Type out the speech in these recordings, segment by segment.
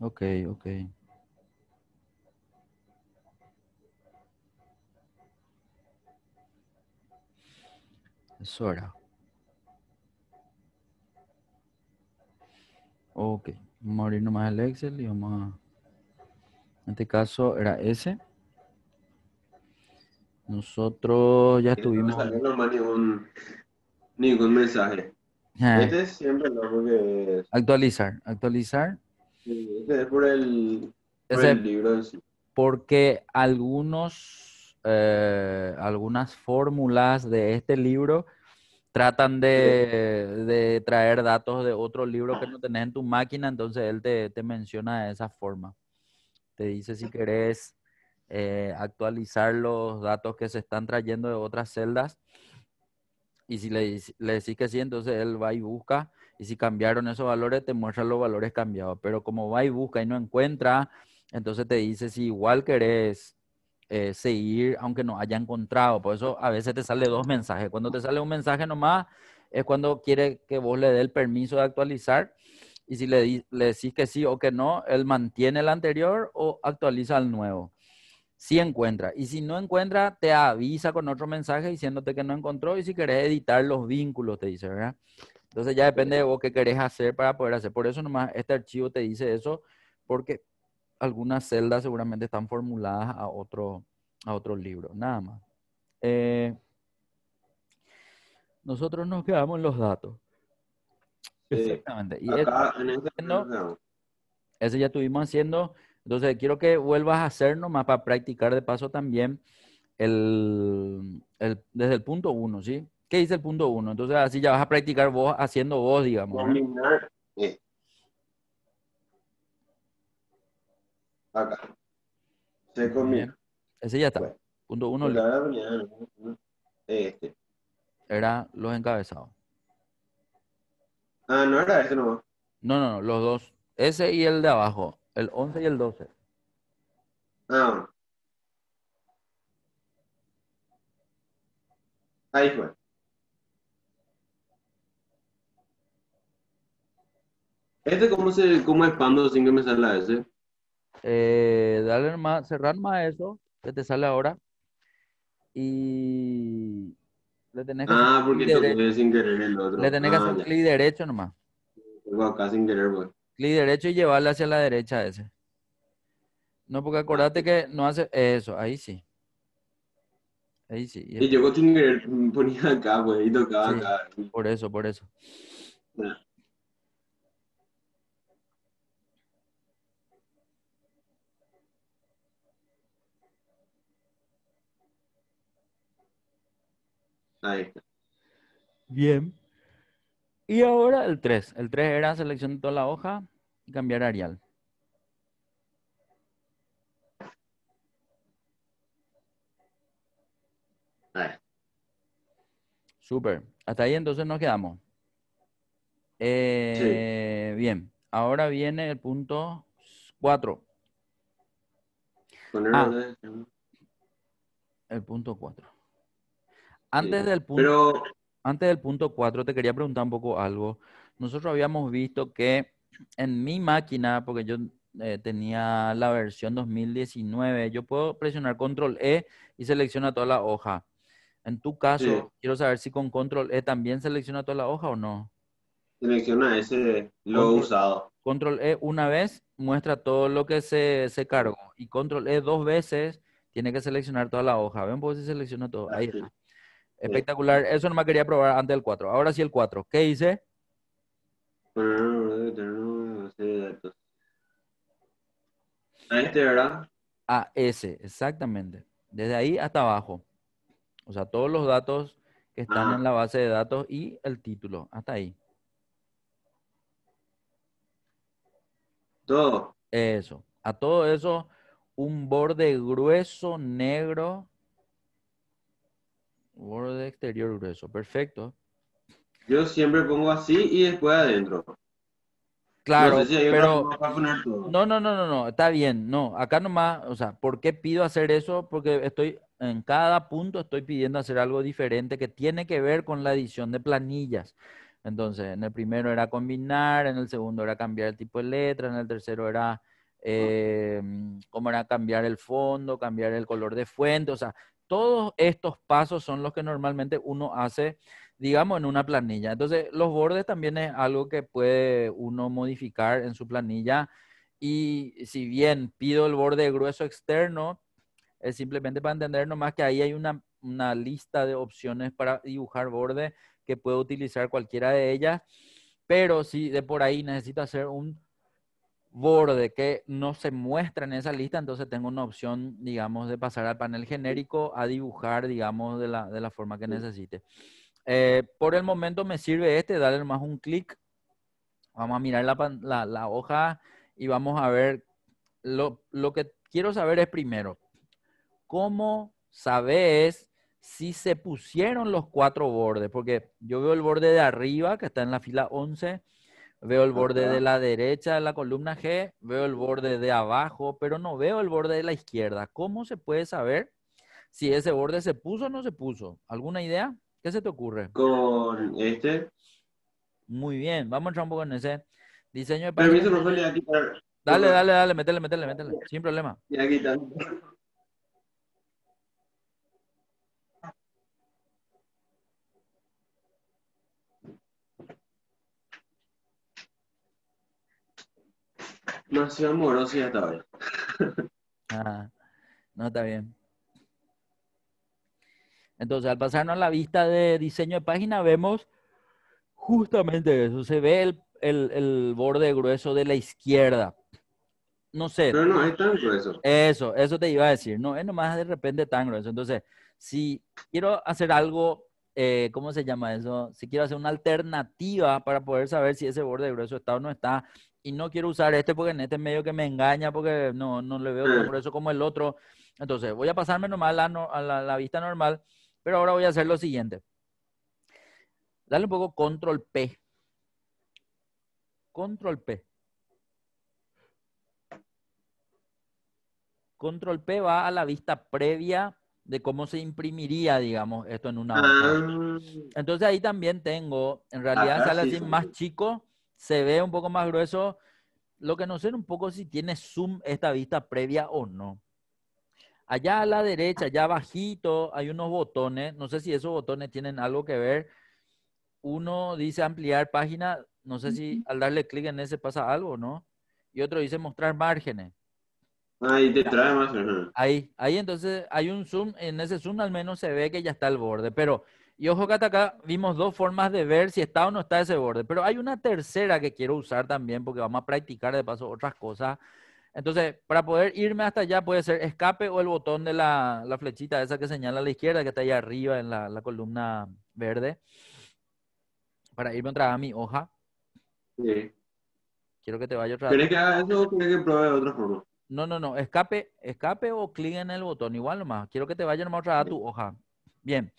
Ok, ok. Es hora. Ok, vamos a abrir nomás el Excel y vamos a... En este caso era ese. Nosotros ya estuvimos... No salió nomás ningún mensaje. Este siempre lo que Actualizar, actualizar. Este es por el, libro Porque algunos, eh, algunas fórmulas de este libro tratan de, traer datos de otro libro que no tenés en tu máquina, entonces él te, menciona de esa forma. Te dice si querés eh, actualizar los datos que se están trayendo de otras celdas y si le, le decís que sí, entonces él va y busca. Y si cambiaron esos valores, te muestra los valores cambiados. Pero como va y busca y no encuentra, entonces te dice si igual querés eh, seguir aunque no haya encontrado. Por eso a veces te sale dos mensajes. Cuando te sale un mensaje nomás, es cuando quiere que vos le dé el permiso de actualizar. Y si le, le decís que sí o que no, él mantiene el anterior o actualiza el nuevo si encuentra. Y si no encuentra, te avisa con otro mensaje diciéndote que no encontró y si querés editar los vínculos, te dice, ¿verdad? Entonces ya depende de vos qué querés hacer para poder hacer. Por eso nomás este archivo te dice eso, porque algunas celdas seguramente están formuladas a otro, a otro libro, nada más. Eh, nosotros nos quedamos en los datos. Exactamente. Y este ya estuvimos haciendo entonces, quiero que vuelvas a hacer nomás para practicar de paso también desde el punto uno, ¿sí? ¿Qué dice el punto uno? Entonces, así ya vas a practicar vos haciendo vos, digamos. Acá. Se combina. Ese ya está. Punto uno. Este. Era los encabezados. Ah, no era ese nomás. No, no, no, los dos. Ese y el de abajo. El 11 y el 12. Ah. Ahí fue. ¿Este cómo, se, cómo expando sin que me salga ese? Eh, dale más, cerrar más eso que te sale ahora. Y le tenés que ah, porque porque quedé sin querer el otro. Le tenés que ah, hacer un clic derecho nomás. Tengo acá sin querer, pues clic derecho y llevarla hacia la derecha ese. No, porque acordate que no hace eso, ahí sí. Ahí sí. Y yo tengo que ponía acá, güey, pues, y tocaba acá. Por eso, por eso. Ahí está. Bien. Y ahora el 3. El 3 era seleccionar toda la hoja y cambiar a Arial. super Hasta ahí entonces nos quedamos. Eh, bien. Ahora viene el punto 4. Ah. el punto 4. Antes del punto antes del punto 4 te quería preguntar un poco algo. Nosotros habíamos visto que en mi máquina, porque yo eh, tenía la versión 2019, yo puedo presionar control E y selecciona toda la hoja. En tu caso, quiero saber si con control E también selecciona toda la hoja o no. Selecciona ese, lo usado. Control E una vez muestra todo lo que se, se cargó y control E dos veces tiene que seleccionar toda la hoja. Ven, pues si selecciona todo. Ahí está. Espectacular. Eso no me quería probar antes del 4. Ahora sí el 4. ¿Qué hice? A este, ¿verdad? A ese, exactamente. Desde ahí hasta abajo. O sea, todos los datos que están en la base de datos y el título. Hasta ahí. Todo. Eso. A todo eso, un borde grueso, negro, Borde exterior grueso, perfecto. Yo siempre pongo así y después adentro. Claro, pero no, no, no, no, no, está bien, no, acá nomás, o sea, ¿por qué pido hacer eso? Porque estoy en cada punto estoy pidiendo hacer algo diferente que tiene que ver con la edición de planillas. Entonces, en el primero era combinar, en el segundo era cambiar el tipo de letra, en el tercero era eh, cómo era cambiar el fondo, cambiar el color de fuente, o sea, todos estos pasos son los que normalmente uno hace, digamos, en una planilla. Entonces, los bordes también es algo que puede uno modificar en su planilla. Y si bien pido el borde grueso externo, es simplemente para entender nomás que ahí hay una, una lista de opciones para dibujar borde que puedo utilizar cualquiera de ellas. Pero si de por ahí necesita hacer un borde que no se muestra en esa lista, entonces tengo una opción, digamos, de pasar al panel genérico a dibujar, digamos, de la, de la forma que necesite. Eh, por el momento me sirve este, darle más un clic. Vamos a mirar la, la, hoja y vamos a ver. Lo, lo que quiero saber es primero, ¿cómo sabes si se pusieron los cuatro bordes? Porque yo veo el borde de arriba que está en la fila 11 Veo el borde de la derecha de la columna G, veo el borde de abajo, pero no veo el borde de la izquierda. ¿Cómo se puede saber si ese borde se puso o no se puso? ¿Alguna idea? ¿Qué se te ocurre? Con este. Muy bien, vamos a entrar un poco en ese diseño de Permiso, Dale, dale, dale, métele, métele, métele, sin problema. Aquí está. No ha sido amoroso y ah, no, está bien. Entonces, al pasarnos a la vista de diseño de página, vemos justamente eso. Se ve el, borde grueso de la izquierda. No sé. No, no, es tan grueso. Eso, eso te iba a decir. No, es nomás de repente tan grueso. Entonces, si quiero hacer algo, eh, ¿cómo se llama eso? Si quiero hacer una alternativa para poder saber si ese borde grueso está o no está, y no quiero usar este porque en este medio que me engaña porque no, le veo por mm. eso como el otro. Entonces voy a pasarme nomás a, a la, vista normal, pero ahora voy a hacer lo siguiente. Dale un poco control P. Control P. Control P va a la vista previa de cómo se imprimiría, digamos, esto en una ah. Entonces ahí también tengo, en realidad sale así más chico, se ve un poco más grueso. Lo que no sé un poco si tiene zoom esta vista previa o no. Allá a la derecha, allá bajito, hay unos botones. No sé si esos botones tienen algo que ver. Uno dice ampliar página. No sé si al darle clic en ese pasa algo, ¿no? Y otro dice mostrar márgenes. Ahí te trae más. Ahí, ahí entonces hay un zoom. En ese zoom al menos se ve que ya está al borde. Pero y ojo que hasta acá vimos dos formas de ver si está o no está ese borde. Pero hay una tercera que quiero usar también porque vamos a practicar de paso otras cosas. Entonces, para poder irme hasta allá puede ser escape o el botón de la, la flechita esa que señala a la izquierda, que está ahí arriba en la, columna verde. Para irme otra vez a mi hoja. Sí. Quiero que te vaya otra vez. que eso o que probar otra forma? No, no, no. Escape, escape o clic en el botón. Igual nomás. Quiero que te vaya nomás otra vez a tu hoja. Bien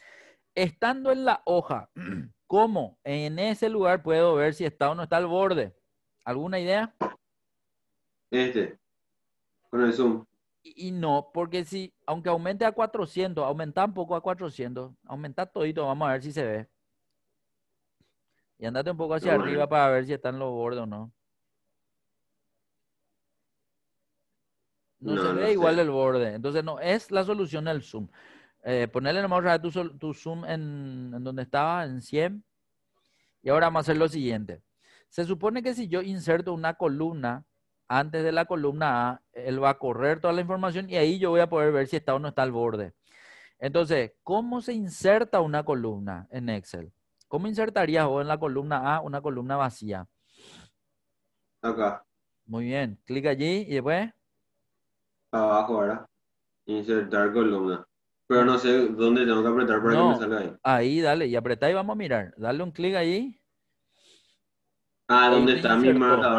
estando en la hoja, ¿cómo en ese lugar puedo ver si está o no está al borde? ¿Alguna idea? Este, con el zoom. Y, no, porque si, aunque aumente a 400, aumenta un poco a 400, aumenta todito, vamos a ver si se ve. Y andate un poco hacia arriba para ver si están los bordes o no. No, se ve igual el borde. Entonces no es la solución el zoom. Eh, ponerle nomás otra tu, zoom en, donde estaba, en 100. Y ahora vamos a hacer lo siguiente. Se supone que si yo inserto una columna antes de la columna A, él va a correr toda la información y ahí yo voy a poder ver si está o no está al borde. Entonces, ¿cómo se inserta una columna en Excel? ¿Cómo insertarías o en la columna A una columna vacía? Acá. Muy bien. Clic allí y después. Abajo ahora. Insertar columna. Pero no sé dónde tengo que apretar para que me salga ahí. Ahí, dale, y apretá y vamos a mirar. Dale un clic ahí. Ah, ¿dónde está mi marca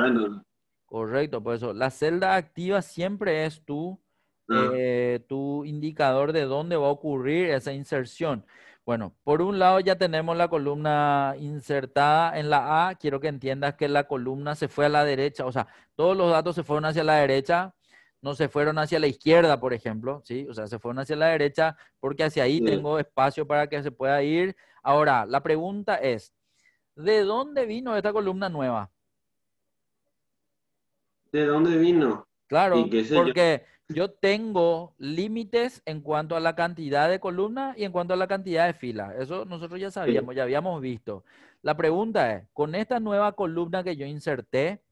Correcto, por pues eso. La celda activa siempre es tú ah. eh, tu indicador de dónde va a ocurrir esa inserción. Bueno, por un lado ya tenemos la columna insertada en la A. Quiero que entiendas que la columna se fue a la derecha, o sea, todos los datos se fueron hacia la derecha no se fueron hacia la izquierda, por ejemplo, ¿sí? O sea, se fueron hacia la derecha porque hacia ahí mm. tengo espacio para que se pueda ir. Ahora, la pregunta es, ¿de dónde vino esta columna nueva? ¿De dónde vino? Claro, porque yo? tengo límites en cuanto a la cantidad de columnas y en cuanto a la cantidad de filas. Eso nosotros ya sabíamos, ya habíamos visto. La pregunta es, con esta nueva columna que yo inserté,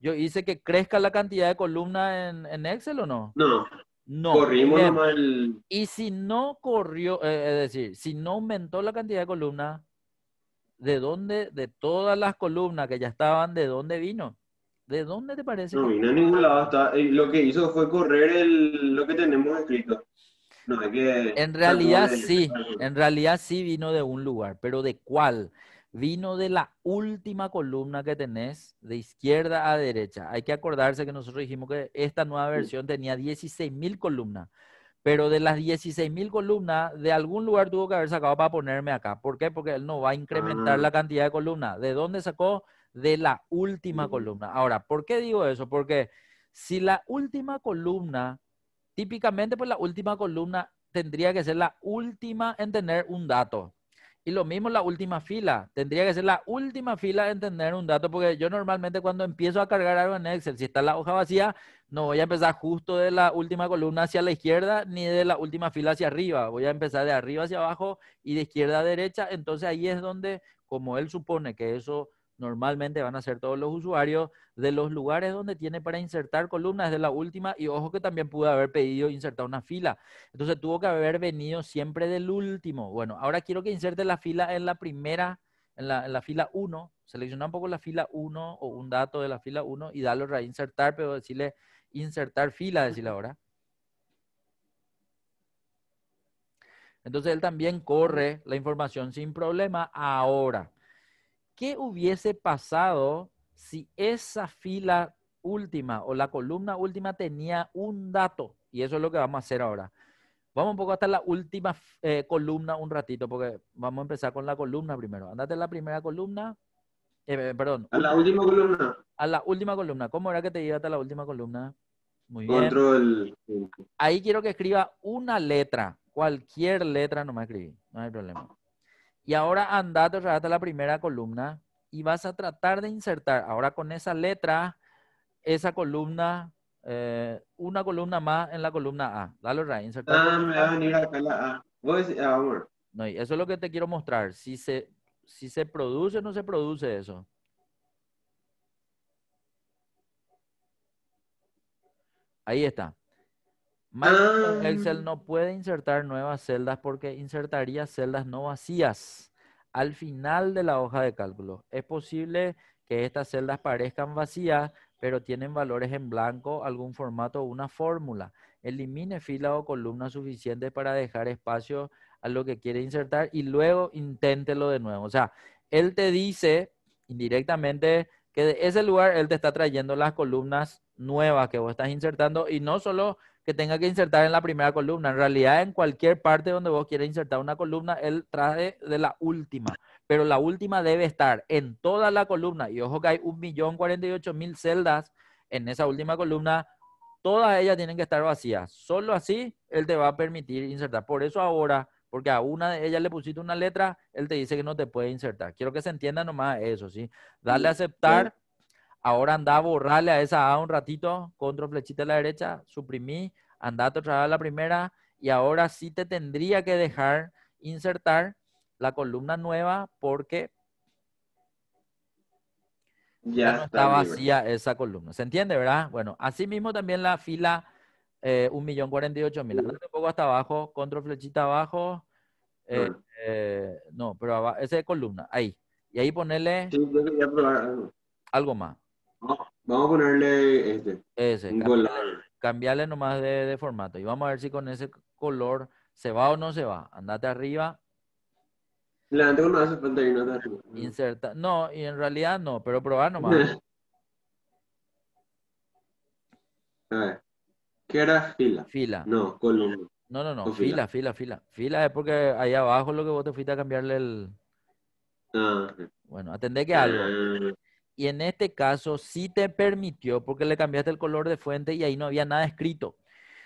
yo hice que crezca la cantidad de columna en, Excel o no? No. No. Corrimos mal. Y si no corrió, eh, es decir, si no aumentó la cantidad de columna, ¿de dónde, de todas las columnas que ya estaban, de dónde vino? ¿De dónde te parece? No vino a ningún lado. Eh, lo que hizo fue correr lo que tenemos escrito. No, que, en realidad sí, en realidad sí vino de un lugar, pero ¿de cuál? vino de la última columna que tenés de izquierda a derecha. Hay que acordarse que nosotros dijimos que esta nueva versión tenía 16.000 columnas, pero de las 16.000 columnas, de algún lugar tuvo que haber sacado para ponerme acá. ¿Por qué? Porque él no va a incrementar ah. la cantidad de columnas. ¿De dónde sacó? De la última columna. Ahora, ¿por qué digo eso? Porque si la última columna, típicamente pues la última columna tendría que ser la última en tener un dato. Y lo mismo la última fila. Tendría que ser la última fila de entender un dato, porque yo normalmente cuando empiezo a cargar algo en Excel, si está la hoja vacía, no voy a empezar justo de la última columna hacia la izquierda ni de la última fila hacia arriba. Voy a empezar de arriba hacia abajo y de izquierda a derecha. Entonces ahí es donde, como él supone que eso Normalmente van a ser todos los usuarios de los lugares donde tiene para insertar columnas de la última y ojo que también pudo haber pedido insertar una fila. Entonces tuvo que haber venido siempre del último. Bueno, ahora quiero que inserte la fila en la primera, en la, fila 1. Selecciona un poco la fila 1 o un dato de la fila 1 y dale reinsertar, insertar, pero decirle insertar fila, decirle ahora. Entonces él también corre la información sin problema ahora. ¿Qué hubiese pasado si esa fila última o la columna última tenía un dato? Y eso es lo que vamos a hacer ahora. Vamos un poco hasta la última eh, columna un ratito, porque vamos a empezar con la columna primero. Andate a la primera columna. Eh, eh, perdón. A la última columna. A la última columna. ¿Cómo era que te iba hasta la última columna? Muy bien. Control. Ahí quiero que escriba una letra. Cualquier letra no nomás escribí. No hay problema. Y ahora andate otra la primera columna y vas a tratar de insertar ahora con esa letra, esa columna, eh, una columna más en la columna A. Dale otra insertar. Ah, me a venir la A. Ah, no, eso es lo que te quiero mostrar. Si se, si se produce o no se produce eso. Ahí está. Excel ah. no puede insertar nuevas celdas porque insertaría celdas no vacías al final de la hoja de cálculo. Es posible que estas celdas parezcan vacías, pero tienen valores en blanco, algún formato o una fórmula. Elimine fila o columna suficiente para dejar espacio a lo que quiere insertar y luego inténtelo de nuevo. O sea, él te dice indirectamente que de ese lugar él te está trayendo las columnas nuevas que vos estás insertando y no solo que tenga que insertar en la primera columna. En realidad, en cualquier parte donde vos quieras insertar una columna, él trae de la última. Pero la última debe estar en toda la columna. Y ojo que hay 1.048.000 celdas en esa última columna. Todas ellas tienen que estar vacías. Solo así él te va a permitir insertar. Por eso ahora, porque a una de ellas le pusiste una letra, él te dice que no te puede insertar. Quiero que se entienda nomás eso, ¿sí? Dale a aceptar Ahora anda a borrarle a esa A un ratito, control flechita a la derecha, suprimí, andate otra vez a la primera y ahora sí te tendría que dejar insertar la columna nueva porque ya, está, vacía esa columna. ¿Se entiende, verdad? Bueno, así mismo también la fila eh, 1.048.000. Andate un poco hasta abajo, control flechita abajo. Eh, eh, no. pero ese columna, ahí. Y ahí ponerle algo más vamos a ponerle este. Ese. cambiarle, nomás de, formato. Y vamos a ver si con ese color se va o no se va. Andate arriba. no y no Inserta. No, y en realidad no, pero probar nomás. a ver. ¿Qué era fila? Fila. No, columna. No, no, no. Fila, fila, fila, fila. es porque ahí abajo lo que vos te fuiste a cambiarle el. Ah, bueno, atendé que ah, algo y en este caso sí te permitió porque le cambiaste el color de fuente y ahí no había nada escrito.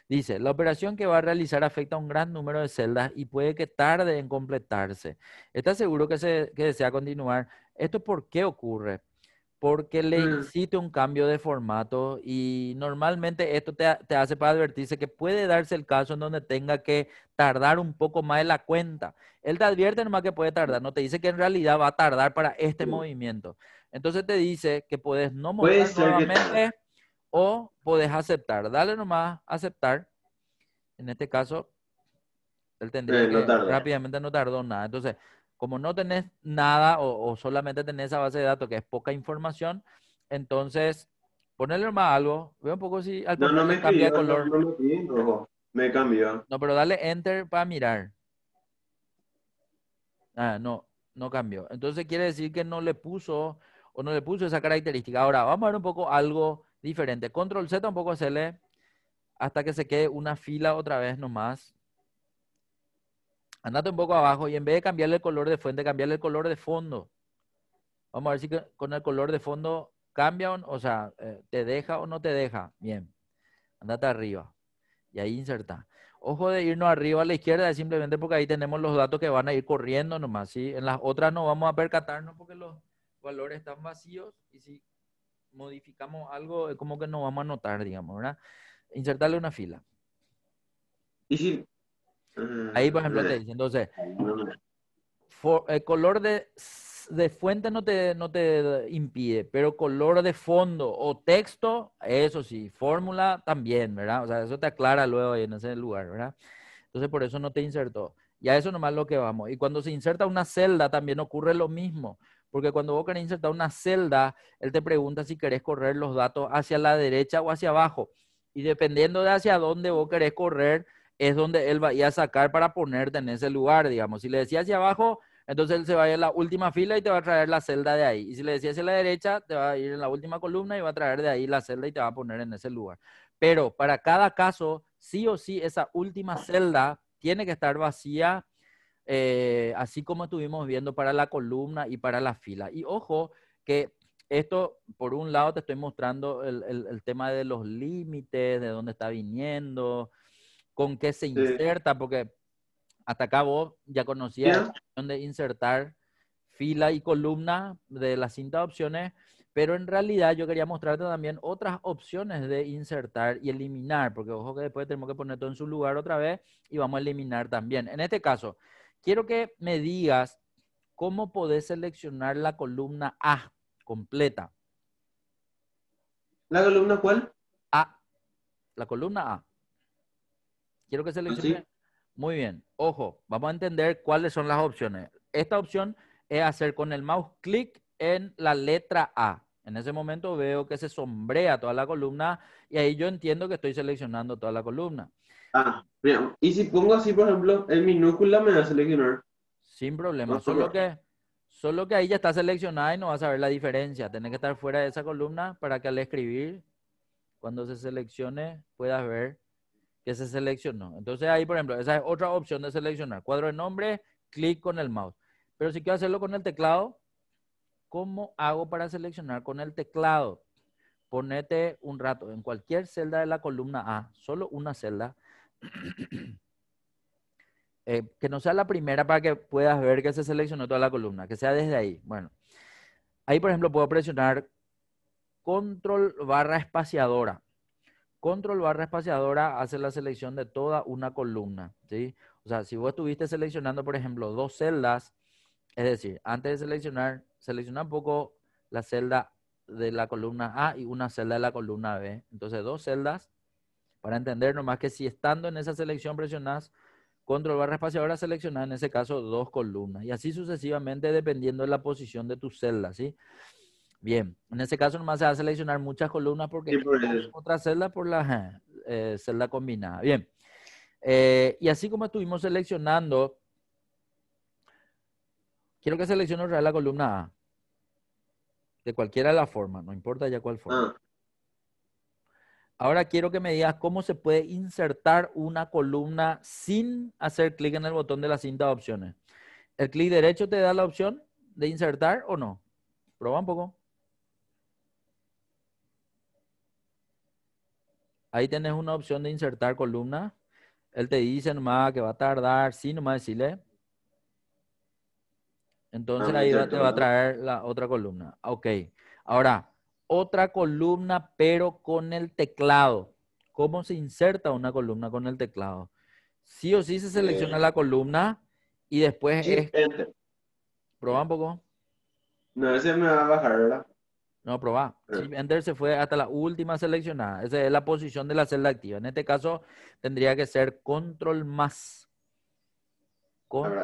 Dice, la operación que va a realizar afecta a un gran número de celdas y puede que tarde en completarse. ¿Está seguro que, desea continuar? ¿Esto por qué ocurre? Porque le mm. incite un cambio de formato y normalmente esto te, hace para advertirse que puede darse el caso en donde tenga que tardar un poco más en la cuenta. Él te advierte nomás que puede tardar, no te dice que en realidad va a tardar para este mm. movimiento. Entonces te dice que puedes no mover nuevamente o puedes aceptar. Dale nomás aceptar. En este caso, él tendría eh, rápidamente no tardó nada. Entonces, como no tenés nada o, solamente tenés esa base de datos que es poca información, entonces ponerle nomás algo. Ve un poco si al no, me cambia color. me, cambió. No, pero dale enter para mirar. Ah, no, no cambió. Entonces quiere decir que no le puso o no le puso esa característica. Ahora, vamos a ver un poco algo diferente. Control Z un poco hacerle hasta que se quede una fila otra vez nomás. Andate un poco abajo y en vez de cambiarle el color de fuente, cambiarle el color de fondo. Vamos a ver si con el color de fondo cambia, o, o sea, eh, te deja o no te deja. Bien, andate arriba y ahí inserta. Ojo de irnos arriba a la izquierda, simplemente porque ahí tenemos los datos que van a ir corriendo nomás. ¿sí? En las otras no vamos a percatarnos porque los, valores están vacíos y si modificamos algo, es como que no vamos a notar, digamos, ¿verdad? Insertarle una fila. Y si... Ahí, por mm, ejemplo, te eh, entonces, mm. el color de, de, fuente no te, no te impide, pero color de fondo o texto, eso sí, fórmula también, ¿verdad? O sea, eso te aclara luego en ese lugar, ¿verdad? Entonces, por eso no te insertó. Y a eso nomás lo que vamos. Y cuando se inserta una celda también ocurre lo mismo. Porque cuando vos querés insertar una celda, él te pregunta si querés correr los datos hacia la derecha o hacia abajo. Y dependiendo de hacia dónde vos querés correr, es donde él va a, ir a sacar para ponerte en ese lugar, digamos. Si le decía hacia abajo, entonces él se va a ir a la última fila y te va a traer la celda de ahí. Y si le decía hacia la derecha, te va a ir en la última columna y va a traer de ahí la celda y te va a poner en ese lugar. Pero para cada caso, sí o sí, esa última celda tiene que estar vacía eh, así como estuvimos viendo para la columna y para la fila. Y ojo, que esto, por un lado, te estoy mostrando el, tema de los límites, de dónde está viniendo, con qué se inserta, porque hasta acá vos ya conocías opción dónde insertar fila y columna de la cinta de opciones, pero en realidad yo quería mostrarte también otras opciones de insertar y eliminar, porque ojo que después tenemos que poner todo en su lugar otra vez y vamos a eliminar también. En este caso, Quiero que me digas cómo podés seleccionar la columna A completa. ¿La columna cuál? A. La columna A. Quiero que seleccione? ¿Ah, Muy bien. Ojo, vamos a entender cuáles son las opciones. Esta opción es hacer con el mouse clic en la letra A. En ese momento veo que se sombrea toda la columna y ahí yo entiendo que estoy seleccionando toda la columna. Ah, y si pongo así, por ejemplo, en minúscula me va a seleccionar. Sin problema, solo que, solo que ahí ya está seleccionada y no vas a ver la diferencia. tiene que estar fuera de esa columna para que al escribir, cuando se seleccione, puedas ver que se seleccionó. Entonces ahí, por ejemplo, esa es otra opción de seleccionar. Cuadro de nombre, clic con el mouse. Pero si quiero hacerlo con el teclado, ¿cómo hago para seleccionar con el teclado? Ponete un rato en cualquier celda de la columna A, solo una celda, Eh, que no sea la primera para que puedas ver que se seleccionó toda la columna, que sea desde ahí. Bueno, ahí por ejemplo puedo presionar control barra espaciadora. Control barra espaciadora hace la selección de toda una columna, ¿sí? O sea, si vos estuviste seleccionando, por ejemplo, dos celdas, es decir, antes de seleccionar, selecciona un poco la celda de la columna A y una celda de la columna B. Entonces, dos celdas para entender nomás que si estando en esa selección presionás, control barra espaciadora seleccionás en ese caso dos columnas, y así sucesivamente dependiendo de la posición de tu celda, ¿sí? Bien, en ese caso nomás se va a seleccionar muchas columnas porque otra celda por la eh, celda combinada. Bien, eh, y así como estuvimos seleccionando, quiero que seleccione la columna A, de cualquiera de las formas, no importa ya cuál forma. Ah. Ahora quiero que me digas cómo se puede insertar una columna sin hacer clic en el botón de la cinta de opciones. ¿El clic derecho te da la opción de insertar o no? Proba un poco. Ahí tenés una opción de insertar columna. Él te dice nomás que va a tardar, sí, nomás decirle. Entonces ah, ahí te va a traer la otra columna. Ok. Ahora, otra columna, pero con el teclado. ¿Cómo se inserta una columna con el teclado? Sí o sí se selecciona la columna y después Enter. Este. Proba un poco. No, ese me va a bajar, ¿verdad? No, probá. Enter se fue hasta la última seleccionada. Esa es la posición de la celda activa. En este caso tendría que ser control más.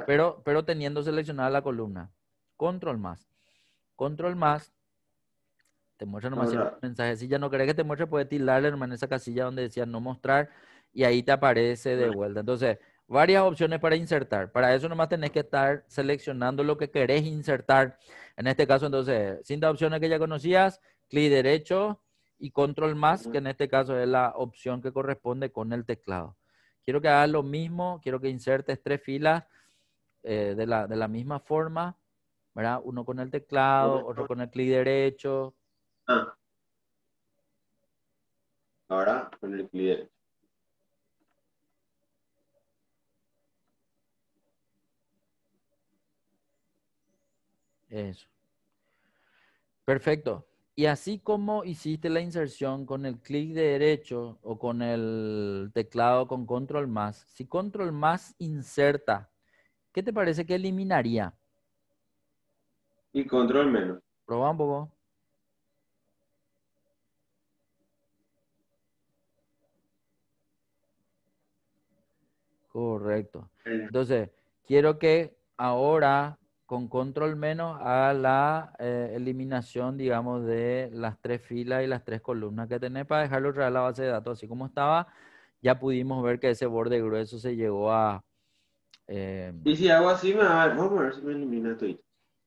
pero, pero teniendo seleccionada la columna. Control más. Control más te muestra nomás el mensaje, Si ya no querés que te muestre, puedes tildarle nomás en esa casilla donde decía no mostrar y ahí te aparece de vuelta. Entonces, varias opciones para insertar. Para eso nomás tenés que estar seleccionando lo que querés insertar. En este caso, entonces, cinta de opciones que ya conocías, clic derecho y control más, que en este caso es la opción que corresponde con el teclado. Quiero que hagas lo mismo, quiero que insertes tres filas eh, de, la, de la misma forma, ¿verdad? Uno con el teclado, otro con el clic derecho, Ah. Ahora con el clic derecho. Eso. Perfecto. Y así como hiciste la inserción con el clic derecho o con el teclado con control más, si control más inserta, ¿qué te parece que eliminaría? Y control menos. Probamos un Correcto. Entonces, quiero que ahora con control menos haga la eh, eliminación, digamos, de las tres filas y las tres columnas que tenés para dejarlo real la base de datos. Así como estaba, ya pudimos ver que ese borde grueso se llegó a... Eh, y si hago así, me va a, vamos a ver si me elimina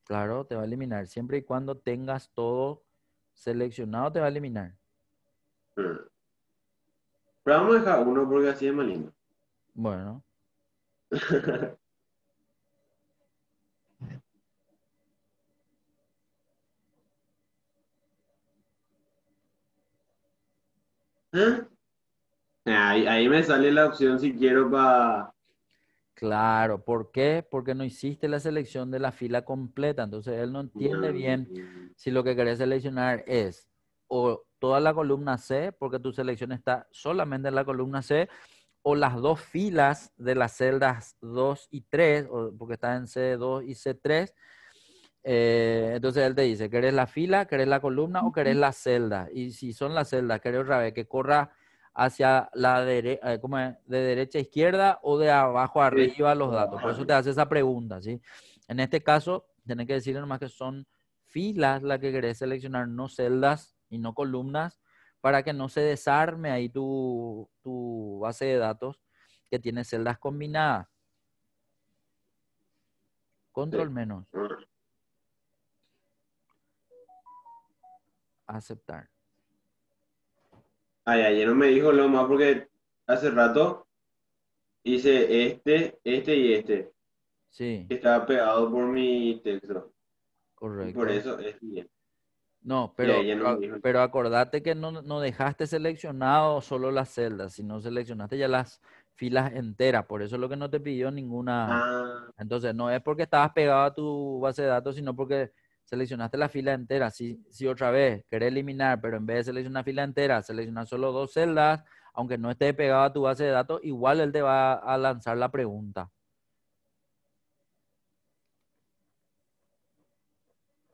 Claro, te va a eliminar. Siempre y cuando tengas todo seleccionado, te va a eliminar. Ah. Pero vamos a dejar uno porque así es más lindo. Bueno. Ah, ahí, me sale la opción si quiero para... Claro, ¿por qué? Porque no hiciste la selección de la fila completa, entonces él no entiende ah, bien si lo que quería seleccionar es o toda la columna C, porque tu selección está solamente en la columna C, o las dos filas de las celdas 2 y 3, porque está en C2 y C3. Eh, entonces él te dice, ¿querés la fila, querés la columna o querés la celda? Y si son las celdas, querés otra vez que corra hacia la derecha, eh, de derecha a izquierda o de abajo a arriba los datos. Por eso te hace esa pregunta, ¿sí? En este caso, tenés que decirle nomás que son filas las que querés seleccionar, no celdas y no columnas para que no se desarme ahí tu, base de datos que tiene celdas combinadas. Control menos. Aceptar. Ay, ayer no me dijo lo más porque hace rato hice este, este y este. Sí. Estaba pegado por mi texto. Correcto. por eso es bien. No, pero, pero acordate que no, no, dejaste seleccionado solo las celdas, sino seleccionaste ya las filas enteras. Por eso es lo que no te pidió ninguna. Ah. Entonces, no es porque estabas pegado a tu base de datos, sino porque seleccionaste la fila entera. Si, si otra vez querés eliminar, pero en vez de seleccionar fila entera, seleccionar solo dos celdas, aunque no esté pegado a tu base de datos, igual él te va a lanzar la pregunta.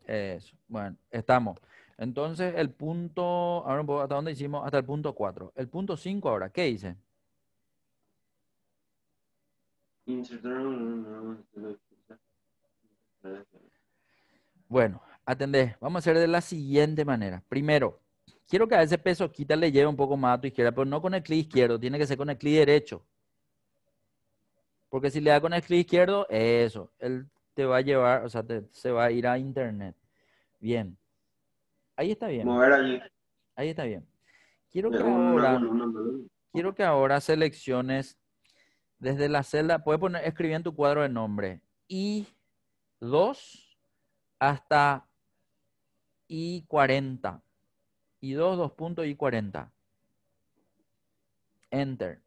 Eso. Bueno, estamos. Entonces, el punto, ahora un poco, ¿hasta dónde hicimos? Hasta el punto 4. El punto 5 ahora, ¿qué hice? Bueno, atendé. Vamos a hacer de la siguiente manera. Primero, quiero que a ese peso quita le lleve un poco más a tu izquierda, pero no con el clic izquierdo, tiene que ser con el clic derecho. Porque si le da con el clic izquierdo, eso. El te va a llevar, o sea, se va a ir a internet. Bien. Ahí está bien. Mover allí. Ahí está bien. Quiero que, ahora, selecciones desde la celda, puedes poner, escribir en tu cuadro de nombre, I2 hasta I40. I2, 2.I40. Enter.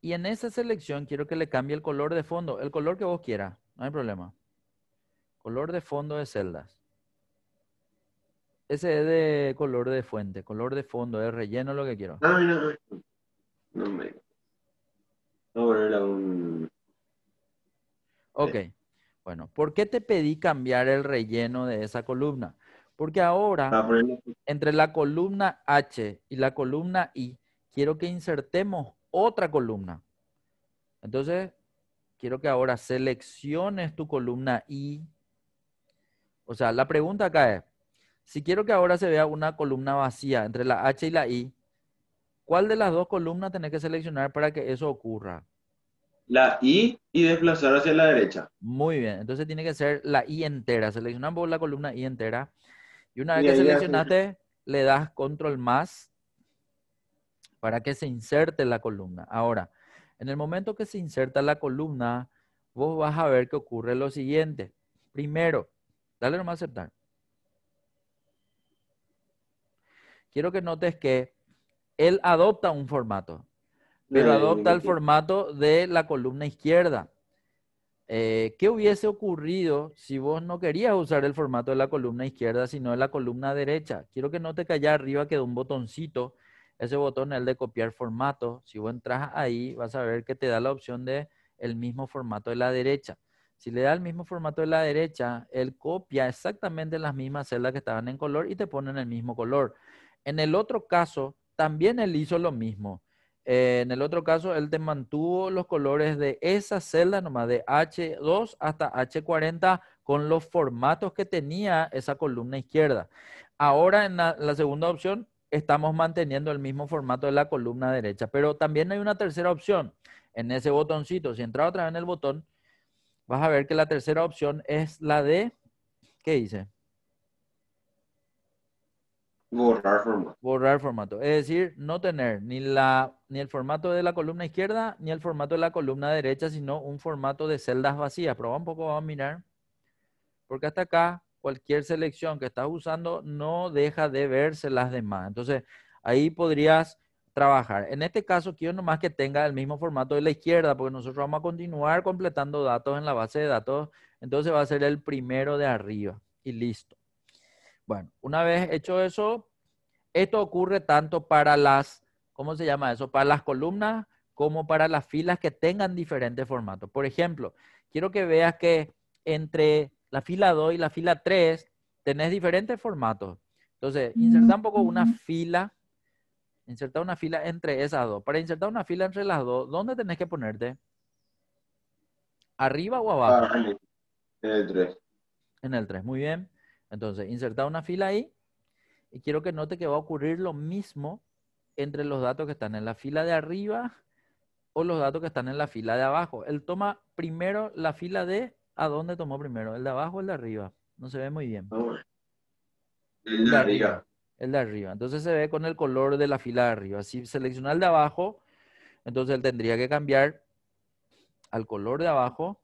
Y en esa selección quiero que le cambie el color de fondo, el color que vos quieras. No hay problema. Color de fondo de celdas. Ese es de color de fuente, color de fondo, es relleno lo que quiero. No, ah, no, no. no me... No, un... Ok. Bueno, ¿por qué te pedí cambiar el relleno de esa columna? Porque ahora, ah, entre la columna H y la columna I, quiero que insertemos otra columna. Entonces, quiero que ahora selecciones tu columna I. O sea, la pregunta acá es, si quiero que ahora se vea una columna vacía entre la H y la I, ¿cuál de las dos columnas tenés que seleccionar para que eso ocurra? La I y desplazar hacia la derecha. Muy bien, entonces tiene que ser la I entera. Seleccionamos la columna I entera. Y una vez que seleccionaste, le das control más para que se inserte la columna. Ahora, en el momento que se inserta la columna, vos vas a ver que ocurre lo siguiente. Primero, dale nomás aceptar. Quiero que notes que él adopta un formato, pero adopta el formato de la columna izquierda. Eh, ¿Qué hubiese ocurrido si vos no querías usar el formato de la columna izquierda, sino de la columna derecha? Quiero que notes que allá arriba quedó un botoncito ese botón es el de copiar formato. Si vos entras ahí, vas a ver que te da la opción de el mismo formato de la derecha. Si le da el mismo formato de la derecha, él copia exactamente las mismas celdas que estaban en color y te pone en el mismo color. En el otro caso, también él hizo lo mismo. Eh, en el otro caso, él te mantuvo los colores de esa celda nomás de H2 hasta H40, con los formatos que tenía esa columna izquierda. Ahora, en la segunda opción, estamos manteniendo el mismo formato de la columna derecha. Pero también hay una tercera opción en ese botoncito. Si entras otra vez en el botón, vas a ver que la tercera opción es la de, ¿qué dice? Borrar formato. Borrar formato. Es decir, no tener ni, la, ni el formato de la columna izquierda ni el formato de la columna derecha, sino un formato de celdas vacías. Pero un poco, vamos a mirar. Porque hasta acá cualquier selección que estás usando no deja de verse las demás. Entonces, ahí podrías trabajar. En este caso, quiero nomás que tenga el mismo formato de la izquierda, porque nosotros vamos a continuar completando datos en la base de datos. Entonces va a ser el primero de arriba y listo. Bueno, una vez hecho eso, esto ocurre tanto para las, ¿cómo se llama eso? Para las columnas como para las filas que tengan diferentes formatos. Por ejemplo, quiero que veas que entre la fila 2 y la fila 3, tenés diferentes formatos. Entonces, mm, inserta un poco una fila, inserta una fila entre esas dos. Para insertar una fila entre las dos, ¿dónde tenés que ponerte? ¿Arriba o abajo? Ah, en el 3. En el 3, muy bien. Entonces, inserta una fila ahí. Y quiero que note que va a ocurrir lo mismo entre los datos que están en la fila de arriba o los datos que están en la fila de abajo. Él toma primero la fila de a dónde tomó primero, el de abajo o el de arriba. No se ve muy bien. el de arriba. El de arriba. Entonces se ve con el color de la fila de arriba. Si selecciona el de abajo, entonces él tendría que cambiar al color de abajo.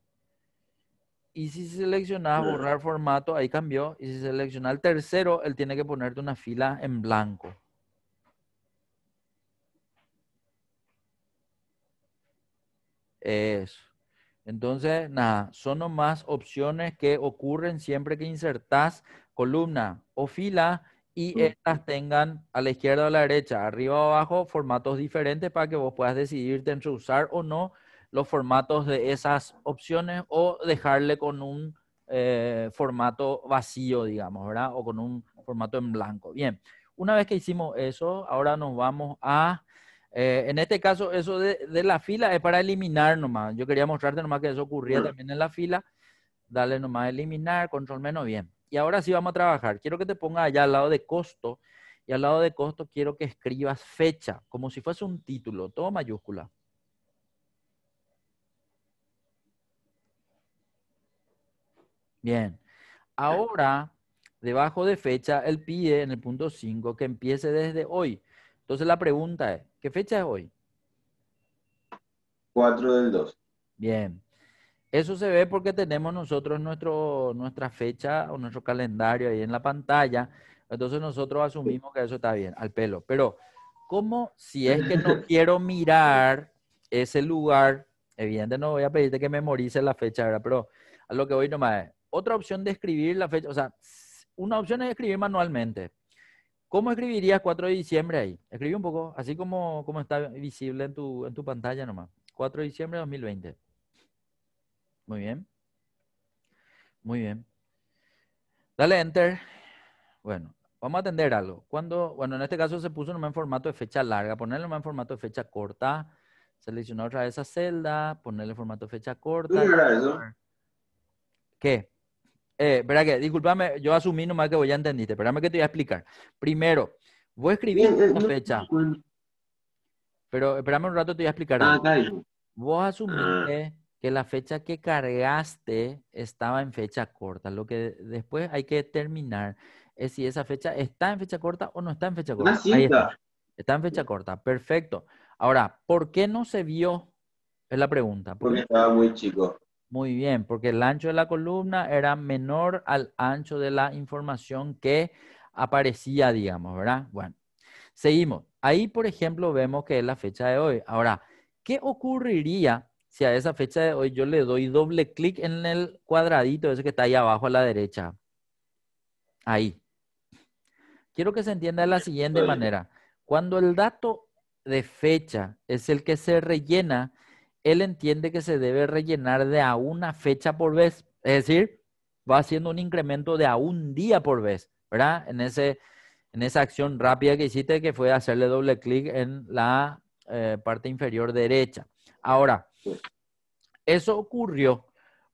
Y si seleccionas borrar formato, ahí cambió. Y si selecciona el tercero, él tiene que ponerte una fila en blanco. Eso. Entonces, nada, son nomás opciones que ocurren siempre que insertas columna o fila y estas tengan a la izquierda o a la derecha, arriba o abajo, formatos diferentes para que vos puedas decidirte entre usar o no los formatos de esas opciones o dejarle con un eh, formato vacío, digamos, ¿verdad? O con un formato en blanco. Bien, una vez que hicimos eso, ahora nos vamos a eh, en este caso, eso de, la fila es para eliminar nomás. Yo quería mostrarte nomás que eso ocurría también en la fila. Dale nomás eliminar, control menos bien. Y ahora sí vamos a trabajar. Quiero que te pongas allá al lado de costo. Y al lado de costo quiero que escribas fecha, como si fuese un título, todo mayúscula. Bien. Ahora, debajo de fecha, él pide en el punto 5 que empiece desde hoy. Entonces la pregunta es, ¿Qué fecha es hoy? 4 del 2. Bien. Eso se ve porque tenemos nosotros nuestro, nuestra fecha o nuestro calendario ahí en la pantalla. Entonces nosotros asumimos que eso está bien, al pelo. Pero, ¿cómo si es que no quiero mirar ese lugar? Evidentemente no voy a pedirte que memorice la fecha, ¿verdad? Pero a lo que voy nomás es, otra opción de escribir la fecha, o sea, una opción es escribir manualmente, ¿Cómo escribirías 4 de diciembre ahí? Escribe un poco, así como, como está visible en tu, pantalla nomás. 4 de diciembre de 2020. Muy bien. Muy bien. Dale enter. Bueno, vamos a atender algo. Cuando, bueno, en este caso se puso nomás en formato de fecha larga, ponerlo nomás en formato de fecha corta, seleccionar otra vez esa celda, ponerle en formato de fecha corta. ¿Qué ¿Qué? eh, que, discúlpame, yo asumí nomás que vos ya entendiste, espérame que te voy a explicar. Primero, vos escribir una fecha, pero espérame un rato, te voy a explicar. Ah, Vos asumiste ah. que la fecha que cargaste estaba en fecha corta, lo que después hay que determinar es si esa fecha está en fecha corta o no está en fecha corta. Ahí está. está en fecha corta, perfecto. Ahora, ¿por qué no se vio? Es la pregunta. Porque estaba muy chico. Muy bien, porque el ancho de la columna era menor al ancho de la información que aparecía, digamos, ¿verdad? Bueno, seguimos. Ahí, por ejemplo, vemos que es la fecha de hoy. Ahora, ¿qué ocurriría si a esa fecha de hoy yo le doy doble clic en el cuadradito ese que está ahí abajo a la derecha? Ahí. Quiero que se entienda de la siguiente manera. Cuando el dato de fecha es el que se rellena, él entiende que se debe rellenar de a una fecha por vez, es decir, va haciendo un incremento de a un día por vez, ¿verdad? En, ese, en esa acción rápida que hiciste, que fue hacerle doble clic en la eh, parte inferior derecha. Ahora, eso ocurrió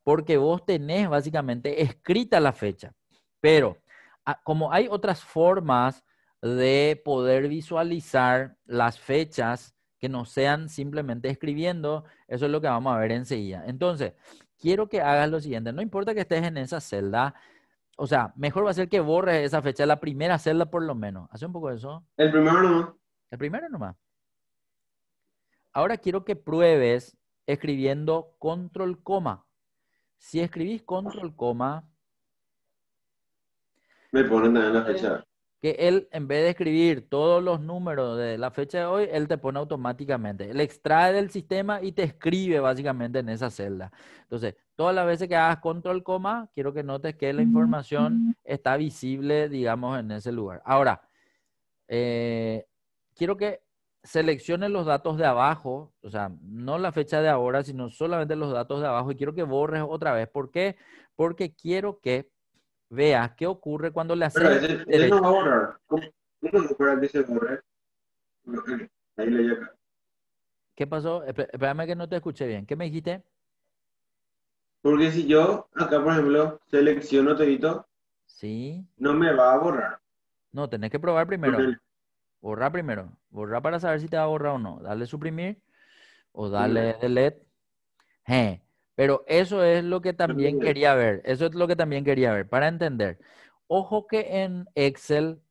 porque vos tenés básicamente escrita la fecha, pero ah, como hay otras formas de poder visualizar las fechas que no sean simplemente escribiendo. Eso es lo que vamos a ver enseguida. Entonces, quiero que hagas lo siguiente. No importa que estés en esa celda, o sea, mejor va a ser que borres esa fecha, la primera celda por lo menos. Hace un poco de eso. El primero nomás. El primero nomás. Ahora quiero que pruebes escribiendo control coma. Si escribís control coma... Me ponen también la fecha que él, en vez de escribir todos los números de la fecha de hoy, él te pone automáticamente. Él extrae del sistema y te escribe básicamente en esa celda. Entonces, todas las veces que hagas control coma, quiero que notes que la información está visible, digamos, en ese lugar. Ahora, eh, quiero que selecciones los datos de abajo, o sea, no la fecha de ahora, sino solamente los datos de abajo y quiero que borres otra vez. ¿Por qué? Porque quiero que vea qué ocurre cuando le hacemos eh, ¿Qué pasó? Espérame que no te escuché bien. ¿Qué me dijiste? Porque si yo acá, por ejemplo, selecciono todito, sí. no me va a borrar. No, tenés que probar primero. Borra Borrar primero. Borrar para saber si te va a borrar o no. Dale suprimir o dale delete. Pero eso es lo que también quería ver, eso es lo que también quería ver, para entender. Ojo que en Excel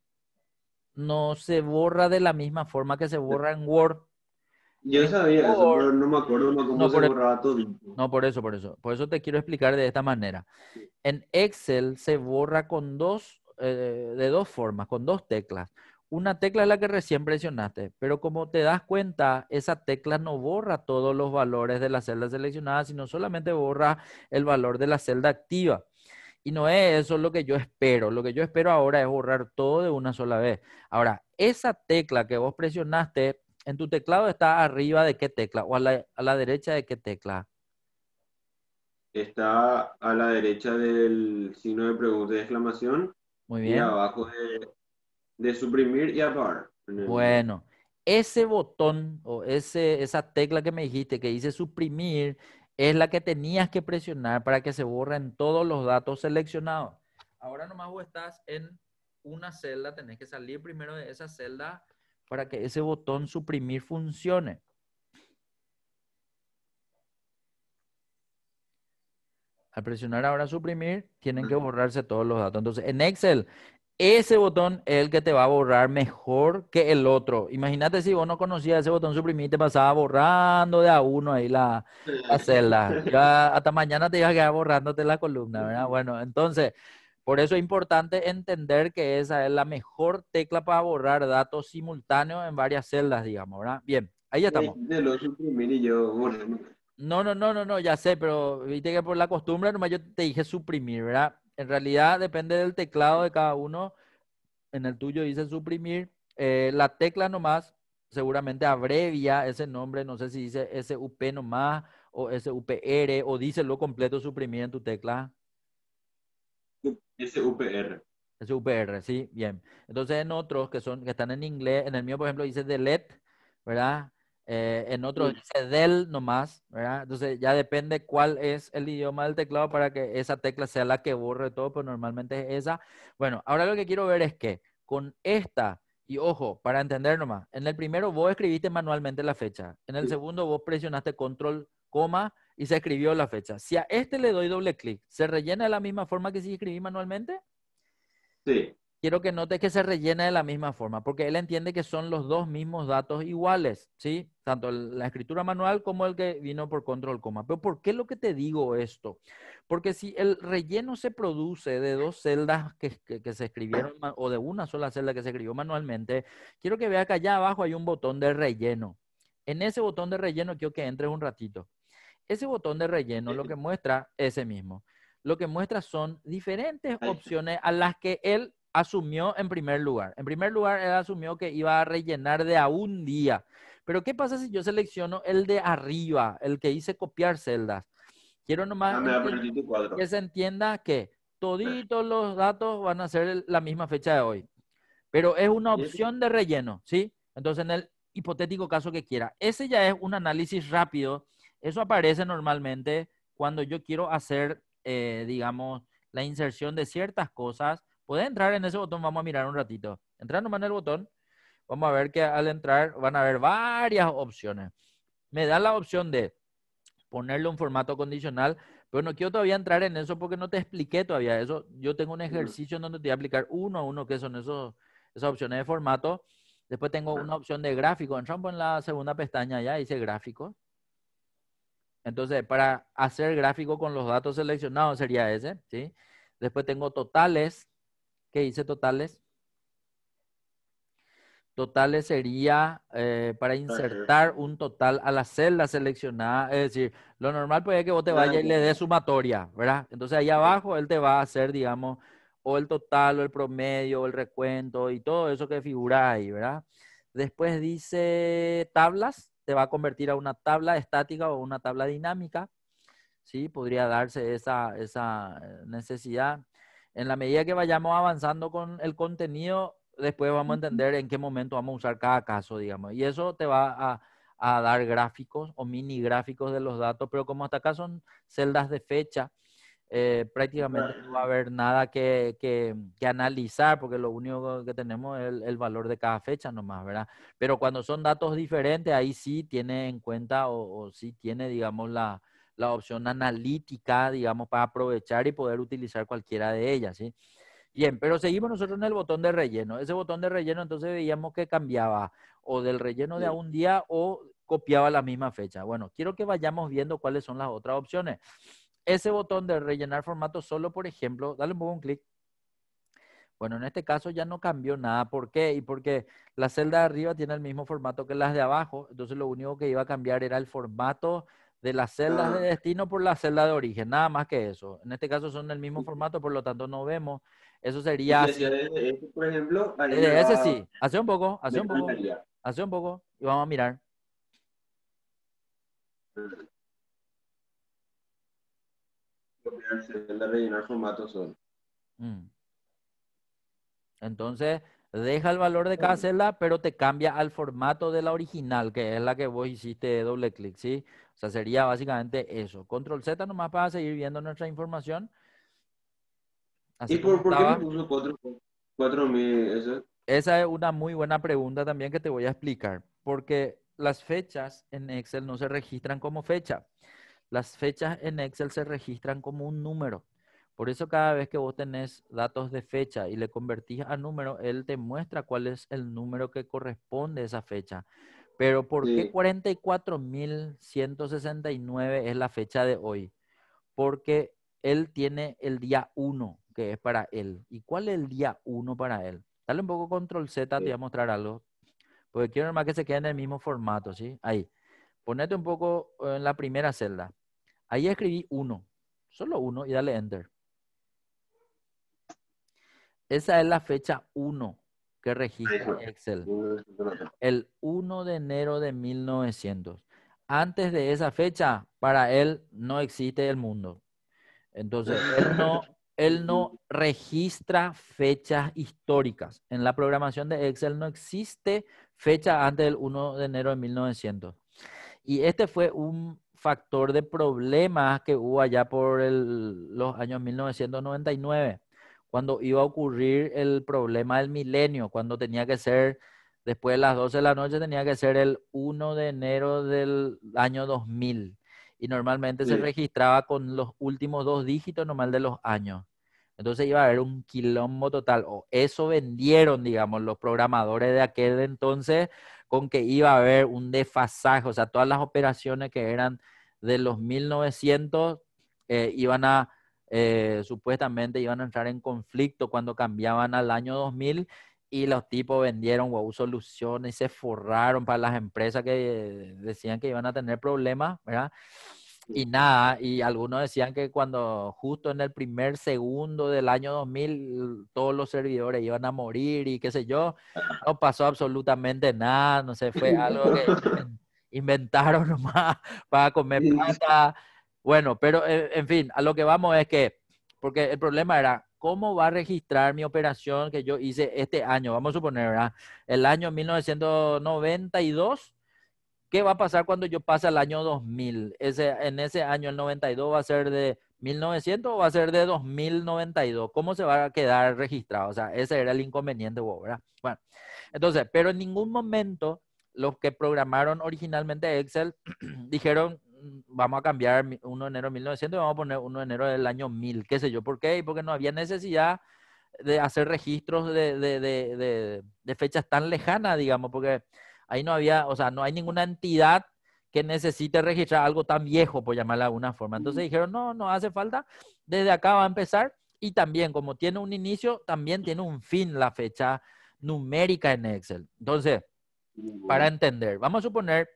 no se borra de la misma forma que se borra en Word. Yo sabía no me acuerdo cómo se e- borraba todo. No, por eso, por eso. Por eso te quiero explicar de esta manera. En Excel se borra con dos, eh, de dos formas, con dos teclas una tecla es la que recién presionaste, pero como te das cuenta, esa tecla no borra todos los valores de la celda seleccionada, sino solamente borra el valor de la celda activa. Y no es eso lo que yo espero. Lo que yo espero ahora es borrar todo de una sola vez. Ahora, esa tecla que vos presionaste en tu teclado está arriba de qué tecla o a la, derecha de qué tecla. Está a la derecha del signo de pregunta y exclamación. Muy bien. Y abajo de de suprimir y apagar. Bueno, ese botón o ese, esa tecla que me dijiste que dice suprimir es la que tenías que presionar para que se borren todos los datos seleccionados. Ahora nomás vos estás en una celda, tenés que salir primero de esa celda para que ese botón suprimir funcione. Al presionar ahora suprimir, tienen que borrarse todos los datos. Entonces, en Excel, ese botón es el que te va a borrar mejor que el otro. Imagínate si vos no conocías ese botón suprimir, te pasaba borrando de a uno ahí la, celda. hasta mañana te ibas a quedar borrándote la columna, ¿verdad? Bueno, entonces, por eso es importante entender que esa es la mejor tecla para borrar datos simultáneos en varias celdas, digamos, ¿verdad? Bien, ahí ya estamos. No, no, no, no, no, ya sé, pero viste que por la costumbre nomás yo te dije suprimir, ¿verdad? en realidad depende del teclado de cada uno. En el tuyo dice suprimir. Eh, la tecla nomás seguramente abrevia ese nombre, no sé si dice SUP nomás o SUPR o dice lo completo suprimir en tu tecla. SUPR. SUPR, sí, bien. Entonces en otros que son que están en inglés, en el mío por ejemplo dice delete, ¿verdad? Eh, en otro dice del nomás, ¿verdad? Entonces ya depende cuál es el idioma del teclado para que esa tecla sea la que borre todo, pero pues normalmente es esa. Bueno, ahora lo que quiero ver es que con esta, y ojo, para entender nomás, en el primero vos escribiste manualmente la fecha, en el segundo vos presionaste control, coma, y se escribió la fecha. Si a este le doy doble clic, ¿se rellena de la misma forma que si escribí manualmente? Sí quiero que notes que se rellena de la misma forma, porque él entiende que son los dos mismos datos iguales, ¿sí? Tanto la escritura manual como el que vino por control coma. Pero ¿por qué lo que te digo esto? Porque si el relleno se produce de dos celdas que, se escribieron o de una sola celda que se escribió manualmente, quiero que veas que allá abajo hay un botón de relleno. En ese botón de relleno quiero que entres un ratito. Ese botón de relleno lo que muestra ese mismo. Lo que muestra son diferentes opciones a las que él asumió en primer lugar. En primer lugar, él asumió que iba a rellenar de a un día. Pero ¿qué pasa si yo selecciono el de arriba, el que hice copiar celdas? Quiero nomás que se entienda que toditos los datos van a ser la misma fecha de hoy. Pero es una opción de relleno, ¿sí? Entonces, en el hipotético caso que quiera. Ese ya es un análisis rápido. Eso aparece normalmente cuando yo quiero hacer, eh, digamos, la inserción de ciertas cosas puede entrar en ese botón, vamos a mirar un ratito. entrando más en el botón, vamos a ver que al entrar van a haber varias opciones. Me da la opción de ponerle un formato condicional, pero no quiero todavía entrar en eso porque no te expliqué todavía eso. Yo tengo un ejercicio en donde te voy a aplicar uno a uno que son esos, esas opciones de formato. Después tengo ah. una opción de gráfico. Entramos en la segunda pestaña ya, dice gráfico. Entonces, para hacer gráfico con los datos seleccionados sería ese, ¿sí? Después tengo totales, que dice totales? Totales sería eh, para insertar un total a la celda seleccionada. Es decir, lo normal puede que vos te vayas y le des sumatoria, ¿verdad? Entonces ahí abajo él te va a hacer, digamos, o el total, o el promedio, o el recuento y todo eso que figura ahí, ¿verdad? Después dice tablas, te va a convertir a una tabla estática o una tabla dinámica. Sí, podría darse esa, esa eh, necesidad en la medida que vayamos avanzando con el contenido, después vamos a entender en qué momento vamos a usar cada caso, digamos. Y eso te va a, dar gráficos o mini gráficos de los datos, pero como hasta acá son celdas de fecha, eh, prácticamente no va a haber nada que, analizar, porque lo único que tenemos es el, valor de cada fecha nomás, ¿verdad? Pero cuando son datos diferentes, ahí sí tiene en cuenta o sí tiene, digamos, la, la opción analítica, digamos, para aprovechar y poder utilizar cualquiera de ellas, ¿sí? Bien, pero seguimos nosotros en el botón de relleno. Ese botón de relleno entonces veíamos que cambiaba o del relleno de a un día o copiaba la misma fecha. Bueno, quiero que vayamos viendo cuáles son las otras opciones. Ese botón de rellenar formato solo, por ejemplo, dale un poco un clic. Bueno, en este caso ya no cambió nada. ¿Por qué? Y porque la celda de arriba tiene el mismo formato que las de abajo. Entonces lo único que iba a cambiar era el formato de las celdas de ah. destino por la celda de origen, nada más que eso. En este caso son del mismo formato, por lo tanto no vemos. Eso sería... Ese, por ejemplo, eh, ese sí, hace un poco, hace un poco, hace un poco, y vamos a mirar. Mm. Entonces, deja el valor de cada celda, pero te cambia al formato de la original, que es la que vos hiciste doble clic, ¿sí? sí o sea, sería básicamente eso. Control Z nomás para seguir viendo nuestra información. ¿Y por, qué me puso 4000? Esa es una muy buena pregunta también que te voy a explicar. Porque las fechas en Excel no se registran como fecha. Las fechas en Excel se registran como un número. Por eso cada vez que vos tenés datos de fecha y le convertís a número, él te muestra cuál es el número que corresponde a esa fecha. Pero ¿por qué 44.169 es la fecha de hoy? Porque él tiene el día 1, que es para él. ¿Y cuál es el día 1 para él? Dale un poco control Z, te voy a mostrar algo. Porque quiero nomás que se quede en el mismo formato, ¿sí? Ahí. Ponete un poco en la primera celda. Ahí escribí 1, solo 1 y dale enter. Esa es la fecha 1 que registra Excel. El 1 de enero de 1900. Antes de esa fecha, para él no existe el mundo. Entonces, él no, él no registra fechas históricas. En la programación de Excel no existe fecha antes del 1 de enero de 1900. Y este fue un factor de problemas que hubo allá por los años 1999 cuando iba a ocurrir el problema del milenio, cuando tenía que ser, después de las 12 de la noche, tenía que ser el 1 de enero del año 2000. Y normalmente se registraba con los últimos dos dígitos nomás de los años. Entonces iba a haber un quilombo total. O eso vendieron, digamos, los programadores de aquel entonces con que iba a haber un desfasaje. O sea, todas las operaciones que eran de los 1900 eh, iban a eh, supuestamente iban a entrar en conflicto cuando cambiaban al año 2000 y los tipos vendieron wow soluciones y se forraron para las empresas que decían que iban a tener problemas, ¿verdad? Y nada, y algunos decían que cuando justo en el primer segundo del año 2000 todos los servidores iban a morir y qué sé yo, no pasó absolutamente nada, no sé, fue algo que inventaron nomás para comer plata. Bueno, pero eh, en fin, a lo que vamos es que, porque el problema era, ¿cómo va a registrar mi operación que yo hice este año? Vamos a suponer, ¿verdad? El año 1992. ¿Qué va a pasar cuando yo pase al año 2000? Ese, en ese año, el 92, va a ser de 1900 o va a ser de 2092. ¿Cómo se va a quedar registrado? O sea, ese era el inconveniente, ¿verdad? Bueno, entonces, pero en ningún momento los que programaron originalmente Excel dijeron, vamos a cambiar 1 de enero de 1900 y vamos a poner 1 de enero del año 1000, qué sé yo, ¿por qué? Porque no había necesidad de hacer registros de, fechas tan lejanas, digamos, porque ahí no había, o sea, no hay ninguna entidad que necesite registrar algo tan viejo, por llamarla de alguna forma. Entonces dijeron, no, no hace falta, desde acá va a empezar y también como tiene un inicio, también tiene un fin la fecha numérica en Excel. Entonces, para entender, vamos a suponer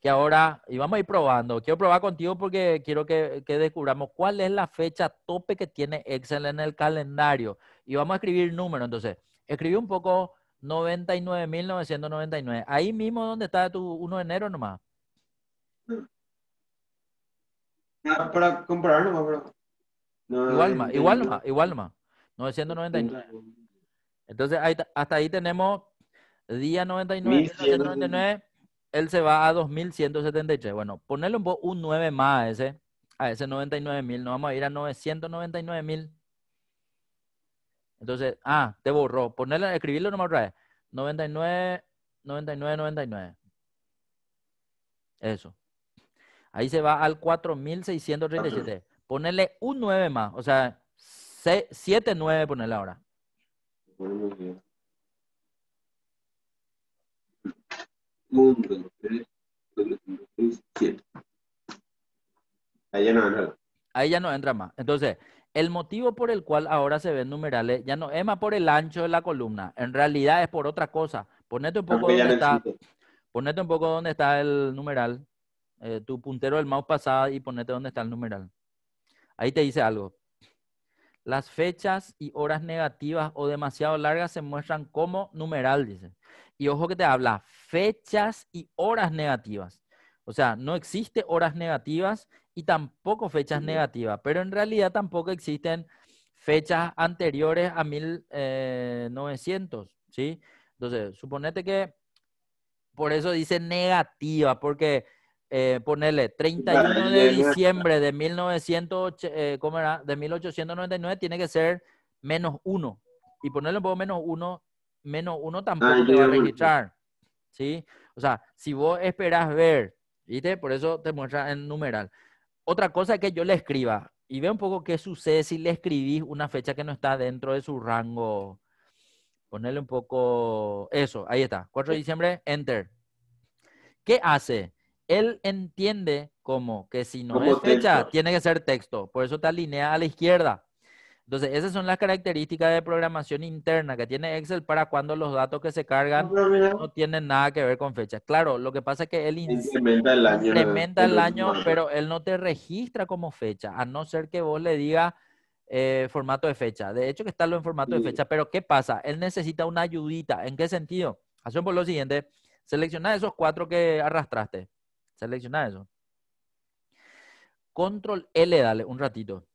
que ahora, y vamos a ir probando, quiero probar contigo porque quiero que, descubramos cuál es la fecha tope que tiene Excel en el calendario. Y vamos a escribir número, entonces, escribí un poco 99.999. Ahí mismo donde está tu 1 de enero nomás. Ah, para comprarlo, pero... igual más, igual más, igual 999. Entonces, hasta ahí tenemos día 99, él se va a 2173. Bueno, ponerle un, 9 más a ese, a ese 99.000. Nos vamos a ir a 999.000. Entonces, ah, te borró. Ponerle, escribirlo nomás otra vez. 99, 99, 99. Eso. Ahí se va al 4637. Ponerle un 9 más, o sea, 79 9 ponerle ahora. Ahí ya no entra. más. Entonces, el motivo por el cual ahora se ven numerales ya no es más por el ancho de la columna. En realidad es por otra cosa. Ponete un poco donde está. Ponete un poco donde está el numeral. Eh, tu puntero del mouse pasada y ponete dónde está el numeral. Ahí te dice algo. Las fechas y horas negativas o demasiado largas se muestran como numeral, dice. Y ojo que te habla, fechas y horas negativas. O sea, no existe horas negativas y tampoco fechas negativas, pero en realidad tampoco existen fechas anteriores a 1900, eh, ¿sí? Entonces, suponete que por eso dice negativa, porque eh, ponerle 31 de diciembre de, mil eh, ¿cómo era? de 1899 tiene que ser menos 1. Y ponerle un poco menos 1, menos 1 tampoco va a registrar. ¿Sí? O sea, si vos esperás ver, ¿viste? Por eso te muestra en numeral. Otra cosa es que yo le escriba y ve un poco qué sucede si le escribís una fecha que no está dentro de su rango. Ponerle un poco eso, ahí está, 4 de diciembre, enter. ¿Qué hace? él entiende como que si no es fecha, tiene que ser texto. Por eso te alinea a la izquierda. Entonces, esas son las características de programación interna que tiene Excel para cuando los datos que se cargan no, tienen nada que ver con fecha. Claro, lo que pasa es que él incrementa el año, incrementa el año pero él no te registra como fecha, a no ser que vos le digas eh, formato de fecha. De hecho, que está en formato de fecha, pero ¿qué pasa? Él necesita una ayudita. ¿En qué sentido? Hacemos por lo siguiente, selecciona esos cuatro que arrastraste Selecciona eso. Control L, dale un ratito.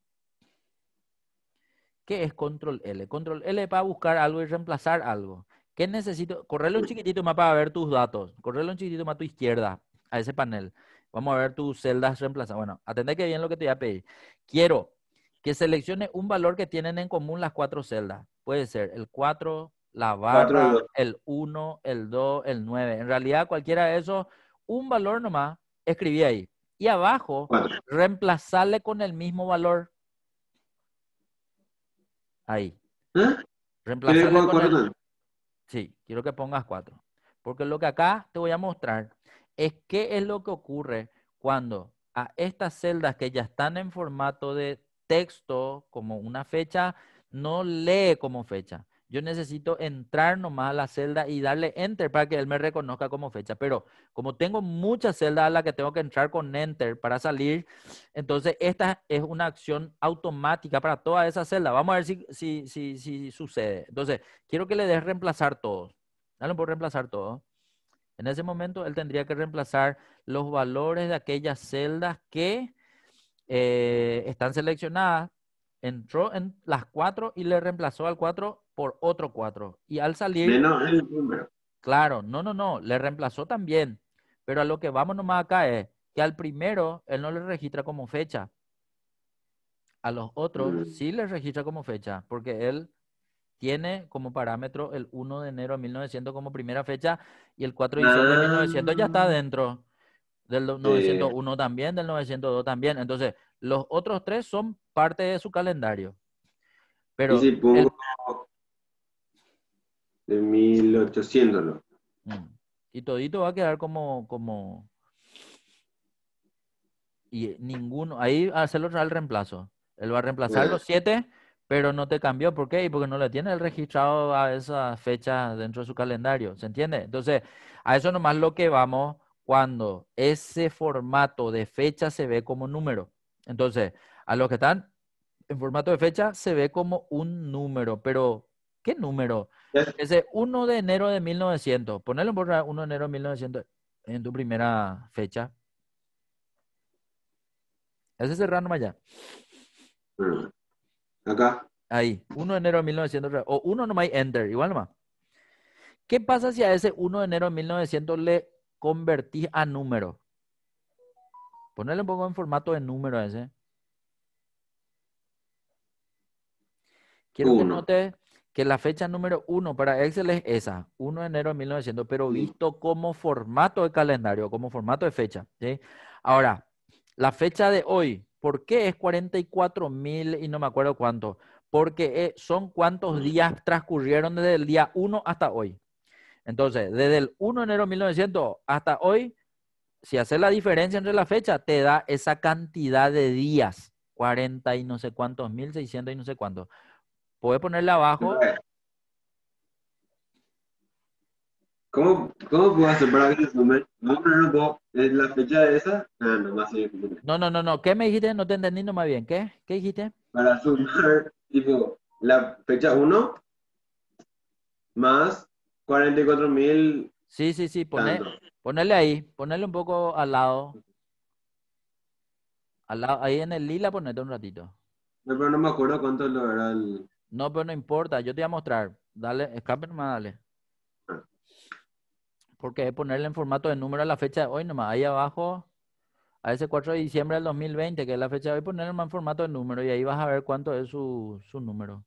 ¿Qué es control L? Control L para buscar algo y reemplazar algo. ¿Qué necesito? Correle un chiquitito más para ver tus datos. Correle un chiquitito más a tu izquierda, a ese panel. Vamos a ver tus celdas reemplazadas. Bueno, atendés que bien lo que te voy a pedir. Quiero que seleccione un valor que tienen en común las cuatro celdas. Puede ser el 4, la barra, el 1, el 2, el 9. En realidad, cualquiera de esos un valor nomás, escribí ahí. Y abajo, reemplazarle con el mismo valor. Ahí. ¿Ah? Sí, quiero que pongas cuatro. Porque lo que acá te voy a mostrar es qué es lo que ocurre cuando a estas celdas que ya están en formato de texto, como una fecha, no lee como fecha. Yo necesito entrar nomás a la celda y darle enter para que él me reconozca como fecha. Pero como tengo muchas celdas a las que tengo que entrar con enter para salir, entonces esta es una acción automática para toda esa celda. Vamos a ver si, si, si, sucede. Entonces, quiero que le des reemplazar todos. Dale por reemplazar todo. En ese momento, él tendría que reemplazar los valores de aquellas celdas que eh, están seleccionadas. Entró en las cuatro y le reemplazó al cuatro por otro 4. Y al salir... Claro, no, no, no, le reemplazó también. Pero a lo que vamos nomás acá es que al primero él no le registra como fecha. A los otros mm. sí le registra como fecha, porque él tiene como parámetro el 1 de enero de 1900 como primera fecha y el 4 de diciembre de 1900 ah. ya está dentro del 901 también, del 902 también. Entonces, los otros tres son parte de su calendario. Pero de 1800. ¿no? Mm. Y todito va a quedar como, como... Y ninguno, ahí a hacerlo el reemplazo. Él va a reemplazar los siete, pero no te cambió. ¿Por qué? Porque no le tiene el registrado a esa fecha dentro de su calendario. ¿Se entiende? Entonces, a eso nomás lo que vamos cuando ese formato de fecha se ve como número. Entonces, a los que están en formato de fecha se ve como un número, pero ¿qué número? Ese 1 de enero de 1900, ponelo en borra 1 de enero de 1900 en tu primera fecha. Ese cerrando más mm. ya. Acá. Ahí, 1 de enero de 1900, o 1 nomás enter, igual nomás. ¿Qué pasa si a ese 1 de enero de 1900 le convertís a número? ponerle un poco en formato de número a ese. Quiero que notes que la fecha número uno para Excel es esa, 1 de enero de 1900, pero visto como formato de calendario, como formato de fecha. ¿sí? Ahora, la fecha de hoy, ¿por qué es 44 mil y no me acuerdo cuánto? Porque eh, son cuántos días transcurrieron desde el día 1 hasta hoy. Entonces, desde el 1 de enero de 1900 hasta hoy, si haces la diferencia entre la fecha, te da esa cantidad de días, 40 y no sé cuántos, 1600 y no sé cuántos. Puede ponerla abajo. ¿Cómo, ¿Cómo puedo hacer para que sumen? No, no, no, ¿Es la fecha de esa? Ah, no, más No, no, no, no. ¿Qué me dijiste? No te entendí nomás bien. ¿Qué? ¿Qué dijiste? Para sumar, tipo, la fecha 1 más 44.000. Sí, sí, sí. Poné, ponerle ahí. Ponerle un poco al lado. Al lado. Ahí en el lila ponete un ratito. No, pero no me acuerdo cuánto lo era el... No, pero no importa, yo te voy a mostrar. Dale, escape nomás, dale. Porque es ponerle en formato de número a la fecha de hoy nomás. Ahí abajo, a ese 4 de diciembre del 2020, que es la fecha de hoy, ponerle en formato de número y ahí vas a ver cuánto es su, número.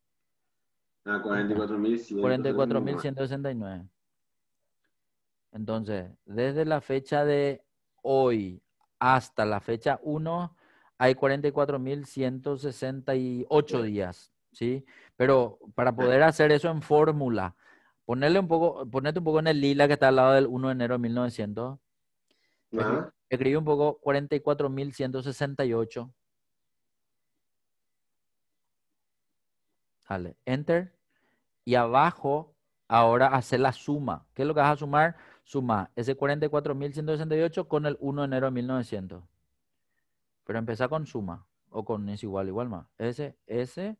Ah, 44.169. Entonces, desde la fecha de hoy hasta la fecha 1, hay 44.168 días. ¿sí? Pero para poder hacer eso en fórmula, ponerle un poco, ponerte un poco en el lila que está al lado del 1 de enero de 1900. Escribe Escribí un poco 44.168. Dale, enter. Y abajo, ahora hace la suma. ¿Qué es lo que vas a sumar? Suma ese 44.168 con el 1 de enero de 1900. Pero empieza con suma o con es igual, igual más. S, S,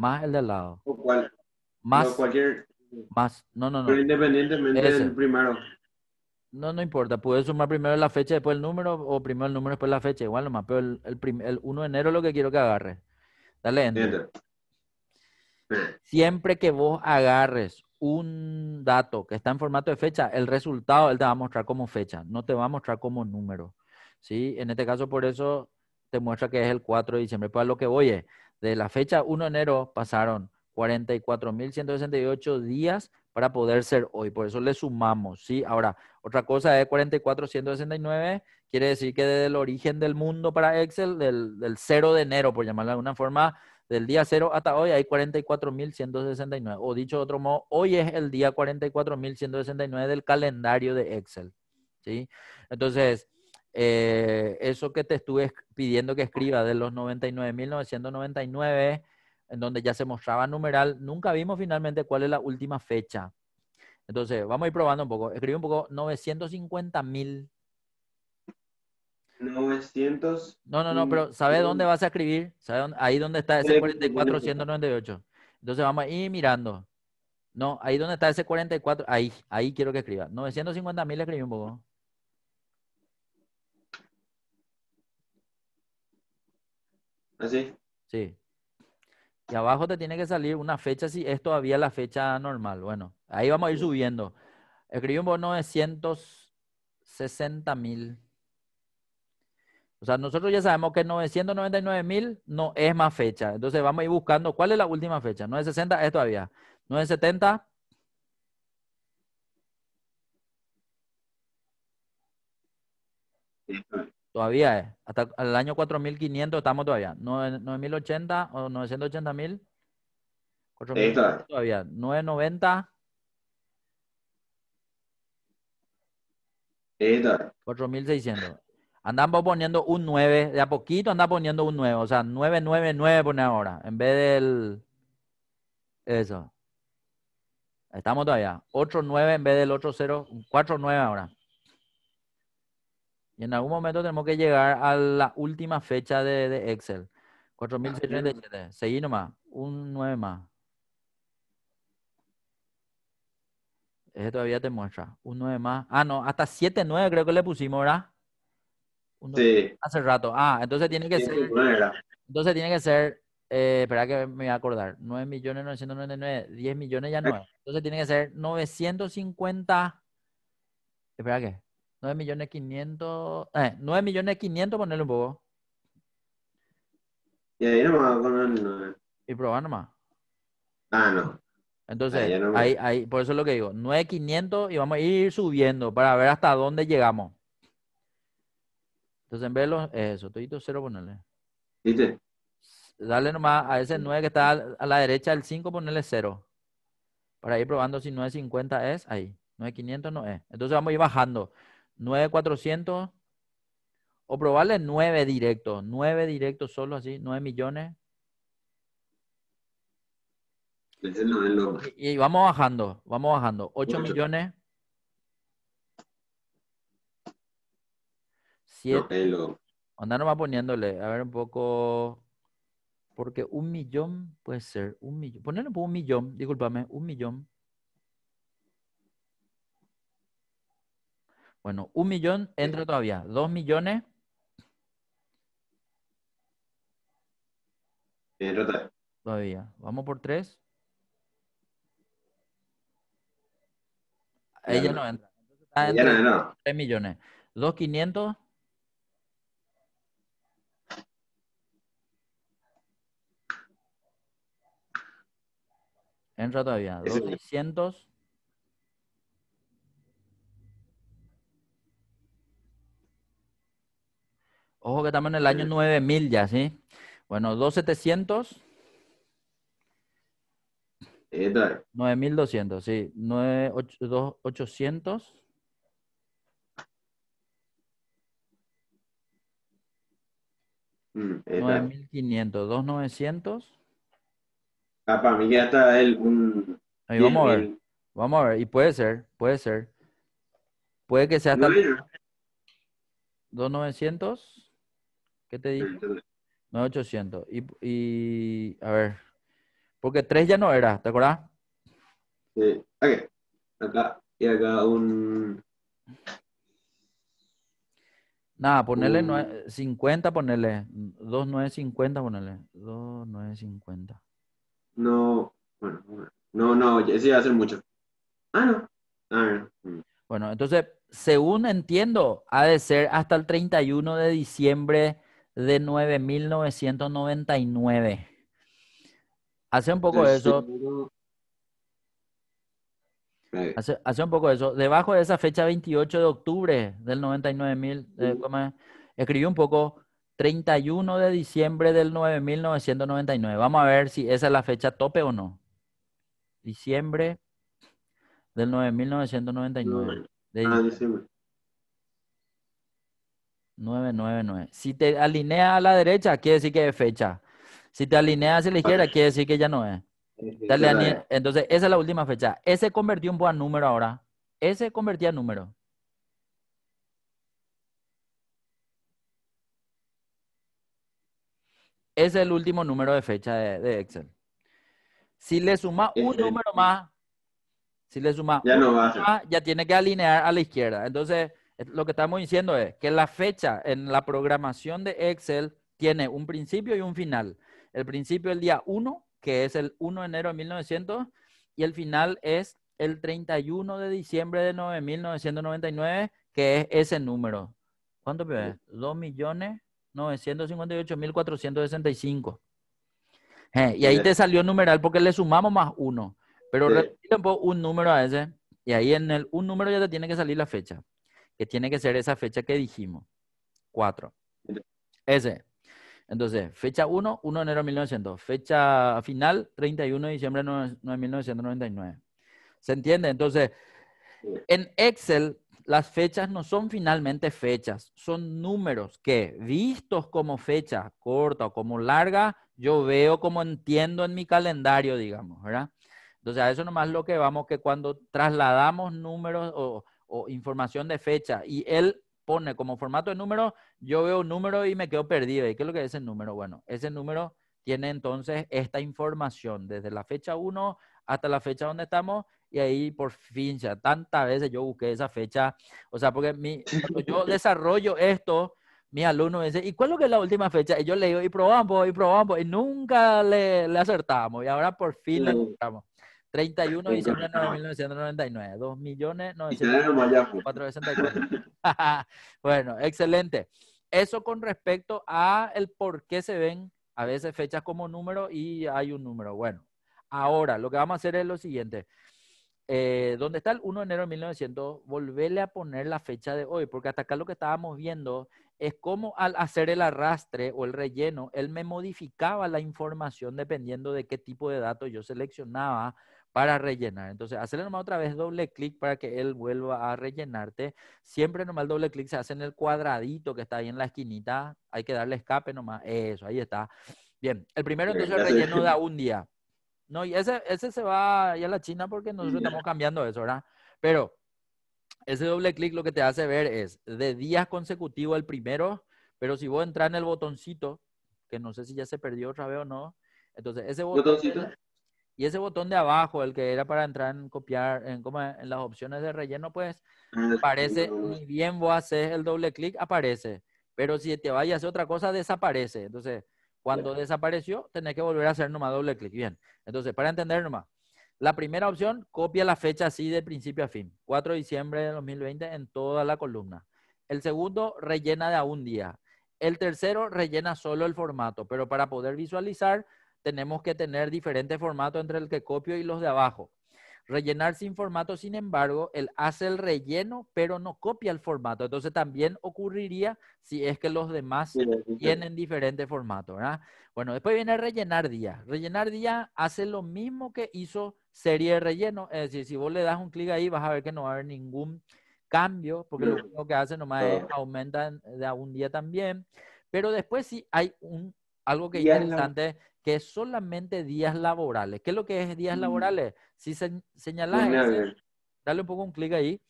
más el de al lado. O cuál? más, no, cualquier. Más, no, no, no. Pero independientemente del primero. No, no importa. Puedes sumar primero la fecha, después el número, o primero el número, después la fecha. Igual nomás, pero el, el, 1 de enero es lo que quiero que agarres. Dale, entiende. Siempre que vos agarres un dato que está en formato de fecha, el resultado él te va a mostrar como fecha, no te va a mostrar como número. ¿sí? En este caso, por eso te muestra que es el 4 de diciembre. pues lo que voy es, de la fecha 1 de enero pasaron 44.168 días para poder ser hoy. Por eso le sumamos, ¿sí? Ahora, otra cosa es 44.169, quiere decir que desde el origen del mundo para Excel, del, 0 de enero, por llamarla de alguna forma, del día 0 hasta hoy hay 44.169. O dicho de otro modo, hoy es el día 44.169 del calendario de Excel, ¿sí? Entonces... Eh, eso que te estuve pidiendo que escriba de los 99.999, en donde ya se mostraba numeral, nunca vimos finalmente cuál es la última fecha. Entonces, vamos a ir probando un poco. Escribe un poco 950.000. 900. No, no, no, pero ¿sabe dónde vas a escribir? ¿Sabe dónde? Ahí donde está ese 4498. Entonces vamos a ir mirando. No, ahí donde está ese 44, ahí, ahí quiero que escriba. 950.000 escribí un poco. Ah, sí. Y abajo te tiene que salir una fecha, si es todavía la fecha normal. Bueno, ahí vamos a ir subiendo. Escribimos un bono de mil. O sea, nosotros ya sabemos que 999 mil no es más fecha. Entonces vamos a ir buscando cuál es la última fecha. 960 es todavía. 970. Todavía es. Eh, hasta el año 4500 estamos todavía. 9080 o 980 mil. todavía. 990. 4600. Andamos poniendo un 9. De a poquito andamos poniendo un 9. O sea, 999 pone ahora. En vez del. Eso. Estamos todavía. 8-9 en vez del 80. 49 ahora. Y en algún momento tenemos que llegar a la última fecha de, Excel. 4637. Ah, Seguí nomás. Un 9 más. Ese todavía te muestra. Un 9 más. Ah, no, hasta 7,9 creo que le pusimos, ahora. sí. Hace rato. Ah, entonces tiene que ser. Entonces tiene que ser. Eh, espera que me voy a acordar. 9.999. millones 10 millones ya no Entonces tiene que ser 950. Espera que. 9 millones 500. 9 eh, millones 500, ponerle un poco. Y ahí nomás a 9. Y probar nomás. Ah, no. Entonces, ah, ahí, ahí, por eso es lo que digo, 9,500 y vamos a ir subiendo para ver hasta dónde llegamos. Entonces, en vez es eso, todito cero ponerle. ¿Viste? Dale nomás a ese 9 mm. que está a la derecha del 5, ponerle 0. Para ir probando si 950 es ahí. 9500 no es. Entonces vamos a ir bajando. 9,400 o probarle 9 directos, 9 directos solo así, 9 millones. Y, vamos bajando, vamos bajando. 8 millones. 7. No, nomás poniéndole, a ver un poco. Porque un millón puede ser, un millón. Ponerle un millón, discúlpame, un millón. Bueno, un millón entra todavía. Dos millones. Entra Todavía. Vamos por tres. Ella no entra. ya Tres millones. Dos quinientos. Entra todavía. Dos seiscientos. Ojo que estamos en el año 9000 ya, ¿sí? Bueno, 2700. 9200, eh, sí. 9800. 9500, 2900. Ah, para mí ya está el. vamos a ver. Vamos a ver. Y puede ser, puede ser. Puede que sea hasta. 2900. ¿Qué te dije? 9800. Y, y, a ver, porque 3 ya no era, ¿te acuerdas? Sí, qué? acá. Y acá un... Nada, ponerle 50, ponele 2950, ponele 2950. No, bueno, no, no, ese iba a ser mucho. Ah, no. Ah, no. Bueno, entonces, según entiendo, ha de ser hasta el 31 de diciembre de 9.999. Hace un poco de eso. Hace, un poco de eso. Debajo de esa fecha, 28 de octubre del 99.000, eh, Escribió un poco 31 de diciembre del 9.999. Vamos a ver si esa es la fecha tope o no. Diciembre del 9.999. 999. Si te alinea a la derecha, quiere decir que es fecha. Si te alinea hacia la izquierda, quiere decir que ya no es. Entonces, esa es la última fecha. Ese convirtió un buen número ahora. Ese convertía en número. Ese es el último número de fecha de, Excel. Si le suma un número más, si le suma número más, ya tiene que alinear a la izquierda. Entonces, lo que estamos diciendo es que la fecha en la programación de Excel tiene un principio y un final. El principio es el día 1, que es el 1 de enero de 1900, y el final es el 31 de diciembre de 9.999, que es ese número. ¿Cuánto es? 2.958.465. Eh, y ahí te salió numeral porque le sumamos más uno. Pero sí. un número a ese. Y ahí en el un número ya te tiene que salir la fecha que tiene que ser esa fecha que dijimos. Cuatro. Ese. Entonces, fecha 1, 1 de enero de 1900. Fecha final, 31 de diciembre de 1999. ¿Se entiende? Entonces, en Excel, las fechas no son finalmente fechas, son números que, vistos como fecha corta o como larga, yo veo como entiendo en mi calendario, digamos, ¿verdad? Entonces, a eso nomás lo que vamos, que cuando trasladamos números o o información de fecha y él pone como formato de número, yo veo un número y me quedo perdido. ¿Y qué es lo que es ese número? Bueno, ese número tiene entonces esta información desde la fecha 1 hasta la fecha donde estamos y ahí por fin ya tantas veces yo busqué esa fecha. O sea, porque mi, yo desarrollo esto, mi alumno dice ¿y cuál es, lo que es la última fecha? Y yo le digo, y probamos, y probamos, y nunca le, le acertamos, y ahora por fin le 31 de diciembre de 1999, 2 millones bueno, excelente. Eso con respecto a el por qué se ven a veces fechas como número y hay un número. Bueno, ahora lo que vamos a hacer es lo siguiente. Donde eh, ¿Dónde está el 1 de enero de 1900? Volverle a poner la fecha de hoy, porque hasta acá lo que estábamos viendo es cómo al hacer el arrastre o el relleno, él me modificaba la información dependiendo de qué tipo de datos yo seleccionaba para rellenar. Entonces, hacerle nomás otra vez doble clic para que él vuelva a rellenarte. Siempre nomás el doble clic se hace en el cuadradito que está ahí en la esquinita. Hay que darle escape nomás. Eso, ahí está. Bien, el primero entonces relleno da un día. No, y ese, ese se va ya a la China porque nosotros estamos cambiando eso, ¿verdad? Pero ese doble clic lo que te hace ver es de días consecutivos el primero, pero si vos entras en el botoncito, que no sé si ya se perdió otra vez o no, entonces ese ¿Botoncito? Y ese botón de abajo, el que era para entrar en copiar, en, las opciones de relleno, pues ah, aparece, ni bien vos haces el doble clic, aparece. Pero si te vayas a hacer otra cosa, desaparece. Entonces, cuando desapareció, tenés que volver a hacer nomás doble clic. Bien. Entonces, para entender nomás, la primera opción, copia la fecha así de principio a fin. 4 de diciembre de 2020 en toda la columna. El segundo, rellena de a un día. El tercero, rellena solo el formato, pero para poder visualizar, tenemos que tener diferentes formatos entre el que copio y los de abajo. Rellenar sin formato, sin embargo, él hace el relleno, pero no copia el formato. Entonces también ocurriría si es que los demás tienen diferente formato, Bueno, después viene rellenar día. Rellenar día hace lo mismo que hizo serie de relleno. Es decir, si vos le das un clic ahí, vas a ver que no va a haber ningún cambio, porque lo mm. único que hace nomás es aumenta de algún un día también. Pero después sí hay un, algo que es interesante, que es solamente días laborales. ¿Qué es lo que es días laborales? Si se, señalas, dale un poco un clic ahí.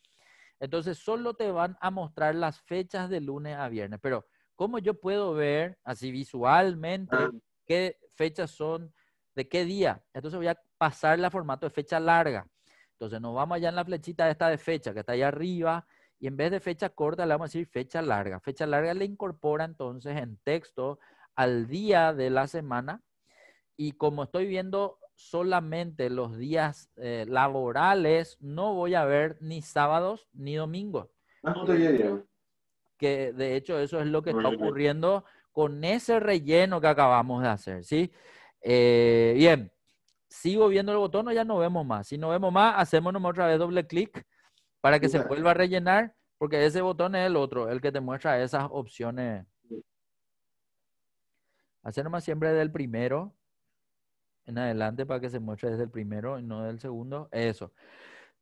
Entonces, solo te van a mostrar las fechas de lunes a viernes. Pero, ¿cómo yo puedo ver así visualmente ah. qué fechas son, de qué día? Entonces voy a pasar el formato de fecha larga. Entonces nos vamos allá en la flechita esta de fecha, que está allá arriba, y en vez de fecha corta le vamos a decir fecha larga. Fecha larga le incorpora entonces en texto al día de la semana y como estoy viendo solamente los días eh, laborales, no voy a ver ni sábados ni domingos. Ah, que de hecho eso es lo que está ocurriendo con ese relleno que acabamos de hacer, ¿sí? Eh, bien, sigo viendo el botón o ya no vemos más. Si no vemos más, hacemos otra vez doble clic para que se vuelva a rellenar, porque ese botón es el otro, el que te muestra esas opciones. Hacemos siempre del primero adelante para que se muestre desde el primero y no del segundo. Eso.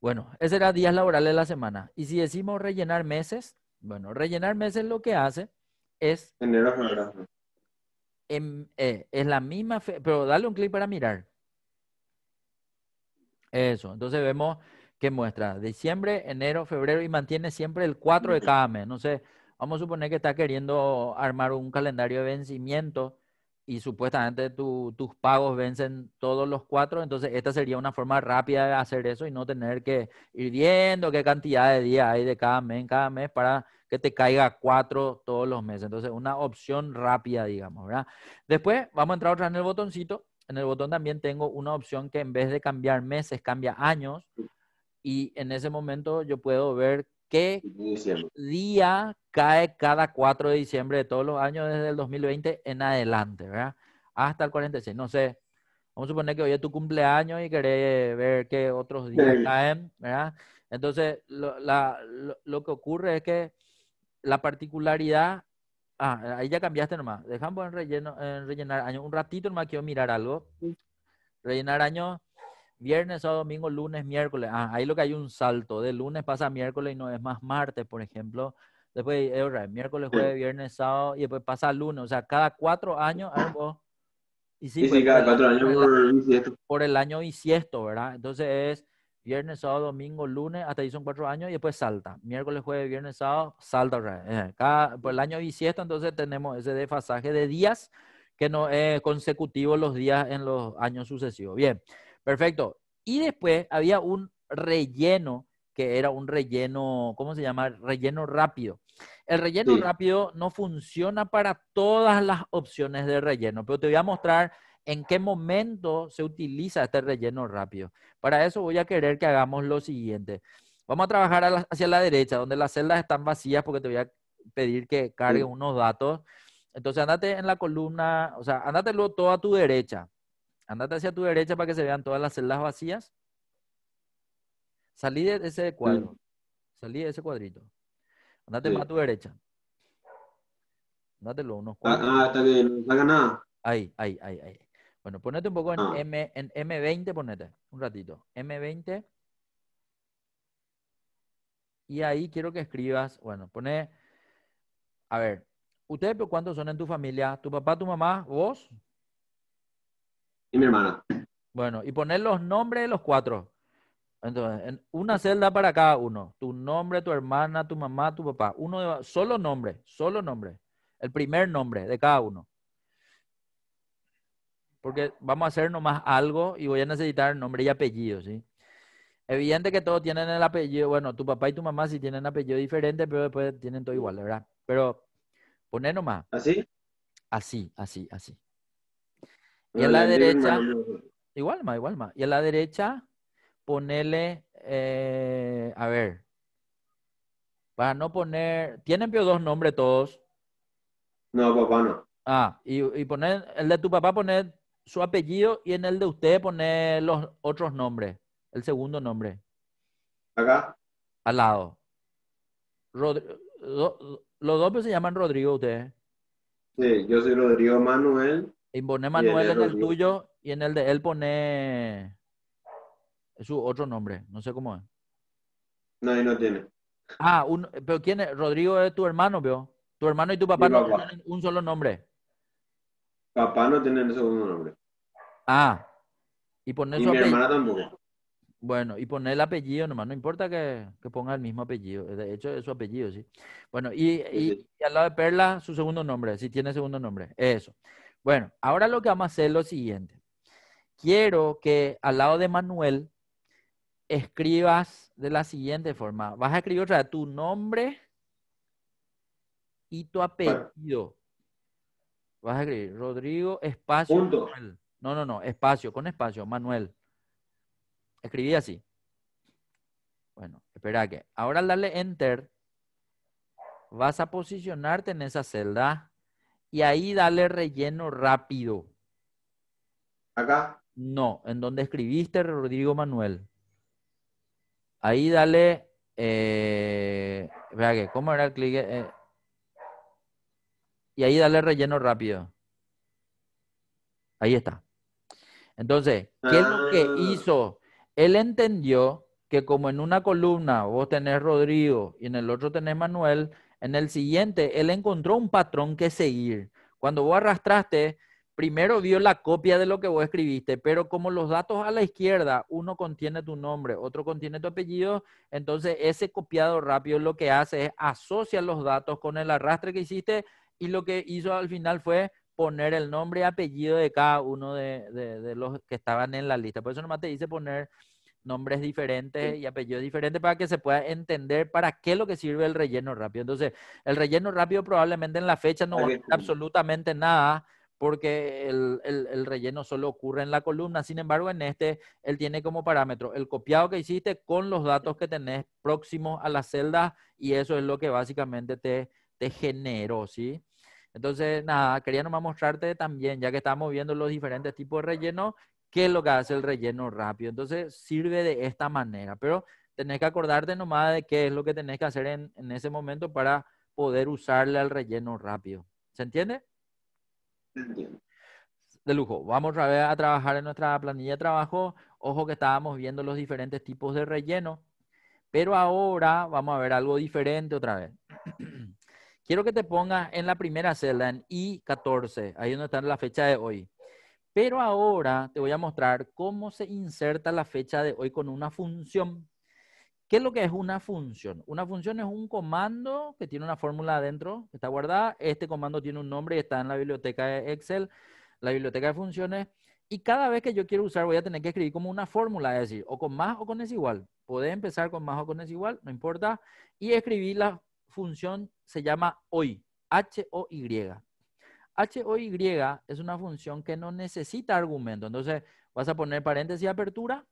Bueno, ese era días laborales de la semana. Y si decimos rellenar meses, bueno, rellenar meses lo que hace es... Enero, febrero. Em, eh, es la misma, fe, pero dale un clic para mirar. Eso, entonces vemos que muestra diciembre, enero, febrero y mantiene siempre el 4 de cada mes. No sé, vamos a suponer que está queriendo armar un calendario de vencimiento y supuestamente tus pagos vencen todos los cuatro, entonces esta sería una forma rápida de hacer eso y no tener que ir viendo qué cantidad de días hay de cada mes cada mes para que te caiga cuatro todos los meses. Entonces, una opción rápida, digamos, ¿verdad? Después vamos a entrar otra en el botoncito. En el botón también tengo una opción que en vez de cambiar meses, cambia años. Y en ese momento yo puedo ver ¿Qué día cae cada 4 de diciembre de todos los años desde el 2020 en adelante, ¿verdad? Hasta el 46. No sé, vamos a suponer que hoy es tu cumpleaños y querés ver qué otros días caen, ¿verdad? Entonces, lo, que ocurre es que la particularidad... Ah, ahí ya cambiaste nomás. Dejamos en, en eh, rellenar año. Un ratito nomás quiero mirar algo. Rellenar año Viernes, sábado, domingo, lunes, miércoles. Ah, ahí lo que hay un salto. De lunes pasa a miércoles y no es más martes, por ejemplo. Después, miércoles, jueves, viernes, sábado y después pasa a lunes. O sea, cada cuatro años. algo y sí, pues, cada cuatro años por, el año bisiesto, ¿verdad? Entonces es viernes, sábado, domingo, lunes, hasta ahí son cuatro años y después salta. Miércoles, jueves, viernes, sábado, salta eh, Cada, por el año bisiesto, entonces tenemos ese desfasaje de días que no es consecutivo los días en los años sucesivos. Bien. Perfecto. Y después había un relleno que era un relleno, ¿cómo se llama? Relleno rápido. El relleno rápido no funciona para todas las opciones de relleno, pero te voy a mostrar en qué momento se utiliza este relleno rápido. Para eso voy a querer que hagamos lo siguiente. Vamos a trabajar hacia la derecha, donde las celdas están vacías, porque te voy a pedir que cargue unos datos. Entonces, andate en la columna, o sea, andate luego a tu derecha. Andate hacia tu derecha para que se vean todas las celdas vacías. Salí de ese cuadro. Salí de ese cuadrito. Andate más a tu derecha. Dátelo unos ah, cuadros. Ah, está bien. No nada. Ahí, ahí, ahí, ahí. Bueno, ponete un poco en, ah. M, en M20, ponete. Un ratito. M20. Y ahí quiero que escribas, bueno, pone, a ver, ¿ustedes cuántos son en tu familia? ¿Tu papá, tu mamá, vos? y mi hermana. Bueno, y poner los nombres de los cuatro. Entonces, en una celda para cada uno. Tu nombre, tu hermana, tu mamá, tu papá. Uno de, solo nombre, solo nombre. El primer nombre de cada uno. Porque vamos a hacer nomás algo y voy a necesitar nombre y apellido, ¿sí? Evidente que todos tienen el apellido. Bueno, tu papá y tu mamá sí tienen apellido diferente, pero después tienen todo igual, ¿verdad? Pero poner nomás. ¿Así? Así, así, así. Y a la derecha, igual más, igual Y a la derecha, ponele, eh, a ver, para no poner, ¿tienen pio dos nombres todos? No, papá no. Ah, y, y poner, el de tu papá poner su apellido y en el de usted poner los otros nombres, el segundo nombre. Acá. Al lado. los dos pues, se llaman Rodrigo usted Sí, yo soy Rodrigo Manuel y pone Manuel en el tuyo y en el de él pone su otro nombre, no sé cómo es. No, y no tiene. Ah, pero ¿quién es? Rodrigo es tu hermano, veo. Tu hermano y tu papá, no tienen un solo nombre. Papá no tiene un segundo nombre. Ah, y pone su mi hermana tampoco. Bueno, y pone el apellido nomás, no importa que, ponga el mismo apellido. De hecho, es su apellido, sí. Bueno, y, y, al lado de Perla, su segundo nombre, si tiene segundo nombre. Eso. Bueno, ahora lo que vamos a hacer es lo siguiente. Quiero que al lado de Manuel escribas de la siguiente forma. Vas a escribir otra tu nombre y tu apellido. Vas a escribir Rodrigo espacio Manuel. No, no, no, espacio, con espacio, Manuel. Escribí así. Bueno, espera que. Ahora al darle enter, vas a posicionarte en esa celda y ahí dale relleno rápido. ¿Acá? No, en donde escribiste Rodrigo Manuel. Ahí dale. Eh, que, ¿cómo era el clic? Eh, eh. y ahí dale relleno rápido. Ahí está. Entonces, ¿qué es lo que ah. hizo? Él entendió que como en una columna vos tenés Rodrigo y en el otro tenés Manuel, en el siguiente, él encontró un patrón que seguir. Cuando vos arrastraste, primero vio la copia de lo que vos escribiste, pero como los datos a la izquierda, uno contiene tu nombre, otro contiene tu apellido, entonces ese copiado rápido lo que hace es asocia los datos con el arrastre que hiciste y lo que hizo al final fue poner el nombre y apellido de cada uno de, de los que estaban en la lista. Por eso nomás te dice poner nombres diferentes y apellidos diferentes para que se pueda entender para qué es lo que sirve el relleno rápido. Entonces, el relleno rápido probablemente en la fecha no va a absolutamente nada porque el, relleno solo ocurre en la columna. Sin embargo, en este, él tiene como parámetro el copiado que hiciste con los datos que tenés próximos a la celda y eso es lo que básicamente te, te generó, ¿sí? Entonces, nada, quería nomás mostrarte también, ya que estamos viendo los diferentes tipos de relleno, ¿Qué es lo que hace el relleno rápido? Entonces sirve de esta manera, pero tenés que acordarte nomás de qué es lo que tenés que hacer en, ese momento para poder usarle al relleno rápido. ¿Se entiende? De lujo. Vamos otra vez a trabajar en nuestra planilla de trabajo. Ojo que estábamos viendo los diferentes tipos de relleno, pero ahora vamos a ver algo diferente otra vez. Quiero que te pongas en la primera celda, en I14, ahí donde está la fecha de hoy. Pero ahora te voy a mostrar cómo se inserta la fecha de hoy con una función. ¿Qué es lo que es una función? Una función es un comando que tiene una fórmula adentro, está guardada. Este comando tiene un nombre y está en la biblioteca de Excel, la biblioteca de funciones. Y cada vez que yo quiero usar voy a tener que escribir como una fórmula, es decir, o con más o con es igual. Podés empezar con más o con es igual, no importa. Y escribir la función, se llama hoy, H-O-Y. HOY es una función que no necesita argumento. Entonces, vas a poner paréntesis de apertura,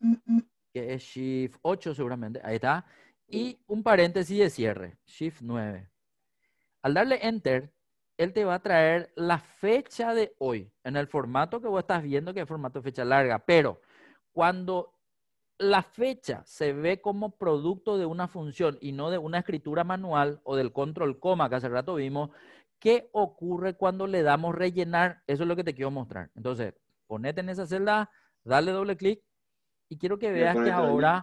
mm, mm. que es Shift 8 seguramente, ahí está, y un paréntesis de cierre, Shift 9. Al darle Enter, él te va a traer la fecha de hoy en el formato que vos estás viendo, que es formato fecha larga, pero cuando la fecha se ve como producto de una función y no de una escritura manual o del control coma que hace rato vimos. ¿Qué ocurre cuando le damos rellenar? Eso es lo que te quiero mostrar. Entonces, ponete en esa celda, dale doble clic y quiero que veas que ahora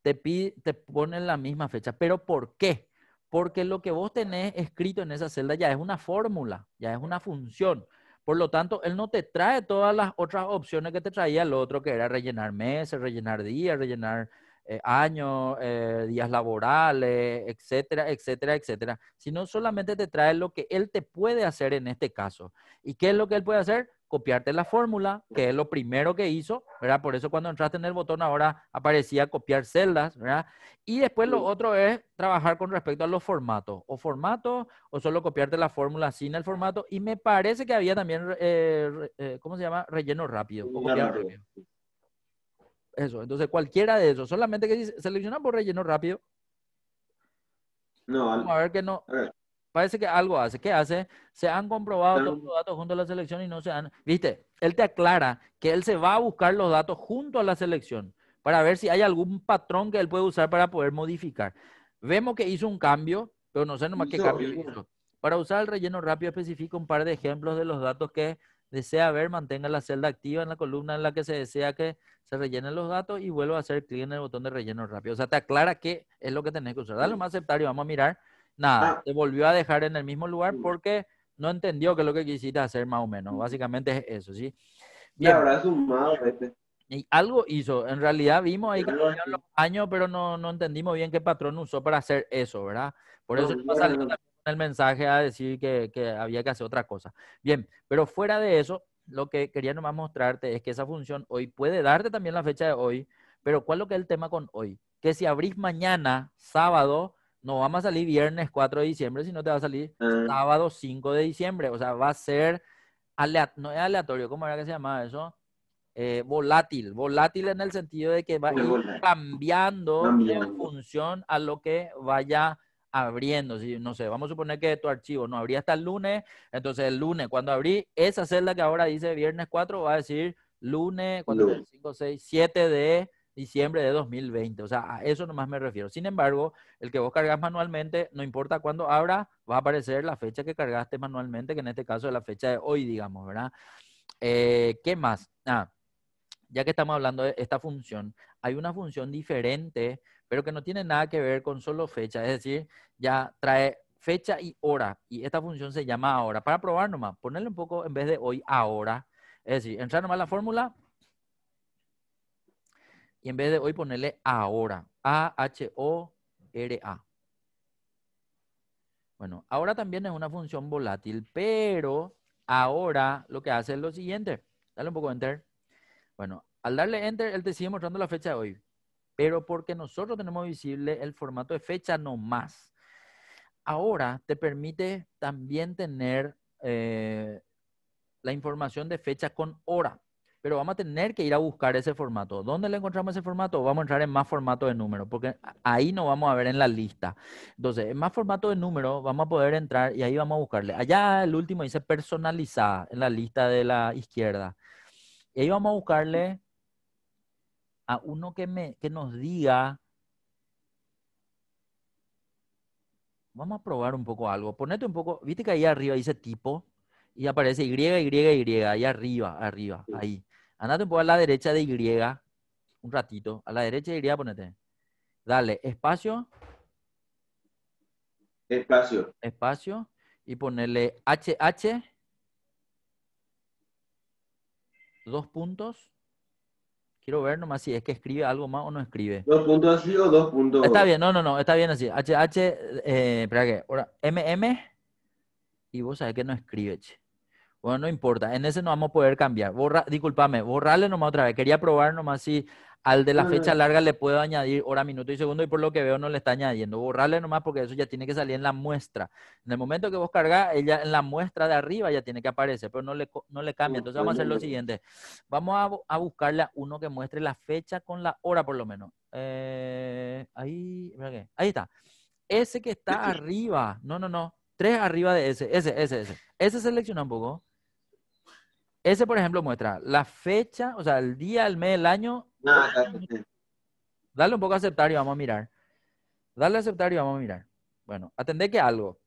te, pide, te pone la misma fecha. ¿Pero por qué? Porque lo que vos tenés escrito en esa celda ya es una fórmula, ya es una función. Por lo tanto, él no te trae todas las otras opciones que te traía el otro, que era rellenar meses, rellenar días, rellenar eh, años, eh, días laborales, etcétera, etcétera, etcétera. Sino solamente te trae lo que él te puede hacer en este caso. ¿Y qué es lo que él puede hacer? copiarte la fórmula, que es lo primero que hizo, ¿verdad? Por eso cuando entraste en el botón ahora aparecía copiar celdas, ¿verdad? Y después lo otro es trabajar con respecto a los formatos, o formato o solo copiarte la fórmula sin el formato. Y me parece que había también, eh, eh, ¿cómo se llama? Relleno rápido. Eso, entonces cualquiera de esos, solamente que seleccionamos relleno rápido. No, Vamos a ver que no. Parece que algo hace. ¿Qué hace? Se han comprobado todos los datos junto a la selección y no se han... Viste, él te aclara que él se va a buscar los datos junto a la selección para ver si hay algún patrón que él puede usar para poder modificar. Vemos que hizo un cambio, pero no sé nomás qué cambio hizo. Para usar el relleno rápido, especifico un par de ejemplos de los datos que desea ver, mantenga la celda activa en la columna en la que se desea que se rellenen los datos y vuelvo a hacer clic en el botón de relleno rápido. O sea, te aclara qué es lo que tenés que usar. Dale más aceptar y vamos a mirar Nada, ah. te volvió a dejar en el mismo lugar mm. porque no entendió que es lo que quisiste hacer más o menos. Mm. Básicamente es eso, ¿sí? Bien. habrá sumado, Y algo hizo. En realidad vimos ahí que los años, pero no, no, entendimos bien qué patrón usó para hacer eso, ¿verdad? Por eso no, salió el mensaje a decir que, que, había que hacer otra cosa. Bien, pero fuera de eso, lo que quería nomás mostrarte es que esa función hoy puede darte también la fecha de hoy, pero ¿cuál es lo que es el tema con hoy? Que si abrís mañana, sábado, no vamos a salir viernes 4 de diciembre, sino te va a salir ah. sábado 5 de diciembre. O sea, va a ser, no aleatorio, ¿cómo era que se llamaba eso? Eh, volátil, volátil en el sentido de que va a ir cambiando en función a lo que vaya abriendo. Si, no sé, vamos a suponer que tu archivo no abría hasta el lunes, entonces el lunes cuando abrí esa celda que ahora dice viernes 4 va a decir lunes, 4, 5, 6, 7 de diciembre de 2020. O sea, a eso nomás me refiero. Sin embargo, el que vos cargas manualmente, no importa cuándo abra, va a aparecer la fecha que cargaste manualmente, que en este caso es la fecha de hoy, digamos, ¿verdad? Eh, ¿Qué más? Ah, ya que estamos hablando de esta función, hay una función diferente, pero que no tiene nada que ver con solo fecha, es decir, ya trae fecha y hora, y esta función se llama ahora. Para probar nomás, ponerle un poco en vez de hoy, ahora. Es decir, entrar nomás la fórmula, y en vez de hoy ponerle ahora. A-H-O-R-A. Bueno, ahora también es una función volátil, pero ahora lo que hace es lo siguiente. Dale un poco de enter. Bueno, al darle enter, él te sigue mostrando la fecha de hoy. Pero porque nosotros tenemos visible el formato de fecha nomás. Ahora te permite también tener eh, la información de fecha con hora pero vamos a tener que ir a buscar ese formato. ¿Dónde le encontramos ese formato? Vamos a entrar en más formato de número, porque ahí no vamos a ver en la lista. Entonces, en más formato de número vamos a poder entrar y ahí vamos a buscarle. Allá el último dice personalizada en la lista de la izquierda. Y ahí vamos a buscarle a uno que, me, que nos diga... Vamos a probar un poco algo. Ponete un poco, viste que ahí arriba dice tipo y aparece Y, Y, Y, ahí arriba, arriba, ahí. Andate un poco a la derecha de Y, un ratito. A la derecha de Y, ponete. Dale, espacio. Espacio. Espacio. Y ponerle HH. Dos puntos. Quiero ver nomás si es que escribe algo más o no escribe. Dos puntos así o dos puntos. Está bien, no, no, no, está bien así. HH, eh, espera que, ahora, MM. Y vos sabés que no escribe, bueno, no importa, en ese no vamos a poder cambiar. Borra, discúlpame, borrarle nomás otra vez. Quería probar nomás si al de la fecha larga le puedo añadir hora, minuto y segundo y por lo que veo no le está añadiendo. Borrarle nomás porque eso ya tiene que salir en la muestra. En el momento que vos cargas, ella en la muestra de arriba ya tiene que aparecer, pero no le, no le cambia. Entonces vamos a hacer lo siguiente. Vamos a, buscarle a uno que muestre la fecha con la hora por lo menos. Eh, ahí, qué? ahí está. Ese que está arriba. No, no, no. Tres arriba de ese. Ese, ese, ese. Ese selecciona un poco. Ese, por ejemplo, muestra la fecha, o sea, el día, el mes, el año. Ah, Dale un poco a aceptar y vamos a mirar. Dale a aceptar y vamos a mirar. Bueno, atender que algo.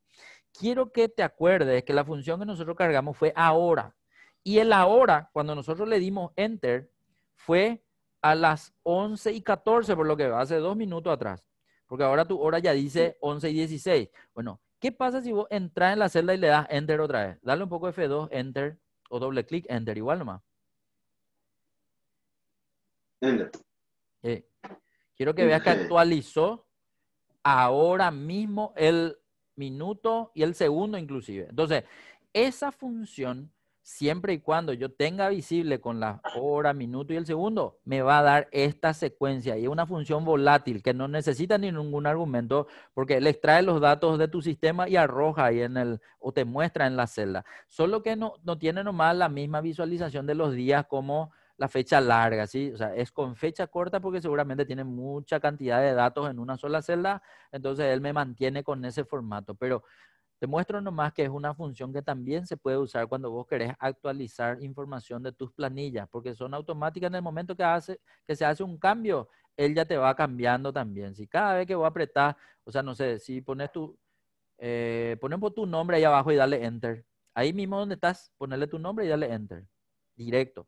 Quiero que te acuerdes que la función que nosotros cargamos fue ahora. Y el ahora, cuando nosotros le dimos enter, fue a las 11 y 14, por lo que hace dos minutos atrás. Porque ahora tu hora ya dice 11 y 16. Bueno, ¿qué pasa si vos entras en la celda y le das enter otra vez? Dale un poco F2, enter o doble clic, enter igual nomás. Enter. quiero que veas que actualizó ahora mismo el minuto y el segundo inclusive. Entonces, esa función siempre y cuando yo tenga visible con la ah. hora, minuto y el segundo, me va a dar esta secuencia y es una función volátil que no necesita ni ningún argumento porque él extrae los datos de tu sistema y arroja ahí en el o te muestra en la celda. Solo que no, no tiene nomás la misma visualización de los días como la fecha larga, ¿sí? O sea, es con fecha corta porque seguramente tiene mucha cantidad de datos en una sola celda, entonces él me mantiene con ese formato, pero te muestro nomás que es una función que también se puede usar cuando vos querés actualizar información de tus planillas, porque son automáticas en el momento que, hace, que se hace un cambio, él ya te va cambiando también. Si cada vez que vos apretás, o sea, no sé, si pones tu, eh, tu nombre ahí abajo y dale enter. Ahí mismo donde estás, ponerle tu nombre y dale enter. Directo.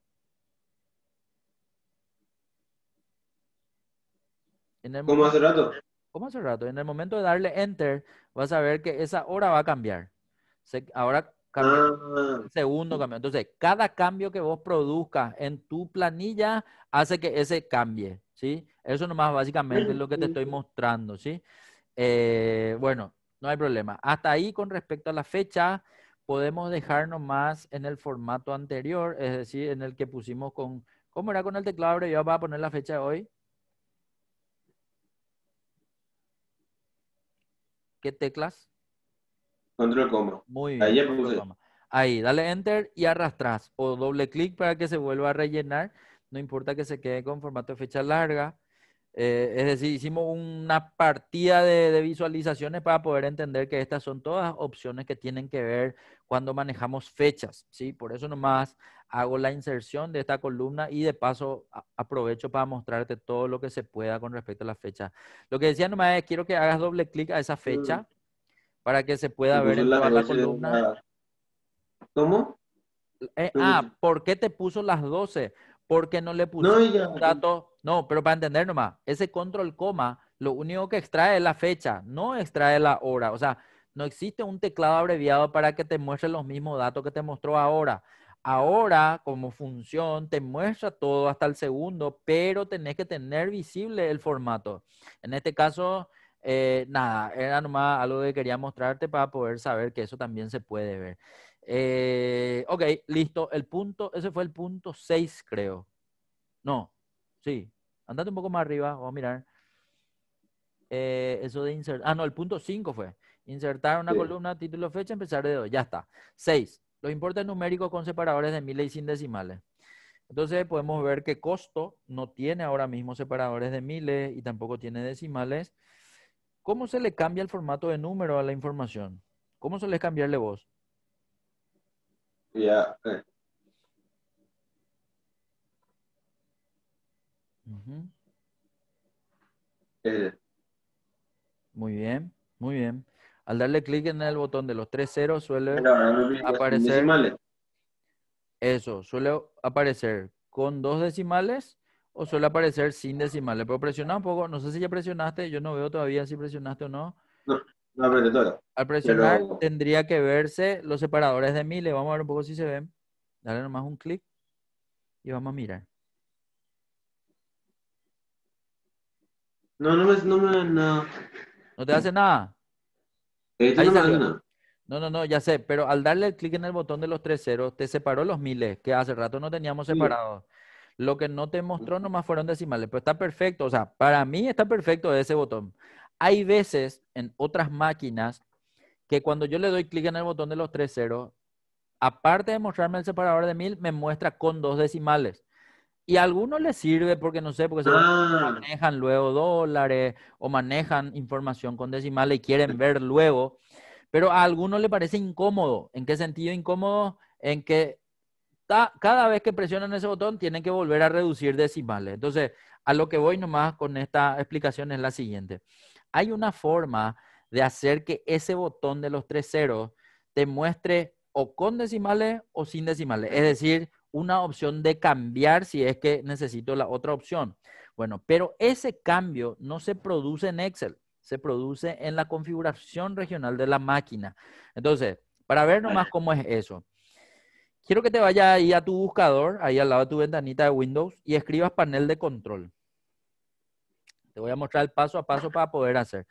¿Cómo hace rato? ¿Cómo hace rato? En el momento de darle enter, vas a ver que esa hora va a cambiar. ahora ah. segundo cambio. Entonces, cada cambio que vos produzcas en tu planilla hace que ese cambie, ¿sí? Eso nomás básicamente es lo que te estoy mostrando, ¿sí? Eh, bueno, no hay problema. Hasta ahí con respecto a la fecha, podemos dejarnos más en el formato anterior, es decir, en el que pusimos con, ¿cómo era con el teclado? Yo voy a poner la fecha de hoy. ¿Qué teclas? Control coma. Muy bien. Ahí, dale enter y arrastras o doble clic para que se vuelva a rellenar. No importa que se quede con formato de fecha larga. Eh, es decir, hicimos una partida de, de, visualizaciones para poder entender que estas son todas opciones que tienen que ver cuando manejamos fechas, ¿sí? Por eso nomás hago la inserción de esta columna y de paso aprovecho para mostrarte todo lo que se pueda con respecto a la fecha. Lo que decía nomás es, quiero que hagas doble clic a esa fecha mm. para que se pueda ver en la columna. ¿Cómo? Eh, ah, ¿por qué te puso las 12? Porque no le puso no, dato. No, pero para entender nomás, ese control coma, lo único que extrae es la fecha, no extrae la hora. O sea, no existe un teclado abreviado para que te muestre los mismos datos que te mostró ahora. Ahora, como función, te muestra todo hasta el segundo, pero tenés que tener visible el formato. En este caso, eh, nada, era nomás algo que quería mostrarte para poder saber que eso también se puede ver. Eh, ok, listo. El punto, ese fue el punto 6, creo. No, sí. Andate un poco más arriba, vamos a mirar. Eh, eso de insertar. Ah, no, el punto 5 fue. Insertar una columna, título, fecha, empezar de dos. Ya está. 6 los importes numéricos con separadores de miles y sin decimales. Entonces podemos ver que costo no tiene ahora mismo separadores de miles y tampoco tiene decimales. ¿Cómo se le cambia el formato de número a la información? ¿Cómo se suele cambiarle vos? Ya. Eh. Eh. Muy bien, muy bien. Al darle clic en el botón de los tres ceros suele aparecer... Eso, suele aparecer con dos decimales o suele aparecer sin decimales. Puedo presionar un poco, no sé si ya presionaste, yo no veo todavía si presionaste o no. No, no apreté todavía. Al presionar tendría que verse los separadores de miles. Vamos a ver un poco si se ven. Dale nomás un clic y vamos a mirar. No, no me, no me, ¿No te hace nada? no, no, no, ya sé, pero al darle clic en el botón de los tres ceros, te separó los miles, que hace rato no teníamos separados. Lo que no te mostró nomás fueron decimales, pero está perfecto. O sea, para mí está perfecto ese botón. Hay veces en otras máquinas que cuando yo le doy clic en el botón de los tres ceros, aparte de mostrarme el separador de mil, me muestra con dos decimales. Y a algunos les sirve porque no sé, porque se ah. manejan luego dólares o manejan información con decimales y quieren ver luego. Pero a algunos le parece incómodo. ¿En qué sentido incómodo? En que cada vez que presionan ese botón tienen que volver a reducir decimales. Entonces, a lo que voy nomás con esta explicación es la siguiente. Hay una forma de hacer que ese botón de los tres ceros te muestre o con decimales o sin decimales. Es decir, una opción de cambiar si es que necesito la otra opción. Bueno, pero ese cambio no se produce en Excel, se produce en la configuración regional de la máquina. Entonces, para ver nomás cómo es eso, quiero que te vayas ahí a tu buscador, ahí al lado de tu ventanita de Windows, y escribas panel de control. Te voy a mostrar el paso a paso para poder hacer.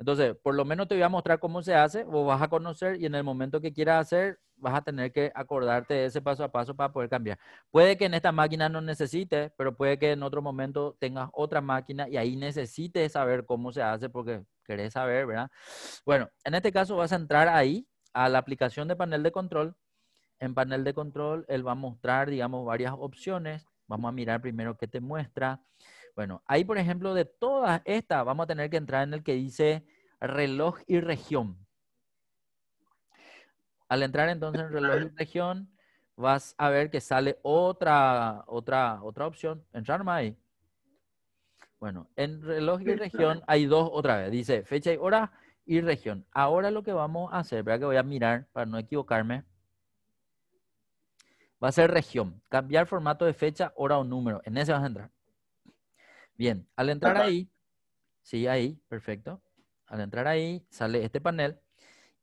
Entonces, por lo menos te voy a mostrar cómo se hace, vos vas a conocer y en el momento que quieras hacer, vas a tener que acordarte de ese paso a paso para poder cambiar. Puede que en esta máquina no necesites, pero puede que en otro momento tengas otra máquina y ahí necesites saber cómo se hace porque querés saber, ¿verdad? Bueno, en este caso vas a entrar ahí a la aplicación de panel de control. En panel de control, él va a mostrar, digamos, varias opciones. Vamos a mirar primero qué te muestra. Bueno, ahí por ejemplo de todas estas vamos a tener que entrar en el que dice reloj y región. Al entrar entonces en reloj y región, vas a ver que sale otra, otra, otra opción. Entrar más ahí. Bueno, en reloj y región hay dos otra vez. Dice fecha y hora y región. Ahora lo que vamos a hacer, vea que voy a mirar para no equivocarme, va a ser región. Cambiar formato de fecha, hora o número. En ese vas a entrar. Bien, al entrar ahí, sí, ahí, perfecto. Al entrar ahí sale este panel.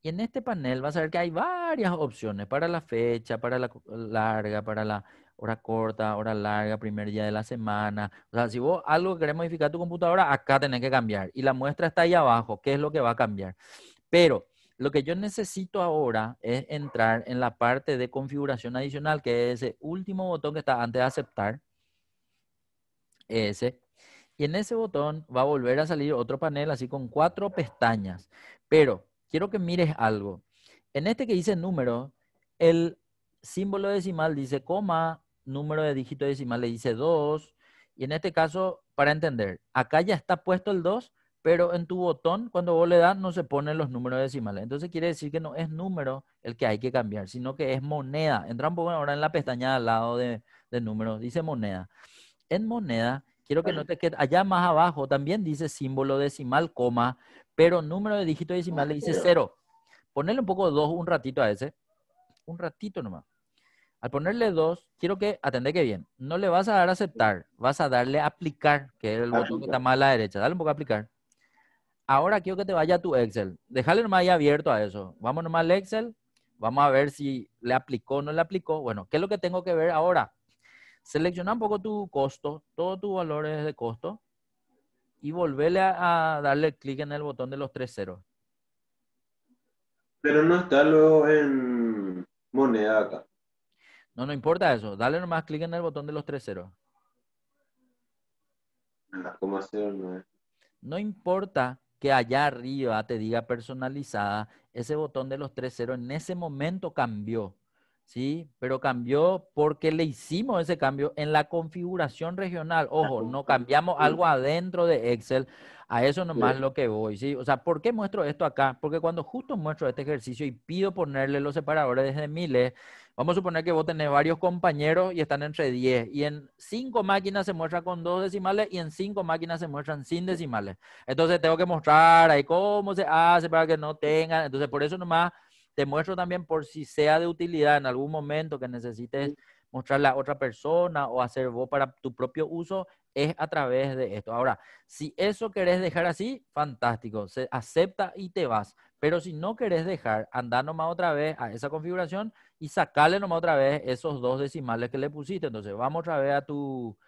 Y en este panel vas a ver que hay varias opciones para la fecha, para la larga, para la hora corta, hora larga, primer día de la semana. O sea, si vos algo querés modificar tu computadora, acá tenés que cambiar. Y la muestra está ahí abajo, qué es lo que va a cambiar. Pero lo que yo necesito ahora es entrar en la parte de configuración adicional, que es ese último botón que está antes de aceptar. Ese. Y en ese botón va a volver a salir otro panel así con cuatro pestañas. Pero quiero que mires algo. En este que dice número, el símbolo decimal dice coma, número de dígito decimal le dice 2. Y en este caso, para entender, acá ya está puesto el 2, pero en tu botón, cuando vos le das, no se ponen los números decimales. Entonces quiere decir que no es número el que hay que cambiar, sino que es moneda. Entra un poco ahora en la pestaña al lado de, de números, dice moneda. En moneda Quiero que te que allá más abajo también dice símbolo decimal, coma, pero número de dígitos decimal le dice cero. Ponerle un poco dos un ratito a ese. Un ratito nomás. Al ponerle dos, quiero que atendé que bien. No le vas a dar aceptar, vas a darle a aplicar, que es el ah, botón que está más a la derecha. Dale un poco a aplicar. Ahora quiero que te vaya a tu Excel. Déjale nomás ahí abierto a eso. Vamos nomás al Excel. Vamos a ver si le aplicó o no le aplicó. Bueno, ¿qué es lo que tengo que ver ahora? selecciona un poco tu costo, todos tus valores de costo y volverle a, darle clic en el botón de los tres ceros. Pero no está luego en moneda acá. No, no importa eso. Dale nomás clic en el botón de los tres ceros. Ah, no, no importa que allá arriba te diga personalizada, ese botón de los tres ceros en ese momento cambió. ¿sí? Pero cambió porque le hicimos ese cambio en la configuración regional. Ojo, no cambiamos algo adentro de Excel. A eso nomás lo que voy, ¿sí? O sea, ¿por qué muestro esto acá? Porque cuando justo muestro este ejercicio y pido ponerle los separadores desde miles, vamos a suponer que vos tenés varios compañeros y están entre 10, y en cinco máquinas se muestra con dos decimales y en cinco máquinas se muestran sin decimales. Entonces tengo que mostrar ahí cómo se hace para que no tengan, entonces por eso nomás te muestro también por si sea de utilidad en algún momento que necesites mostrarle a otra persona o hacer vos para tu propio uso, es a través de esto. Ahora, si eso querés dejar así, fantástico, se acepta y te vas. Pero si no querés dejar, anda nomás otra vez a esa configuración y sacarle nomás otra vez esos dos decimales que le pusiste. Entonces, vamos otra vez a tu,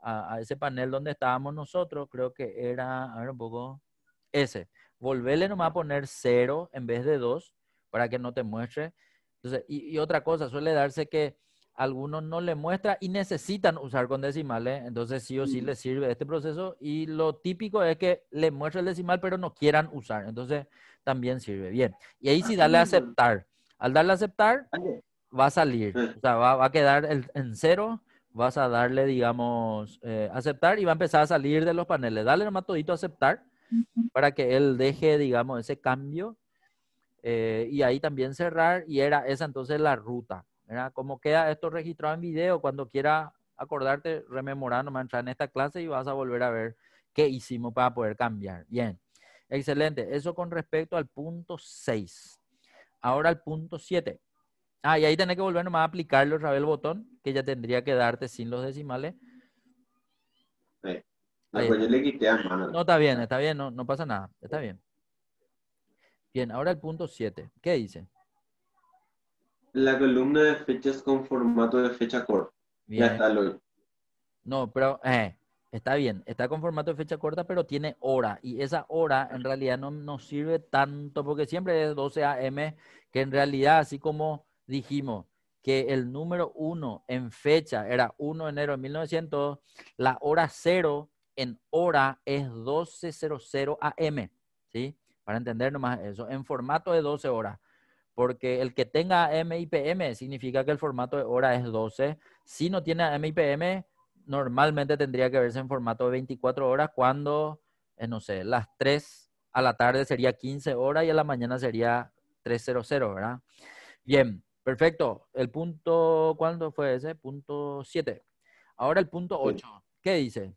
a, ese panel donde estábamos nosotros, creo que era, a ver un poco, ese. Volverle nomás a poner cero en vez de 2 para que no te muestre. y, otra cosa, suele darse que algunos no le muestra y necesitan usar con decimales, entonces sí o sí les sirve este proceso y lo típico es que le muestra el decimal pero no quieran usar, entonces también sirve bien. Y ahí sí ah, dale a aceptar. Al darle a aceptar, ah, va a salir, o sea, va, a quedar en cero vas a darle, digamos, eh, aceptar y va a empezar a salir de los paneles. Dale nomás todito a aceptar para que él deje, digamos, ese cambio eh, y ahí también cerrar y era esa entonces la ruta. ¿verdad? Como queda esto registrado en video? Cuando quiera acordarte, rememorando nomás entrar en esta clase y vas a volver a ver qué hicimos para poder cambiar. Bien, excelente. Eso con respecto al punto 6. Ahora al punto 7. Ah, y ahí tenés que volver nomás a aplicarlo otra vez el botón que ya tendría que darte sin los decimales. No, está bien, está bien, no pasa nada, está bien. Bien, ahora el punto 7. ¿Qué dice? La columna de fechas con formato de fecha corta. Ya está lo. No, pero eh, está bien. Está con formato de fecha corta, pero tiene hora. Y esa hora en realidad no nos sirve tanto porque siempre es 12 a.m. que en realidad, así como dijimos, que el número 1 en fecha era 1 de enero de 1900, la hora 0 en hora es 12.00 AM, ¿sí? para entender nomás eso, en formato de 12 horas. Porque el que tenga MIPM significa que el formato de hora es 12. Si no tiene MIPM, normalmente tendría que verse en formato de 24 horas cuando, eh, no sé, las 3 a la tarde sería 15 horas y a la mañana sería 300, ¿verdad? Bien, perfecto. El punto, ¿cuándo fue ese? Punto 7. Ahora el punto 8. ¿Qué dice?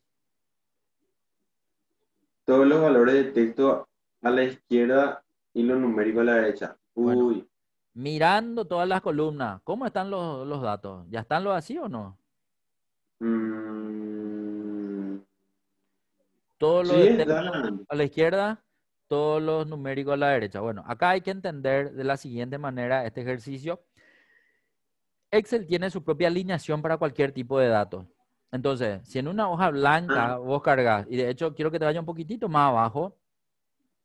Todos los valores de texto a la izquierda y los numérico a la derecha. Uy. mirando todas las columnas, ¿cómo están los, datos? ¿Ya están los así o no? Mm. Todos los a la izquierda, todos los numéricos a la derecha. Bueno, acá hay que entender de la siguiente manera este ejercicio. Excel tiene su propia alineación para cualquier tipo de datos. Entonces, si en una hoja blanca ah. vos cargas, y de hecho quiero que te vaya un poquitito más abajo,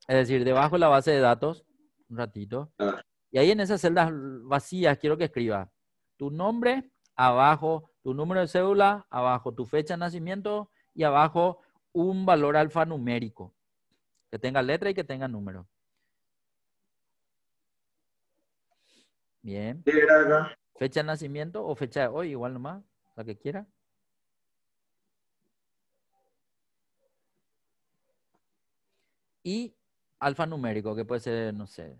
es decir, debajo de la base de datos, un ratito. Ah. Y ahí en esas celdas vacías quiero que escriba tu nombre, abajo tu número de cédula, abajo tu fecha de nacimiento y abajo un valor alfanumérico. Que tenga letra y que tenga número. Bien. Fecha de nacimiento o fecha de hoy, igual nomás, la que quiera. Y alfanumérico, que puede ser, no sé.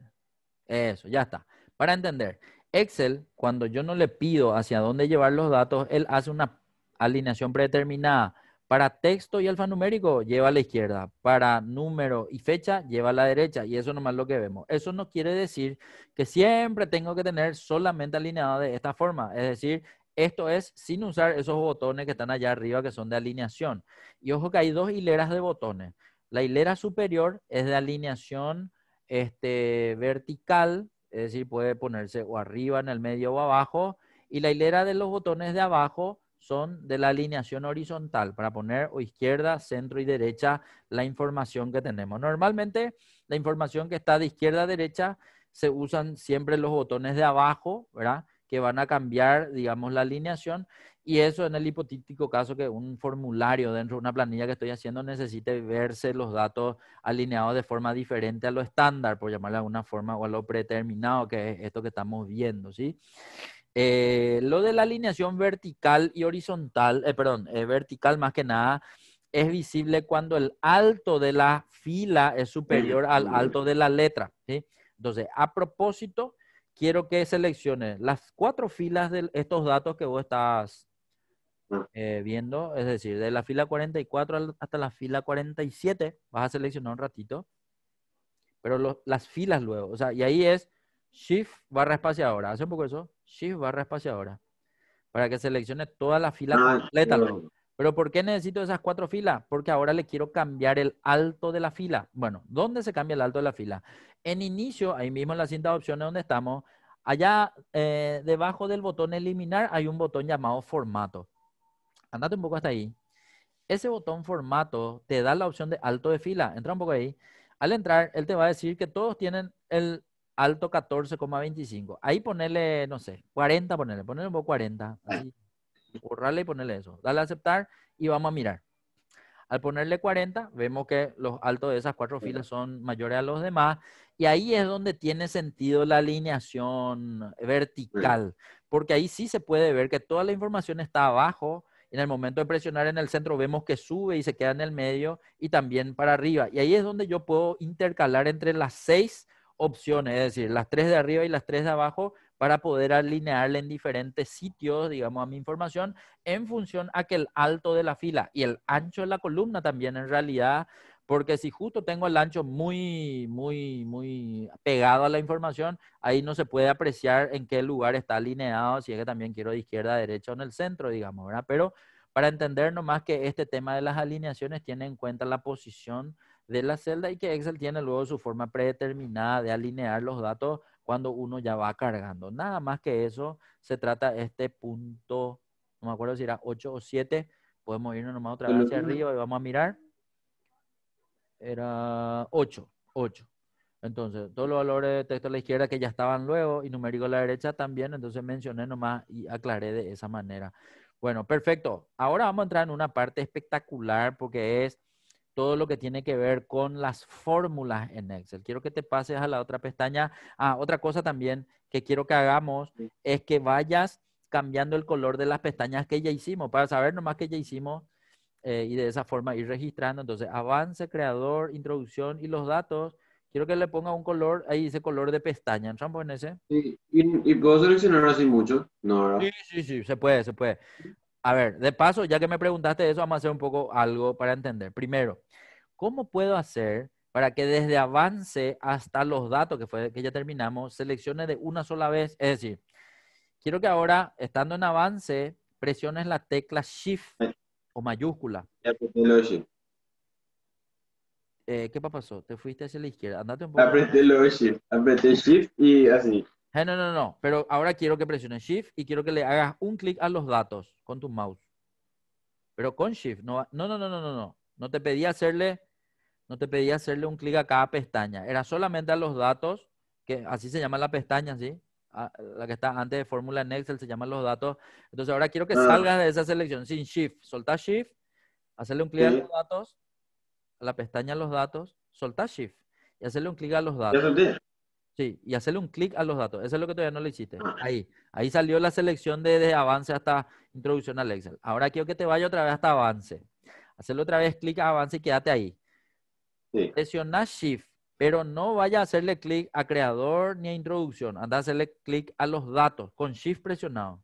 Eso, ya está. Para entender, Excel, cuando yo no le pido hacia dónde llevar los datos, él hace una alineación predeterminada. Para texto y alfanumérico, lleva a la izquierda. Para número y fecha, lleva a la derecha. Y eso nomás lo que vemos. Eso no quiere decir que siempre tengo que tener solamente alineado de esta forma. Es decir, esto es sin usar esos botones que están allá arriba que son de alineación. Y ojo que hay dos hileras de botones. La hilera superior es de alineación este, vertical, es decir, puede ponerse o arriba, en el medio o abajo. Y la hilera de los botones de abajo son de la alineación horizontal, para poner o izquierda, centro y derecha la información que tenemos. Normalmente la información que está de izquierda a derecha se usan siempre los botones de abajo, ¿verdad? van a cambiar, digamos, la alineación y eso en el hipotético caso que un formulario dentro de una planilla que estoy haciendo necesite verse los datos alineados de forma diferente a lo estándar, por llamarle de alguna forma, o a lo predeterminado, que es esto que estamos viendo, ¿sí? Eh, lo de la alineación vertical y horizontal, eh, perdón, es eh, vertical más que nada, es visible cuando el alto de la fila es superior al alto de la letra, ¿sí? Entonces, a propósito, quiero que seleccione las cuatro filas de estos datos que vos estás ah. eh, viendo, es decir, de la fila 44 hasta la fila 47, vas a seleccionar un ratito, pero las filas luego, o sea, y ahí es Shift barra espaciadora, hace un poco eso, Shift barra espaciadora, para que seleccione toda la fila ah, completa luego. ¿Pero por qué necesito esas cuatro filas? Porque ahora le quiero cambiar el alto de la fila. Bueno, ¿dónde se cambia el alto de la fila? En inicio, ahí mismo en la cinta de opciones donde estamos, allá eh, debajo del botón eliminar hay un botón llamado formato. Andate un poco hasta ahí. Ese botón formato te da la opción de alto de fila. Entra un poco ahí. Al entrar, él te va a decir que todos tienen el alto 14,25. Ahí ponerle, no sé, 40, ponerle, ponerle un poco 40. Ahí borrarle y ponerle eso. Dale a aceptar y vamos a mirar. Al ponerle 40, vemos que los altos de esas cuatro filas son mayores a los demás. Y ahí es donde tiene sentido la alineación vertical, porque ahí sí se puede ver que toda la información está abajo. En el momento de presionar en el centro vemos que sube y se queda en el medio y también para arriba. Y ahí es donde yo puedo intercalar entre las seis opciones, es decir, las tres de arriba y las tres de abajo, para poder alinearle en diferentes sitios, digamos, a mi información en función a que el alto de la fila y el ancho de la columna también en realidad, porque si justo tengo el ancho muy, muy, muy pegado a la información, ahí no se puede apreciar en qué lugar está alineado, si es que también quiero de izquierda derecha o en el centro, digamos, ¿verdad? Pero para entender nomás que este tema de las alineaciones tiene en cuenta la posición de la celda y que Excel tiene luego su forma predeterminada de alinear los datos cuando uno ya va cargando. Nada más que eso, se trata este punto, no me acuerdo si era 8 o 7, podemos irnos nomás otra vez hacia arriba y vamos a mirar. Era 8, 8. Entonces, todos los valores de texto a la izquierda que ya estaban luego y numérico a la derecha también, entonces mencioné nomás y aclaré de esa manera. Bueno, perfecto. Ahora vamos a entrar en una parte espectacular porque es todo lo que tiene que ver con las fórmulas en Excel. Quiero que te pases a la otra pestaña. Ah, otra cosa también que quiero que hagamos es que vayas cambiando el color de las pestañas que ya hicimos, para saber nomás que ya hicimos eh, y de esa forma ir registrando. Entonces, avance, creador, introducción y los datos. Quiero que le ponga un color, ahí dice color de pestaña, ¿entramos en ese? Sí, ¿Y, y, puedo seleccionar así mucho, ¿no? ¿verdad? Sí, sí, sí, se puede, se puede a ver, de paso, ya que me preguntaste eso, vamos a hacer un poco algo para entender. Primero, ¿cómo puedo hacer para que desde avance hasta los datos que fue que ya terminamos, seleccione de una sola vez? Es decir, quiero que ahora, estando en avance, presiones la tecla Shift o mayúscula. Shift. Eh, ¿Qué pasó? Te fuiste hacia la izquierda. Andate un poco. Apreté lo Shift. Apreté Shift y así. Eh, no, no, no. Pero ahora quiero que presiones Shift y quiero que le hagas un clic a los datos con tu mouse. Pero con Shift. No, no, no, no, no, no. No te pedí hacerle, no te pedí hacerle un clic a cada pestaña. Era solamente a los datos, que así se llama la pestaña, ¿sí? la que está antes de fórmula en Excel se llaman los datos. Entonces ahora quiero que ah. salgas de esa selección sin Shift. soltar Shift, hacerle un clic a los datos, a la pestaña los datos, soltar Shift y hacerle un clic a los datos. Sí, y hacerle un clic a los datos. Eso es lo que todavía no lo hiciste. Ah. Ahí. Ahí salió la selección de, avance hasta introducción al Excel. Ahora quiero que te vaya otra vez hasta avance. Hacerle otra vez clic a avance y quédate ahí. Sí. Presiona Shift, pero no vaya a hacerle clic a creador ni a introducción. Anda a hacerle clic a los datos con Shift presionado.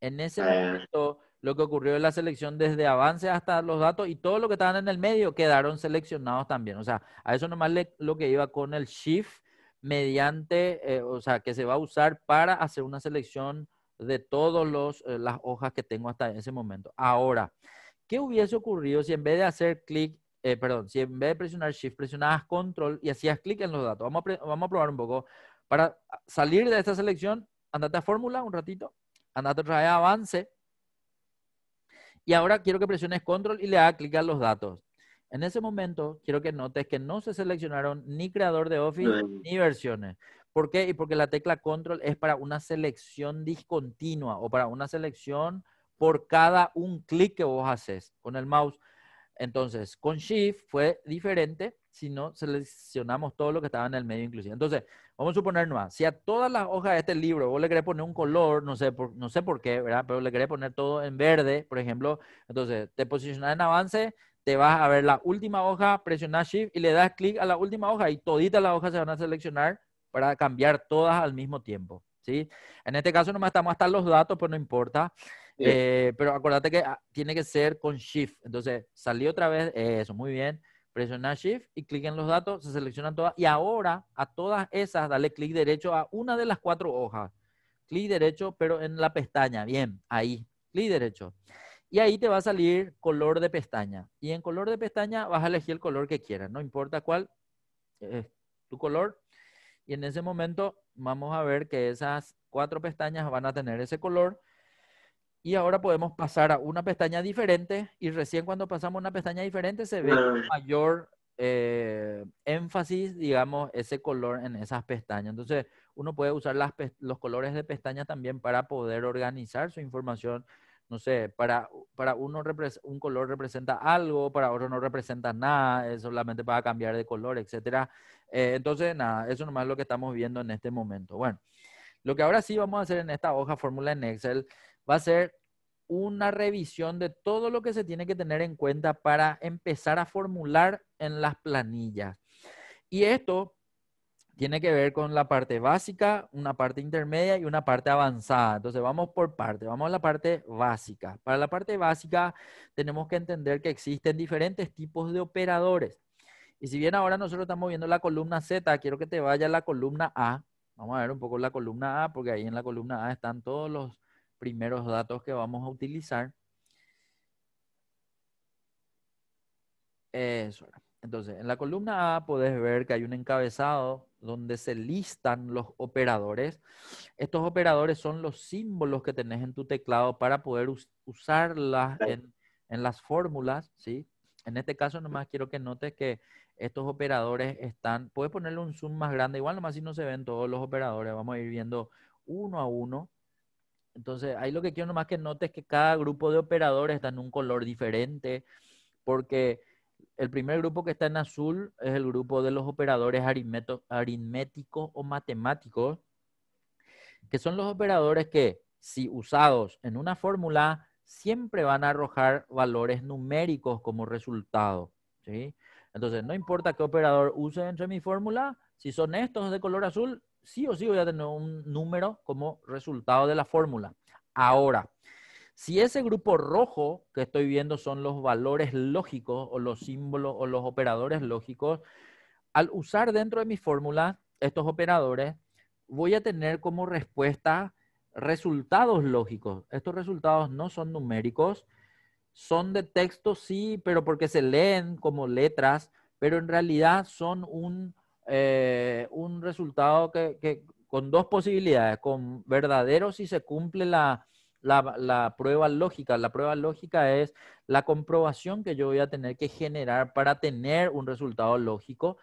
En ese momento lo que ocurrió en la selección desde avance hasta los datos y todo lo que estaban en el medio quedaron seleccionados también. O sea, a eso nomás lo que iba con el shift mediante, eh, o sea, que se va a usar para hacer una selección de todas eh, las hojas que tengo hasta ese momento. Ahora, ¿qué hubiese ocurrido si en vez de hacer clic, eh, perdón, si en vez de presionar shift, presionabas control y hacías clic en los datos? Vamos vamos a probar un poco. Para salir de esta selección, andate a fórmula un ratito, andate otra vez a avance, y ahora quiero que presiones control y le hagas clic a los datos. En ese momento, quiero que notes que no se seleccionaron ni creador de Office ni versiones. ¿Por qué? Y porque la tecla control es para una selección discontinua o para una selección por cada un clic que vos haces con el mouse. Entonces, con Shift fue diferente si no seleccionamos todo lo que estaba en el medio inclusive. Entonces, Vamos a suponer nomás, si a todas las hojas de este libro vos le querés poner un color, no sé por, no sé por qué, ¿verdad? Pero le querés poner todo en verde, por ejemplo, entonces te posicionas en avance, te vas a ver la última hoja, presionas Shift y le das clic a la última hoja y toditas las hojas se van a seleccionar para cambiar todas al mismo tiempo, ¿sí? En este caso nomás estamos hasta los datos, pues no importa. Eh, pero acuérdate que ah, tiene que ser con Shift. Entonces, salí otra vez, eso, muy bien. Presionar Shift y clic en los datos, se seleccionan todas. Y ahora a todas esas, dale clic derecho a una de las cuatro hojas. Clic derecho, pero en la pestaña. Bien, ahí. Clic derecho. Y ahí te va a salir color de pestaña. Y en color de pestaña vas a elegir el color que quieras. No importa cuál es tu color. Y en ese momento vamos a ver que esas cuatro pestañas van a tener ese color. Y ahora podemos pasar a una pestaña diferente y recién cuando pasamos a una pestaña diferente se ve mayor eh, énfasis, digamos, ese color en esas pestañas. Entonces, uno puede usar las, los colores de pestaña también para poder organizar su información. No sé, para, para uno un color representa algo, para otro no representa nada, es solamente para cambiar de color, etc. Eh, entonces, nada, eso nomás es lo que estamos viendo en este momento. Bueno, lo que ahora sí vamos a hacer en esta hoja fórmula en Excel va a ser una revisión de todo lo que se tiene que tener en cuenta para empezar a formular en las planillas. Y esto tiene que ver con la parte básica, una parte intermedia y una parte avanzada. Entonces vamos por parte, vamos a la parte básica. Para la parte básica tenemos que entender que existen diferentes tipos de operadores. Y si bien ahora nosotros estamos viendo la columna Z, quiero que te vaya a la columna A. Vamos a ver un poco la columna A, porque ahí en la columna A están todos los primeros datos que vamos a utilizar. Entonces, en la columna A puedes ver que hay un encabezado donde se listan los operadores. Estos operadores son los símbolos que tenés en tu teclado para poder usarlas en, las fórmulas, ¿sí? En este caso, nomás quiero que notes que estos operadores están, puedes ponerle un zoom más grande, igual nomás si no se ven todos los operadores, vamos a ir viendo uno a uno, entonces, ahí lo que quiero nomás que notes es que cada grupo de operadores está en un color diferente, porque el primer grupo que está en azul es el grupo de los operadores aritméticos o matemáticos, que son los operadores que, si usados en una fórmula, siempre van a arrojar valores numéricos como resultado. ¿sí? Entonces, no importa qué operador use de mi fórmula, si son estos de color azul, sí o sí voy a tener un número como resultado de la fórmula. Ahora, si ese grupo rojo que estoy viendo son los valores lógicos o los símbolos o los operadores lógicos, al usar dentro de mi fórmula estos operadores, voy a tener como respuesta resultados lógicos. Estos resultados no son numéricos, son de texto sí, pero porque se leen como letras, pero en realidad son un eh, un resultado que, con dos posibilidades, con verdadero si se cumple la, la, prueba lógica. La prueba lógica es la comprobación que yo voy a tener que generar para tener un resultado lógico.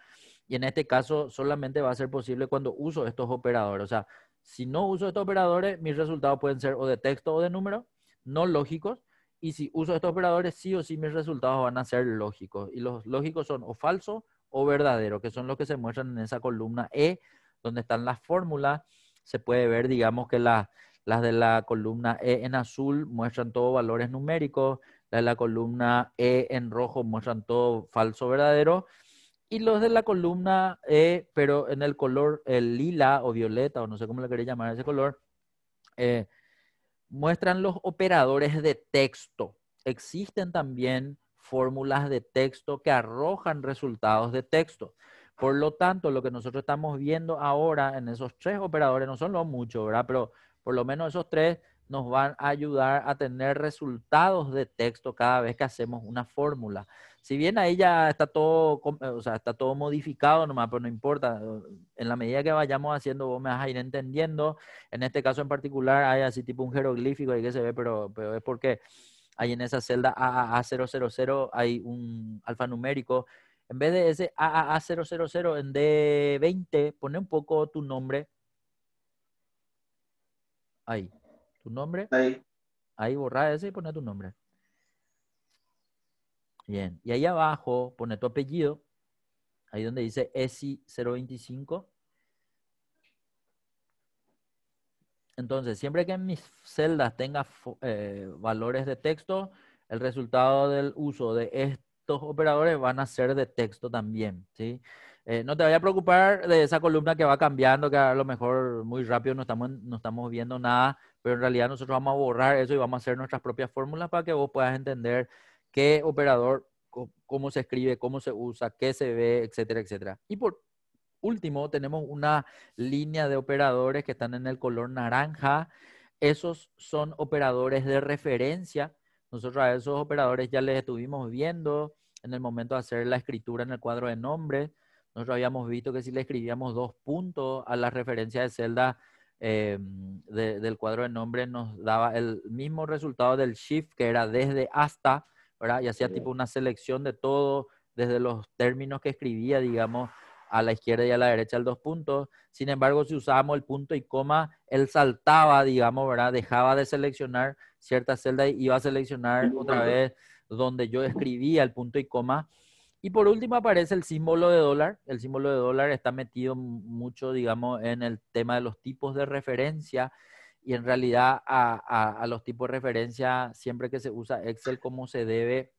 Y en este caso solamente va a ser posible cuando uso estos operadores. O sea, si no uso estos operadores, mis resultados pueden ser o de texto o de número, no lógicos. Y si uso estos operadores, sí o sí mis resultados van a ser lógicos. Y los lógicos son o falsos o verdadero, que son los que se muestran en esa columna E, donde están las fórmulas. Se puede ver, digamos, que las de la columna E en azul muestran todos valores numéricos, las de la columna E en rojo muestran todo falso verdadero, y los de la columna E, pero en el color el lila o violeta, o no sé cómo le quería llamar ese color, eh, muestran los operadores de texto. Existen también fórmulas de texto que arrojan resultados de texto. Por lo tanto, lo que nosotros estamos viendo ahora en esos tres operadores, no son los muchos, ¿verdad? Pero por lo menos esos tres nos van a ayudar a tener resultados de texto cada vez que hacemos una fórmula. Si bien ahí ya está todo, eh, o sea, está todo modificado nomás, pero no importa. En la medida que vayamos haciendo, vos me vas a ir entendiendo. En este caso en particular hay así tipo un jeroglífico ahí que se ve, pero, pero es porque ahí en esa celda AAA000 hay un alfanumérico. En vez de ese AAA000 en D20, pone un poco tu nombre. Ahí, tu nombre. Ahí. Ahí borra ese y pone tu nombre. Bien, y ahí abajo pone tu apellido. Ahí donde dice ESI 025. Entonces, siempre que mis celdas tenga eh, valores de texto, el resultado del uso de estos operadores van a ser de texto también, ¿sí? Eh, no te vayas a preocupar de esa columna que va cambiando, que a lo mejor muy rápido no estamos, no estamos viendo nada, pero en realidad nosotros vamos a borrar eso y vamos a hacer nuestras propias fórmulas para que vos puedas entender qué operador, cómo se escribe, cómo se usa, qué se ve, etcétera, etcétera. Y por último, tenemos una línea de operadores que están en el color naranja. Esos son operadores de referencia. Nosotros a esos operadores ya les estuvimos viendo en el momento de hacer la escritura en el cuadro de nombre Nosotros habíamos visto que si le escribíamos dos puntos a la referencia de celda eh, del cuadro de nombre nos daba el mismo resultado del shift, que era desde hasta, ¿verdad? Y hacía tipo una selección de todo, desde los términos que escribía, digamos, a la izquierda y a la derecha el dos puntos. Sin embargo, si usamos el punto y coma, él saltaba, digamos, ¿verdad? Dejaba de seleccionar cierta celda y iba a seleccionar otra vez donde yo escribía el punto y coma. Y por último aparece el símbolo de dólar. El símbolo de dólar está metido mucho, digamos, en el tema de los tipos de referencia. Y en realidad a, los tipos de referencia, siempre que se usa Excel como se debe,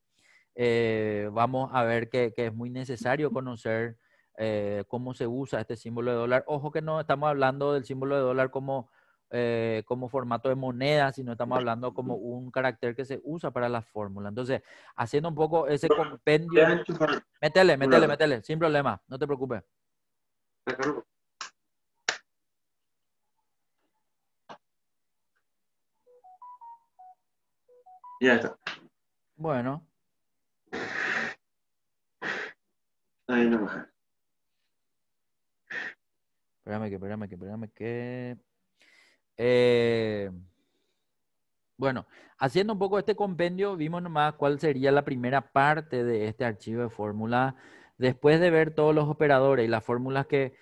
eh, vamos a ver que es muy necesario conocer eh, cómo se usa este símbolo de dólar. Ojo que no estamos hablando del símbolo de dólar como, eh, como formato de moneda, sino estamos hablando como un carácter que se usa para la fórmula. Entonces, haciendo un poco ese compendio. Métele, métele, métele, sin problema, no te preocupes. Ya está. Bueno. Ahí Espérame que, espérame que, espérame que. Eh, bueno, haciendo un poco este compendio, vimos nomás cuál sería la primera parte de este archivo de fórmula. Después de ver todos los operadores y las fórmulas que,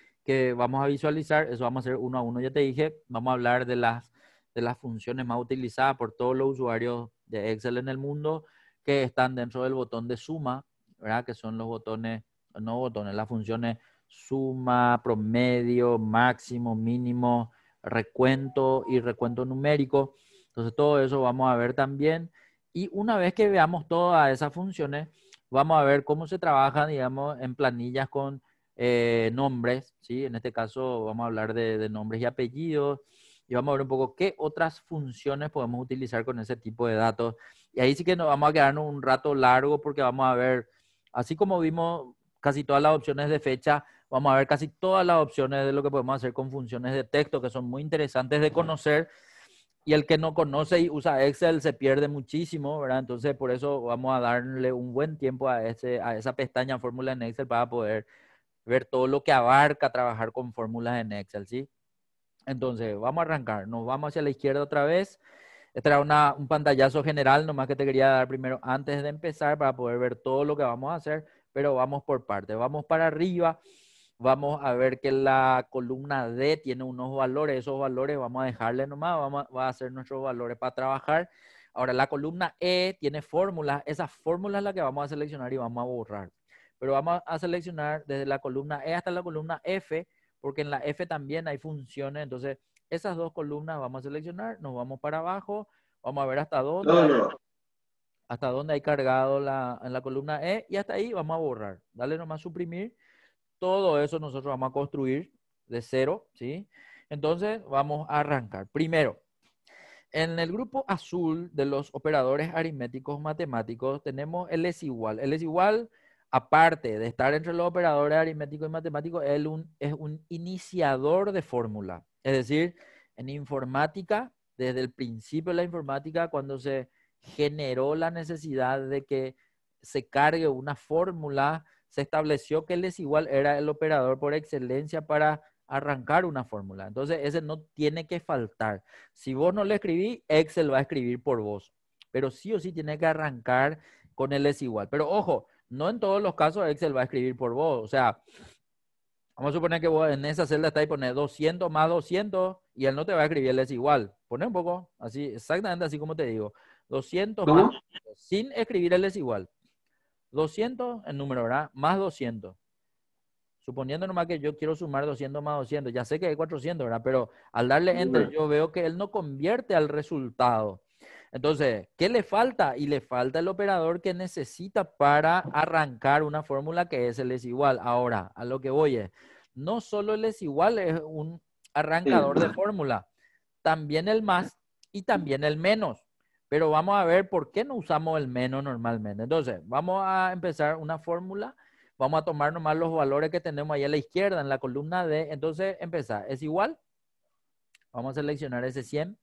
vamos a visualizar, eso vamos a hacer uno a uno, ya te dije, vamos a hablar de las, de las funciones más utilizadas por todos los usuarios de Excel en el mundo que están dentro del botón de suma, ¿verdad? Que son los botones, no botones, las funciones suma, promedio, máximo, mínimo, recuento y recuento numérico. Entonces todo eso vamos a ver también. Y una vez que veamos todas esas funciones, vamos a ver cómo se trabaja, digamos, en planillas con eh, nombres, ¿sí? En este caso vamos a hablar de, de nombres y apellidos y vamos a ver un poco qué otras funciones podemos utilizar con ese tipo de datos. Y ahí sí que nos vamos a quedar un rato largo porque vamos a ver, así como vimos casi todas las opciones de fecha, Vamos a ver casi todas las opciones de lo que podemos hacer con funciones de texto que son muy interesantes de conocer. Y el que no conoce y usa Excel se pierde muchísimo, ¿verdad? Entonces, por eso vamos a darle un buen tiempo a, ese, a esa pestaña fórmula en Excel para poder ver todo lo que abarca trabajar con fórmulas en Excel, ¿sí? Entonces, vamos a arrancar. Nos vamos hacia la izquierda otra vez. Este era un pantallazo general, nomás que te quería dar primero antes de empezar para poder ver todo lo que vamos a hacer, pero vamos por partes. Vamos para arriba vamos a ver que la columna D tiene unos valores, esos valores vamos a dejarle nomás, vamos a, va a ser nuestros valores para trabajar. Ahora, la columna E tiene fórmulas, esas fórmulas las que vamos a seleccionar y vamos a borrar. Pero vamos a seleccionar desde la columna E hasta la columna F, porque en la F también hay funciones, entonces esas dos columnas vamos a seleccionar, nos vamos para abajo, vamos a ver hasta dónde. Hasta dónde hay cargado en la columna E y hasta ahí vamos a borrar. Dale nomás suprimir todo eso nosotros vamos a construir de cero, ¿sí? Entonces vamos a arrancar. Primero, en el grupo azul de los operadores aritméticos matemáticos tenemos el es igual. El es igual, aparte de estar entre los operadores aritméticos y matemáticos, él es un iniciador de fórmula. Es decir, en informática, desde el principio de la informática, cuando se generó la necesidad de que se cargue una fórmula, se estableció que el desigual era el operador por excelencia para arrancar una fórmula. Entonces, ese no tiene que faltar. Si vos no lo escribís, Excel va a escribir por vos. Pero sí o sí tiene que arrancar con el desigual. Pero ojo, no en todos los casos Excel va a escribir por vos. O sea, vamos a suponer que vos en esa celda y poniendo 200 más 200 y él no te va a escribir el desigual. Poné un poco, así, exactamente así como te digo. 200 más, sin escribir el desigual. 200, el número, ¿verdad? Más 200. Suponiendo nomás que yo quiero sumar 200 más 200, ya sé que hay 400, ¿verdad? Pero al darle enter yo veo que él no convierte al resultado. Entonces, ¿qué le falta? Y le falta el operador que necesita para arrancar una fórmula que es el es igual. Ahora, a lo que voy es, no solo el es igual es un arrancador de fórmula, también el más y también el menos. Pero vamos a ver por qué no usamos el menos normalmente. Entonces, vamos a empezar una fórmula. Vamos a tomar nomás los valores que tenemos ahí a la izquierda, en la columna D. Entonces, empezar. ¿Es igual? Vamos a seleccionar ese 100.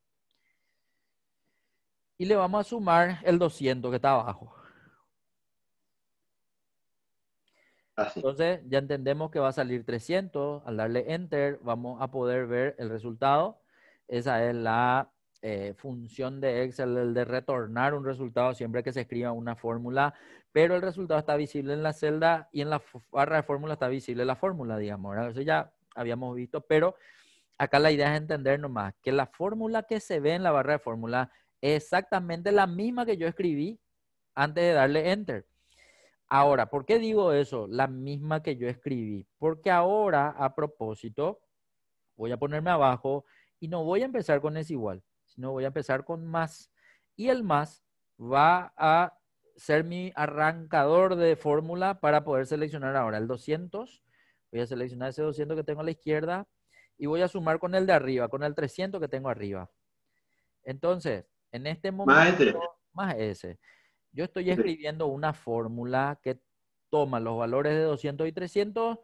Y le vamos a sumar el 200 que está abajo. Entonces ya entendemos que va a salir 300. Al darle Enter vamos a poder ver el resultado. Esa es la eh, función de Excel, el de retornar un resultado siempre que se escriba una fórmula, pero el resultado está visible en la celda y en la barra de fórmula está visible la fórmula, digamos, Eso ya habíamos visto, pero acá la idea es entender nomás que la fórmula que se ve en la barra de fórmula es exactamente la misma que yo escribí antes de darle enter. Ahora, ¿por qué digo eso? La misma que yo escribí. Porque ahora, a propósito, voy a ponerme abajo y no voy a empezar con es igual. No, voy a empezar con más. Y el más va a ser mi arrancador de fórmula para poder seleccionar ahora el 200. Voy a seleccionar ese 200 que tengo a la izquierda y voy a sumar con el de arriba, con el 300 que tengo arriba. Entonces, en este momento, más ese, más ese yo estoy escribiendo una fórmula que toma los valores de 200 y 300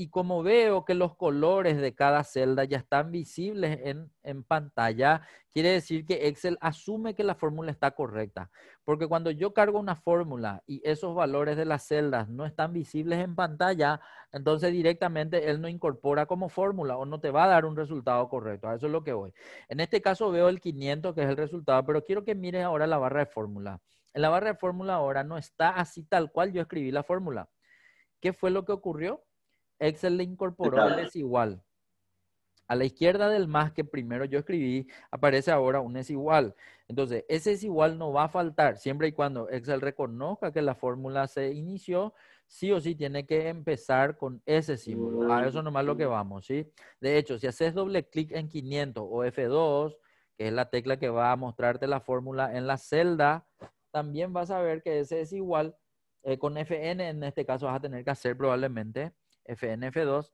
y como veo que los colores de cada celda ya están visibles en, en, pantalla, quiere decir que Excel asume que la fórmula está correcta. Porque cuando yo cargo una fórmula y esos valores de las celdas no están visibles en pantalla, entonces directamente él no incorpora como fórmula o no te va a dar un resultado correcto. A eso es lo que voy. En este caso veo el 500 que es el resultado, pero quiero que mires ahora la barra de fórmula. En la barra de fórmula ahora no está así tal cual yo escribí la fórmula. ¿Qué fue lo que ocurrió? Excel le incorporó el desigual. A la izquierda del más que primero yo escribí, aparece ahora un es igual. Entonces, ese es igual no va a faltar siempre y cuando Excel reconozca que la fórmula se inició, sí o sí tiene que empezar con ese símbolo. A eso nomás lo que vamos, ¿sí? De hecho, si haces doble clic en 500 o F2, que es la tecla que va a mostrarte la fórmula en la celda, también vas a ver que ese es igual eh, con Fn, en este caso vas a tener que hacer probablemente Fn, f 2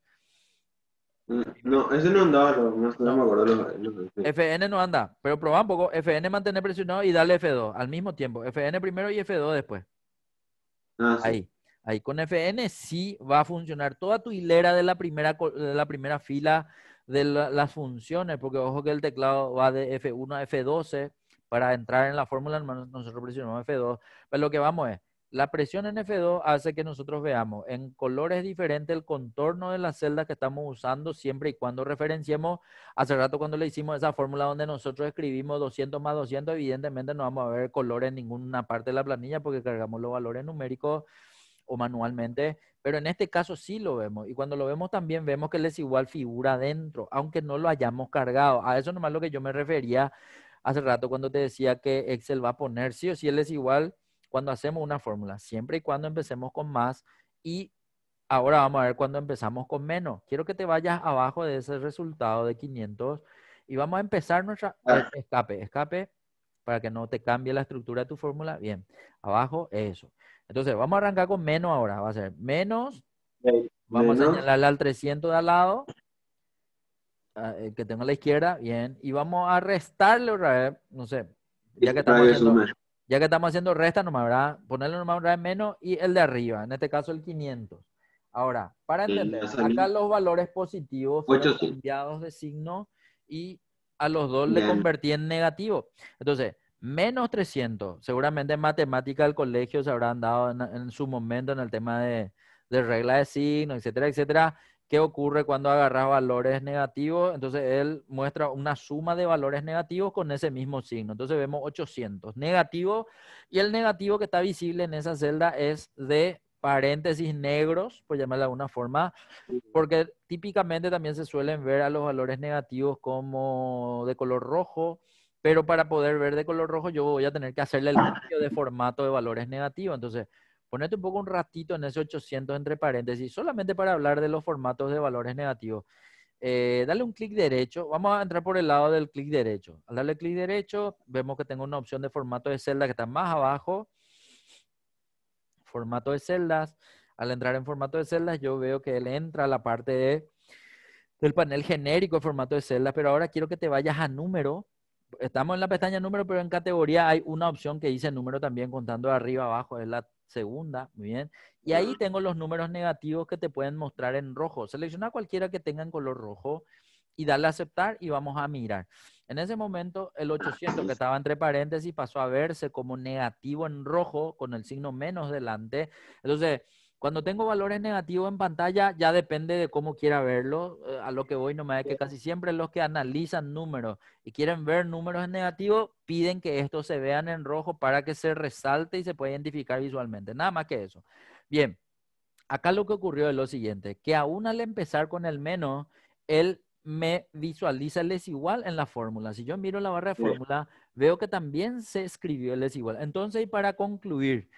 mm, No, ese no andaba, no, no me acuerdo. FN no anda, pero probá un poco. FN mantener presionado y darle F2 al mismo tiempo. FN primero y F2 después. Ah, ahí. Ahí con FN sí va a funcionar toda tu hilera de la primera, de la primera fila de las funciones, porque ojo que el teclado va de F1 a F12 para entrar en la fórmula, nosotros presionamos F2. Pero lo que vamos es, la presión en F2 hace que nosotros veamos en colores diferentes el contorno de las celdas que estamos usando siempre y cuando referenciemos. Hace rato cuando le hicimos esa fórmula donde nosotros escribimos 200 más 200, evidentemente no vamos a ver color en ninguna parte de la planilla porque cargamos los valores numéricos o manualmente, pero en este caso sí lo vemos. Y cuando lo vemos también vemos que él es igual figura dentro aunque no lo hayamos cargado. A eso nomás lo que yo me refería hace rato cuando te decía que Excel va a poner sí o sí él es igual cuando hacemos una fórmula, siempre y cuando empecemos con más y ahora vamos a ver cuando empezamos con menos. Quiero que te vayas abajo de ese resultado de 500 y vamos a empezar nuestra ah. eh, escape, escape para que no te cambie la estructura de tu fórmula. Bien, abajo eso. Entonces, vamos a arrancar con menos ahora. Va a ser menos, vamos a señalarle al 300 de al lado, eh, que tengo a la izquierda, bien, y vamos a restarle otra vez, no sé, ya que estamos ya que estamos haciendo resta, nomás, ¿verdad? Ponerle nomás un menos y el de arriba, en este caso el 500. Ahora, para entender, acá los valores positivos fueron cambiados de signo y a los dos le convertí en negativo. Entonces, menos 300. Seguramente en matemática del colegio se habrán dado en, su momento en el tema de, de regla de signo, etcétera, etcétera. ¿Qué ocurre cuando agarras valores negativos? Entonces él muestra una suma de valores negativos con ese mismo signo. Entonces vemos 800 negativo y el negativo que está visible en esa celda es de paréntesis negros, por llamarla de alguna forma, porque típicamente también se suelen ver a los valores negativos como de color rojo, pero para poder ver de color rojo yo voy a tener que hacerle el ah. cambio de formato de valores negativos. Entonces, ponete un poco un ratito en ese 800 entre paréntesis, solamente para hablar de los formatos de valores negativos. Eh, dale un clic derecho, vamos a entrar por el lado del clic derecho. Al darle clic derecho, vemos que tengo una opción de formato de celda que está más abajo. Formato de celdas. Al entrar en formato de celdas, yo veo que él entra a la parte de, del panel genérico de formato de celdas, pero ahora quiero que te vayas a número estamos en la pestaña número, pero en categoría hay una opción que dice número también contando arriba abajo, es la segunda, muy bien. Y ahí tengo los números negativos que te pueden mostrar en rojo. Selecciona cualquiera que tenga en color rojo y dale a aceptar y vamos a mirar. En ese momento, el 800 que estaba entre paréntesis pasó a verse como negativo en rojo con el signo menos delante. Entonces, cuando tengo valores negativos en pantalla, ya depende de cómo quiera verlo. Eh, a lo que voy no me es que casi siempre los que analizan números y quieren ver números en negativo, piden que estos se vean en rojo para que se resalte y se pueda identificar visualmente. Nada más que eso. Bien, acá lo que ocurrió es lo siguiente, que aún al empezar con el menos, él me visualiza el desigual en la fórmula. Si yo miro la barra de fórmula, veo que también se escribió el desigual. Entonces, y para concluir,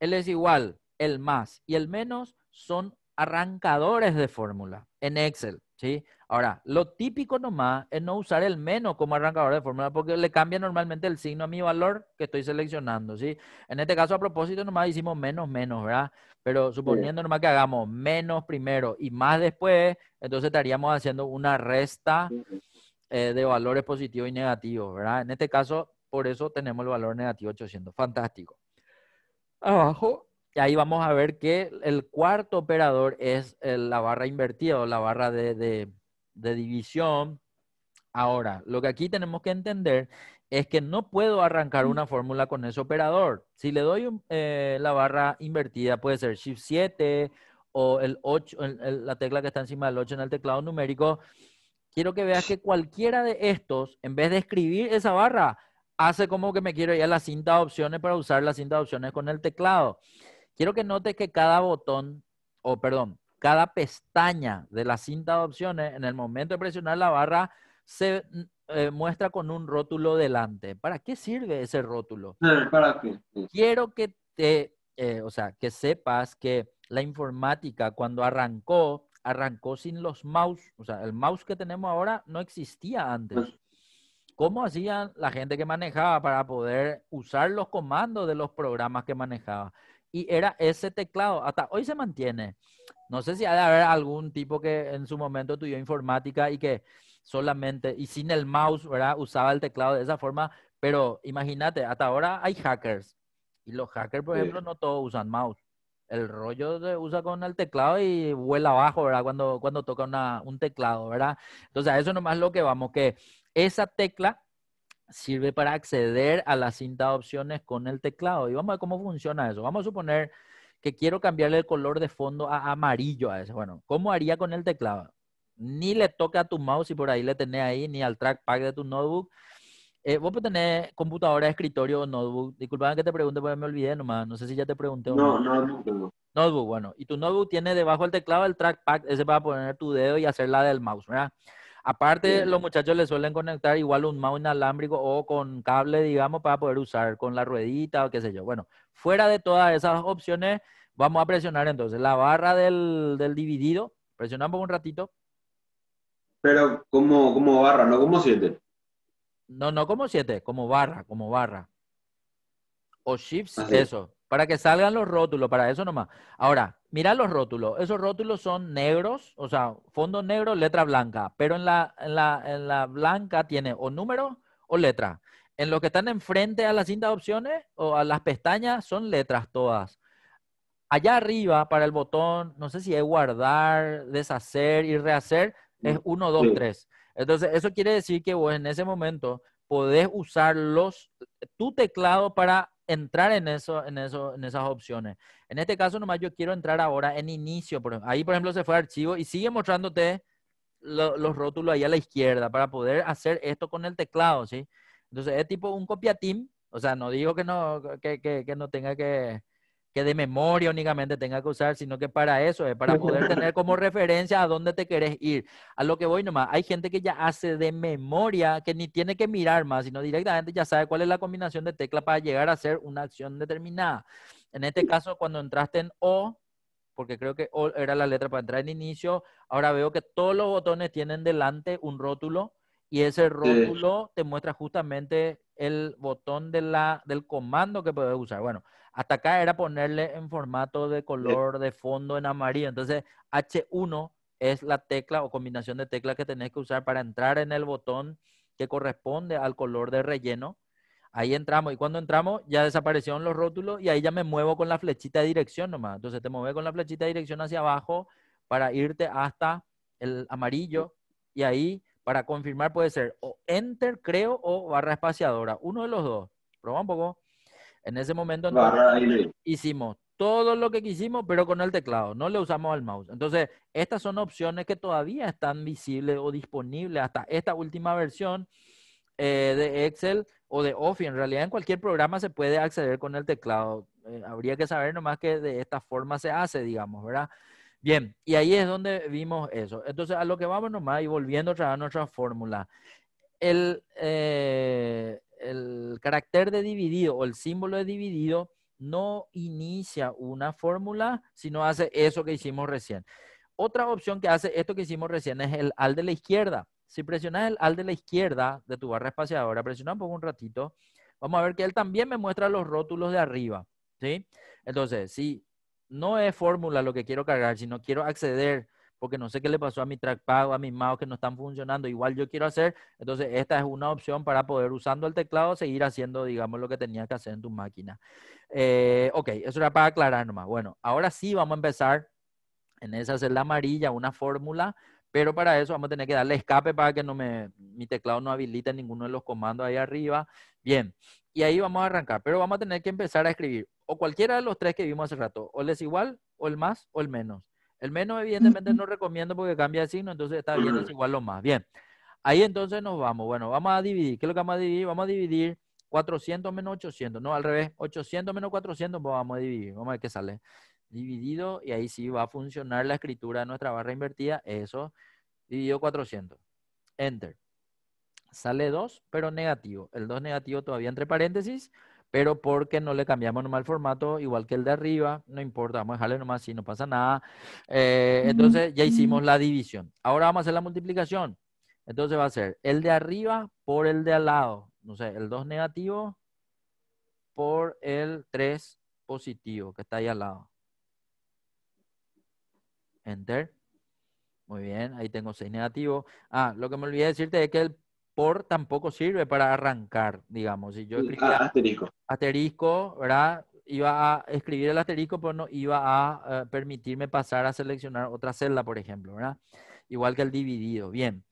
el desigual el más y el menos son arrancadores de fórmula en Excel. ¿sí? Ahora, lo típico nomás es no usar el menos como arrancador de fórmula porque le cambia normalmente el signo a mi valor que estoy seleccionando. ¿sí? En este caso, a propósito, nomás hicimos menos, menos, ¿verdad? Pero suponiendo nomás que hagamos menos primero y más después, entonces estaríamos haciendo una resta eh, de valores positivos y negativos, ¿verdad? En este caso, por eso tenemos el valor negativo 800. Fantástico. Abajo y ahí vamos a ver que el cuarto operador es eh, la barra invertida o la barra de, división. Ahora, lo que aquí tenemos que entender es que no puedo arrancar una fórmula con ese operador. Si le doy eh, la barra invertida, puede ser Shift 7 o el 8, la tecla que está encima del 8 en el teclado numérico. Quiero que veas que cualquiera de estos, en vez de escribir esa barra, hace como que me quiero ir a la cinta de opciones para usar la cinta de opciones con el teclado. Quiero que notes que cada botón, o perdón, cada pestaña de la cinta de opciones, en el momento de presionar la barra, se mm, eh, muestra con un rótulo delante. ¿Para qué sirve ese rótulo? ¿Para qué? Quiero que te, eh, o sea, que sepas que la informática cuando arrancó, arrancó sin los mouse. O sea, el mouse que tenemos ahora no existía antes. Pues ¿Cómo hacían la gente que manejaba para poder usar los comandos de los programas que manejaba? y era ese teclado. Hasta hoy se mantiene. No sé si ha de haber algún tipo que en su momento estudió informática y que solamente y sin el mouse, ¿verdad? Usaba el teclado de esa forma, pero imagínate, hasta ahora hay hackers y los hackers, por ejemplo, no todos usan mouse. El rollo se usa con el teclado y vuela abajo, ¿verdad? Cuando, cuando toca una, un teclado, ¿verdad? Entonces, a eso nomás lo que vamos, que esa tecla sirve para acceder a la cinta de opciones con el teclado. Y vamos a ver cómo funciona eso. Vamos a suponer que quiero cambiarle el color de fondo a amarillo a ese. Bueno, ¿cómo haría con el teclado? Ni le toca a tu mouse y por ahí le tenés ahí, ni al trackpad de tu notebook. Eh, vos podés tener computadora, escritorio o notebook. Disculpame que te pregunte, porque me olvidé nomás. No sé si ya te pregunté. O no, no, notebook. Notebook, bueno. Y tu notebook tiene debajo del teclado el trackpad, ese para poner tu dedo y hacer la del mouse, ¿verdad? Aparte, los muchachos le suelen conectar igual un mouse inalámbrico o con cable, digamos, para poder usar con la ruedita o qué sé yo. Bueno, fuera de todas esas opciones, vamos a presionar entonces la barra del, dividido. Presionamos un ratito. Pero como, como barra, no como siete No, no como siete como barra, como barra. O shift, eso. Para que salgan los rótulos, para eso nomás. Ahora, mira los rótulos. Esos rótulos son negros, o sea, fondo negro, letra blanca. Pero en la, la, en la blanca tiene o número o letra. En los que están enfrente a la cinta de opciones o a las pestañas son letras todas. Allá arriba, para el botón, no sé si es guardar, deshacer y rehacer, es 1, 2, 3. Entonces, eso quiere decir que vos en ese momento podés usar los, tu teclado para entrar en, eso, en, eso, en esas opciones. En este caso, nomás yo quiero entrar ahora en inicio. Por ahí, por ejemplo, se fue a archivo y sigue mostrándote los rótulos ahí a la izquierda para poder hacer esto con el teclado, ¿sí? Entonces, es tipo un copiatín. O sea, no digo que no, que, que no tenga que, que de memoria únicamente tenga que usar, sino que para eso es para poder tener como referencia a dónde te querés ir. A lo que voy nomás, hay gente que ya hace de memoria, que ni tiene que mirar más, sino directamente ya sabe cuál es la combinación de tecla para llegar a hacer una acción determinada. En este caso, cuando entraste en O, porque creo que O era la letra para entrar en inicio, ahora veo que todos los botones tienen delante un rótulo y ese rótulo te muestra justamente el botón de del comando que puedes usar. Bueno, hasta acá era ponerle en formato de color de fondo en amarillo. Entonces, H1 es la tecla o combinación de teclas que tenés que usar para entrar en el botón que corresponde al color de relleno. Ahí entramos y cuando entramos ya desaparecieron los rótulos y ahí ya me muevo con la flechita de dirección nomás. Entonces te mueves con la flechita de dirección hacia abajo para irte hasta el amarillo y ahí para confirmar puede ser o enter creo o barra espaciadora, uno de los dos. Proba un poco. En ese momento hicimos todo lo que quisimos, pero con el teclado, no le usamos al mouse. Entonces, estas son opciones que todavía están visibles o disponibles hasta esta última versión eh, de Excel o de Office. En realidad, en cualquier programa se puede acceder con el teclado. Eh, habría que saber nomás que de esta forma se hace, digamos, ¿verdad? Bien, y ahí es donde vimos eso. Entonces, a lo que vamos nomás y volviendo otra nuestra fórmula. El, eh, el carácter de dividido o el símbolo de dividido no inicia una fórmula, sino hace eso que hicimos recién. Otra opción que hace esto que hicimos recién es el al de la izquierda. Si presionas el al de la izquierda de tu barra espaciadora, presionamos un un ratito, vamos a ver que él también me muestra los rótulos de arriba. ¿sí? Entonces, si no es fórmula lo que quiero cargar, sino quiero acceder porque no sé qué le pasó a mi trackpad o a mis mouse que no están funcionando, igual yo quiero hacer. Entonces, esta es una opción para poder usando el teclado seguir haciendo, digamos, lo que tenías que hacer en tu máquina. Eh, ok, eso era para aclarar nomás. Bueno, ahora sí vamos a empezar en esa celda amarilla, una fórmula, pero para eso vamos a tener que darle escape para que no me, mi teclado no habilite ninguno de los comandos ahí arriba. Bien, y ahí vamos a arrancar, pero vamos a tener que empezar a escribir o cualquiera de los tres que vimos hace rato, o el es igual, o el más, o el menos. El menos, evidentemente, no recomiendo porque cambia de signo, entonces está bien, es igual lo más. Bien, ahí entonces nos vamos. Bueno, vamos a dividir. ¿Qué es lo que vamos a dividir? Vamos a dividir 400 menos 800. No, al revés. 800 menos 400, vamos a dividir. Vamos a ver qué sale. Dividido, y ahí sí va a funcionar la escritura de nuestra barra invertida. Eso, dividido 400. Enter. Sale 2, pero negativo. El 2 negativo todavía entre paréntesis pero porque no le cambiamos nomás el formato, igual que el de arriba, no importa, vamos a dejarle nomás si no pasa nada. Eh, entonces ya hicimos la división. Ahora vamos a hacer la multiplicación. Entonces va a ser el de arriba por el de al lado. No sé, el 2 negativo por el 3 positivo que está ahí al lado. Enter. Muy bien, ahí tengo 6 negativo. Ah, lo que me olvidé decirte es que el por tampoco sirve para arrancar, digamos. Si yo escribía asterisco. asterisco, ¿verdad? Iba a escribir el asterisco, pero no iba a eh, permitirme pasar a seleccionar otra celda, por ejemplo, ¿verdad? Igual que el dividido. Bien.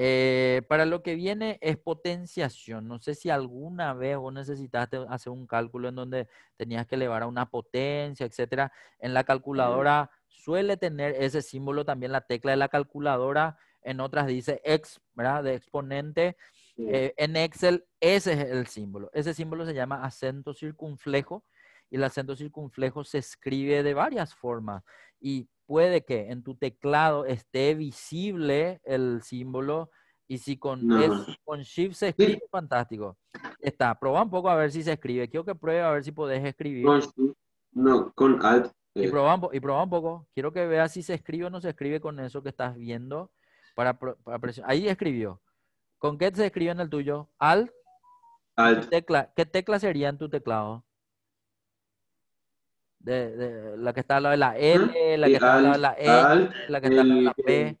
Eh, para lo que viene es potenciación. No sé si alguna vez vos necesitaste hacer un cálculo en donde tenías que elevar a una potencia, etcétera. En la calculadora mm. suele tener ese símbolo también la tecla de la calculadora en otras dice ex, ¿verdad? De exponente. Eh, en Excel ese es el símbolo. Ese símbolo se llama acento circunflejo y el acento circunflejo se escribe de varias formas y puede que en tu teclado esté visible el símbolo y si con, con Shift se escribe, fantástico. Está, proba un poco a ver si se escribe. Quiero que pruebe a ver si podés escribir. No, con Alt. Y, eh. proba, y un poco. Quiero que veas si se escribe o no se escribe con eso que estás viendo. Para, Ahí escribió. ¿Con qué se escribe en el tuyo? Alt. Alt. Tecla. ¿Qué tecla sería en tu teclado? De, la que está al lado de la L, la que está al lado de la E, la que está al lado de la P.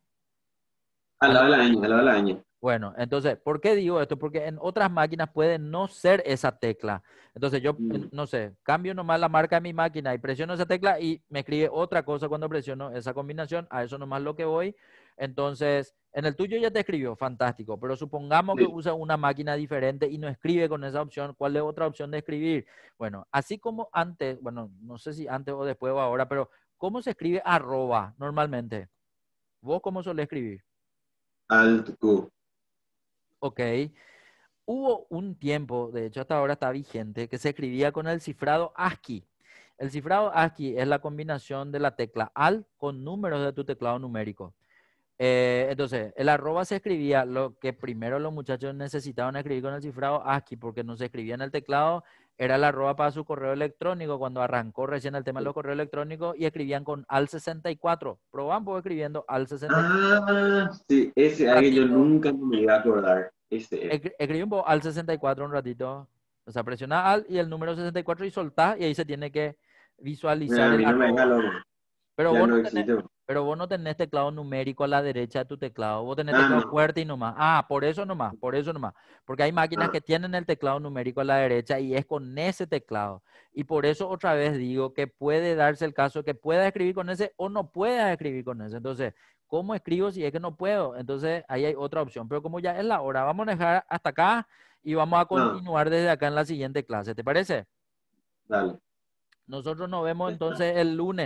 Al lado de la ñ, al lado de la ñ. Bueno, entonces, ¿por qué digo esto? Porque en otras máquinas puede no ser esa tecla. Entonces, yo, mm. no sé, cambio nomás la marca de mi máquina y presiono esa tecla y me escribe otra cosa cuando presiono esa combinación. A eso nomás lo que voy. Entonces, en el tuyo ya te escribió, fantástico, pero supongamos que usa una máquina diferente y no escribe con esa opción, ¿cuál es otra opción de escribir? Bueno, así como antes, bueno, no sé si antes o después o ahora, pero ¿cómo se escribe arroba normalmente? ¿Vos cómo solés escribir? Alt Ok. Hubo un tiempo, de hecho hasta ahora está vigente, que se escribía con el cifrado ASCII. El cifrado ASCII es la combinación de la tecla Alt con números de tu teclado numérico. Eh, entonces, el arroba se escribía lo que primero los muchachos necesitaban escribir con el cifrado ASCII, porque no se escribía en el teclado, era el arroba para su correo electrónico, cuando arrancó recién el tema de los correos electrónicos, y escribían con al64. Probaban pues, escribiendo al64. Ah, sí, ese que yo nunca me iba a acordar. este Escribí un al64 un ratito. O sea, presiona al y el número 64 y soltá, y ahí se tiene que visualizar. el pero vos, no tenés, pero tenés, teclado numérico a la derecha de tu teclado, vos tenés ah, teclado fuerte y nomás. Ah, por eso nomás, por eso nomás. Porque hay máquinas ah. que tienen el teclado numérico a la derecha y es con ese teclado. Y por eso otra vez digo que puede darse el caso que pueda escribir con ese o no pueda escribir con ese. Entonces, ¿cómo escribo si es que no puedo? Entonces, ahí hay otra opción. Pero como ya es la hora, vamos a dejar hasta acá y vamos a continuar desde acá en la siguiente clase. ¿Te parece? Dale. Nosotros nos vemos entonces el lunes.